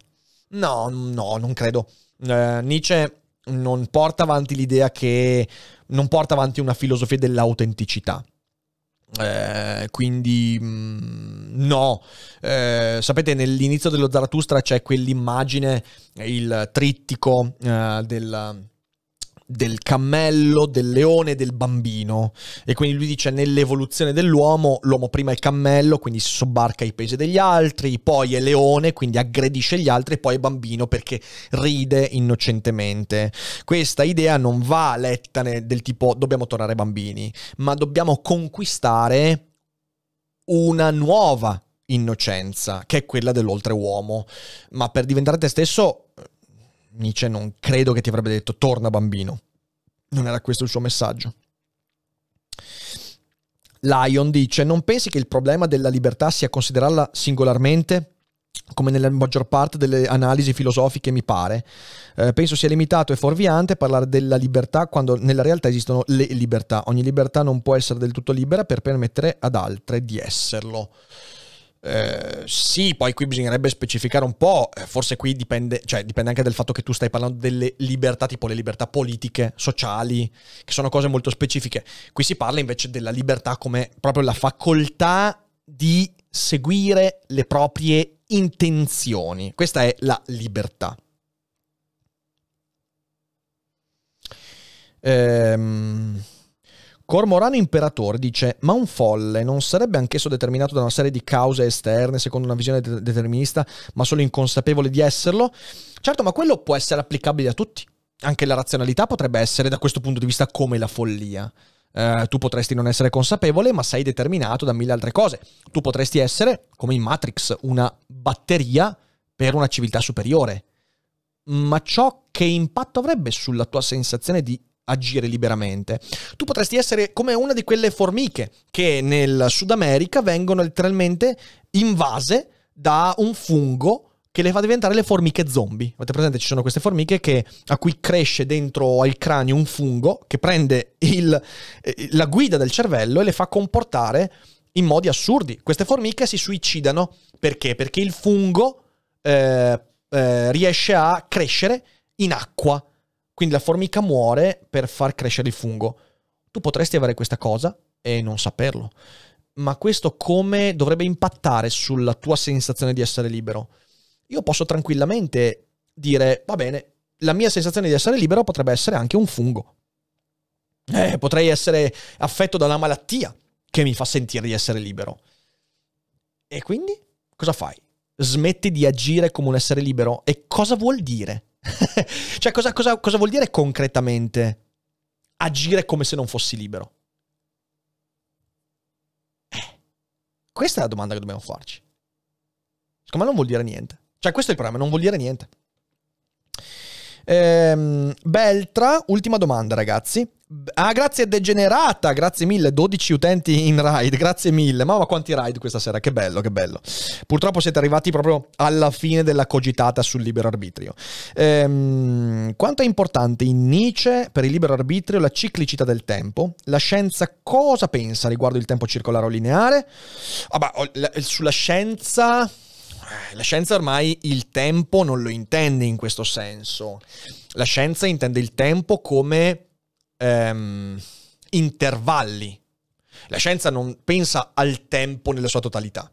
No, no, non credo. Eh, Nietzsche non porta avanti l'idea che... non porta avanti una filosofia dell'autenticità. Eh, quindi mh, mm, no, eh, sapete nell'inizio dello Zaratustra c'è quell'immagine, il trittico eh, del del cammello, del leone, del bambino. E quindi lui dice nell'evoluzione dell'uomo, l'uomo prima è cammello, quindi si sobbarca i pesi degli altri, poi è leone, quindi aggredisce gli altri, e poi è bambino perché ride innocentemente. Questa idea non va letta del tipo dobbiamo tornare bambini, ma dobbiamo conquistare una nuova innocenza, che è quella dell'oltreuomo. Ma per diventare te stesso Nietzsche non credo che ti avrebbe detto torna bambino. Non era questo il suo messaggio. Lion dice: Non pensi che il problema della libertà sia considerarla singolarmente? Come nella maggior parte delle analisi filosofiche mi pare, eh, penso sia limitato e fuorviante parlare della libertà quando nella realtà esistono le libertà. Ogni libertà non può essere del tutto libera per permettere ad altre di esserlo. Eh, sì, poi qui bisognerebbe specificare un po', eh, forse qui dipende, cioè, dipende anche dal fatto che tu stai parlando delle libertà, tipo le libertà politiche, sociali, che sono cose molto specifiche. Qui si parla invece della libertà come proprio la facoltà di seguire le proprie intenzioni. Questa è la libertà. Ehm... Cormorano Imperatore dice: Ma un folle non sarebbe anch'esso determinato da una serie di cause esterne, secondo una visione de- determinista, ma solo inconsapevole di esserlo? Certo, ma quello può essere applicabile a tutti. Anche la razionalità potrebbe essere, da questo punto di vista, come la follia. Uh, tu potresti non essere consapevole, ma sei determinato da mille altre cose. Tu potresti essere, come in Matrix, una batteria per una civiltà superiore. Ma ciò che impatto avrebbe sulla tua sensazione di agire liberamente. Tu potresti essere come una di quelle formiche che nel Sud America vengono letteralmente invase da un fungo che le fa diventare le formiche zombie. Avete presente? Ci sono queste formiche che, a cui cresce dentro al cranio un fungo che prende il, eh, la guida del cervello e le fa comportare in modi assurdi. Queste formiche si suicidano perché? Perché il fungo eh, eh, riesce a crescere in acqua quindi la formica muore per far crescere il fungo. Tu potresti avere questa cosa e non saperlo. Ma questo come dovrebbe impattare sulla tua sensazione di essere libero? Io posso tranquillamente dire, va bene, la mia sensazione di essere libero potrebbe essere anche un fungo. Eh, potrei essere affetto da una malattia che mi fa sentire di essere libero. E quindi cosa fai? Smetti di agire come un essere libero. E cosa vuol dire? (laughs) cioè, cosa, cosa, cosa vuol dire concretamente agire come se non fossi libero? Eh, questa è la domanda che dobbiamo farci. Secondo me non vuol dire niente. Cioè, questo è il problema, non vuol dire niente. Ehm, Beltra, ultima domanda, ragazzi. Ah, grazie degenerata, grazie mille, 12 utenti in ride, grazie mille. Mamma quanti ride questa sera, che bello, che bello. Purtroppo siete arrivati proprio alla fine della cogitata sul libero arbitrio. Ehm, quanto è importante in Nietzsche per il libero arbitrio la ciclicità del tempo? La scienza cosa pensa riguardo il tempo circolare o lineare? Vabbè, ah, oh, eh, sulla scienza... Eh, la scienza ormai il tempo non lo intende in questo senso. La scienza intende il tempo come ehm, intervalli. La scienza non pensa al tempo nella sua totalità,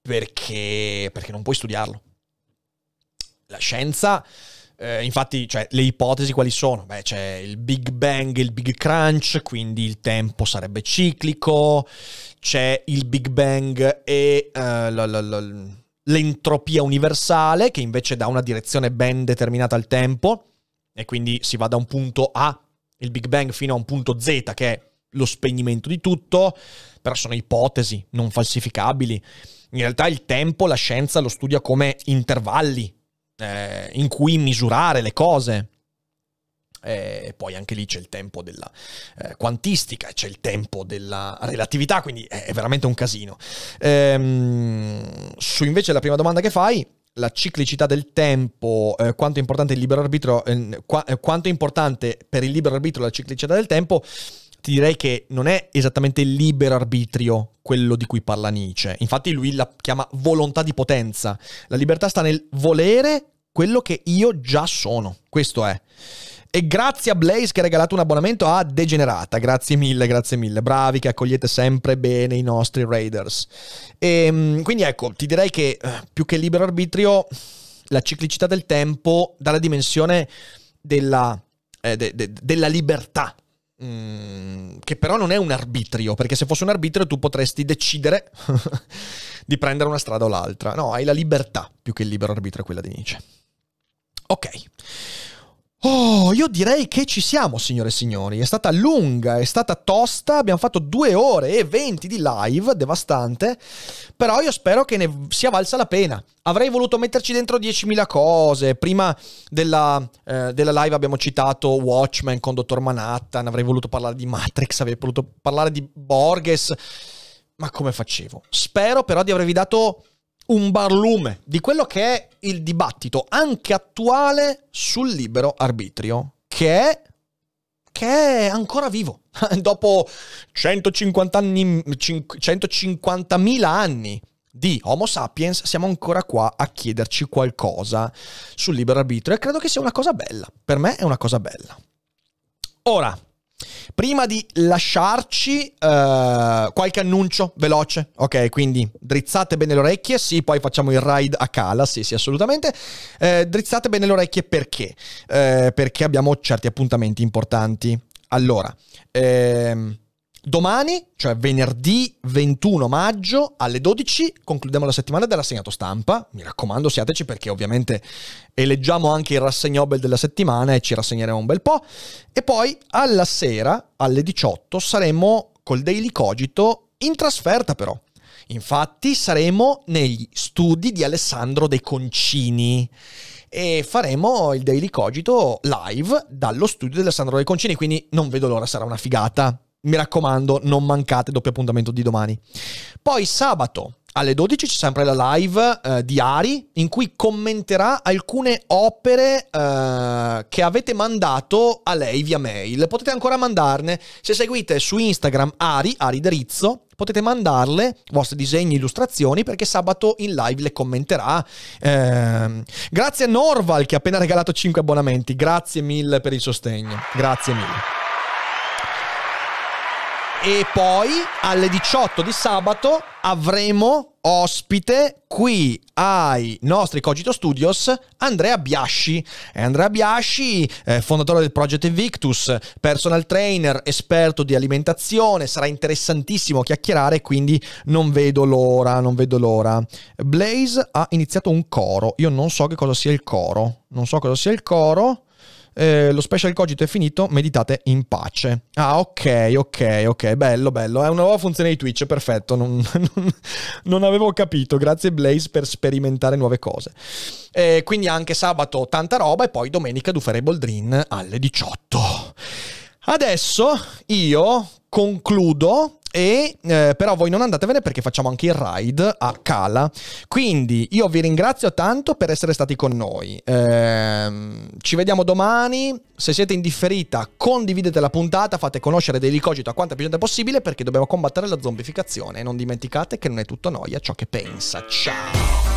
perché, perché non puoi studiarlo. La scienza, eh, infatti, cioè, le ipotesi quali sono? Beh, c'è il Big Bang e il Big Crunch, quindi il tempo sarebbe ciclico, c'è il Big Bang e... Eh, la, la, la, l'entropia universale, che invece dà una direzione ben determinata al tempo, e quindi si va da un punto A il Big Bang fino a un punto Z che è lo spegnimento di tutto, però sono ipotesi non falsificabili. In realtà il tempo la scienza lo studia come intervalli eh, in cui misurare le cose. E poi anche lì c'è il tempo della eh, quantistica, c'è il tempo della relatività, quindi è veramente un casino. Ehm, su invece la prima domanda che fai, la ciclicità del tempo, eh, quanto è importante il libero arbitro, eh, qua, eh, quanto è importante per il libero arbitro la ciclicità del tempo, ti direi che non è esattamente il libero arbitrio quello di cui parla Nietzsche. Infatti lui la chiama volontà di potenza. La libertà sta nel volere quello che io già sono. Questo è. E grazie a Blaze che ha regalato un abbonamento a Degenerata. Grazie mille, grazie mille. Bravi che accogliete sempre bene i nostri Raiders. E, ehm, quindi ecco, ti direi che eh, più che libero arbitrio, la ciclicità del tempo dà la dimensione della, eh, de, de, della libertà. Mm, che però non è un arbitrio, perché se fosse un arbitrio tu potresti decidere (laughs) di prendere una strada o l'altra. No, hai la libertà più che il libero arbitrio, quella di Nietzsche. Ok. Oh, io direi che ci siamo, signore e signori. È stata lunga, è stata tosta. Abbiamo fatto due ore e venti di live, devastante. Però io spero che ne sia valsa la pena. Avrei voluto metterci dentro 10.000 cose. Prima della, eh, della live abbiamo citato Watchmen con Dottor Manhattan. Avrei voluto parlare di Matrix, avrei voluto parlare di Borges. Ma come facevo? Spero però di avervi dato un barlume di quello che è il dibattito anche attuale sul libero arbitrio, che è, che è ancora vivo. (laughs) Dopo 150 anni, 150.000 anni di Homo sapiens, siamo ancora qua a chiederci qualcosa sul libero arbitrio e credo che sia una cosa bella. Per me è una cosa bella. Ora, Prima di lasciarci, uh, qualche annuncio veloce, ok? Quindi drizzate bene le orecchie, sì, poi facciamo il ride a cala, sì, sì, assolutamente. Uh, drizzate bene le orecchie perché? Uh, perché abbiamo certi appuntamenti importanti. Allora, ehm Domani, cioè venerdì 21 maggio alle 12, concludiamo la settimana del rassegnato stampa. Mi raccomando, siateci perché ovviamente eleggiamo anche il rassegnobel della settimana e ci rassegneremo un bel po'. E poi alla sera, alle 18, saremo col Daily Cogito in trasferta però. Infatti saremo negli studi di Alessandro De Concini e faremo il Daily Cogito live dallo studio di Alessandro De Concini, quindi non vedo l'ora, sarà una figata mi raccomando, non mancate il doppio appuntamento di domani. Poi sabato alle 12 c'è sempre la live eh, di Ari in cui commenterà alcune opere eh, che avete mandato a lei via mail. Potete ancora mandarne se seguite su Instagram Ari, Ari Derizzo. Potete mandarle vostri disegni, e illustrazioni, perché sabato in live le commenterà. Eh, grazie a Norval che ha appena regalato 5 abbonamenti. Grazie mille per il sostegno. Grazie mille. E poi alle 18 di sabato avremo ospite qui ai nostri Cogito Studios Andrea Biasci. Andrea Biasci, eh, fondatore del Project Invictus, personal trainer, esperto di alimentazione, sarà interessantissimo chiacchierare, quindi non vedo l'ora, non vedo l'ora. Blaze ha iniziato un coro, io non so che cosa sia il coro, non so cosa sia il coro eh, lo special cogito è finito, meditate in pace. Ah, ok, ok, ok, bello, bello. È una nuova funzione di Twitch, perfetto. Non, (laughs) non, non avevo capito. Grazie Blaze per sperimentare nuove cose. Eh, quindi anche sabato tanta roba e poi domenica Duferable Dream alle 18. Adesso io concludo e eh, però voi non andatevene perché facciamo anche il ride a Cala. Quindi io vi ringrazio tanto per essere stati con noi. Ehm, ci vediamo domani. Se siete in condividete la puntata, fate conoscere dei licogito a quanta più gente possibile perché dobbiamo combattere la zombificazione. E non dimenticate che non è tutto noia ciò che pensa. Ciao!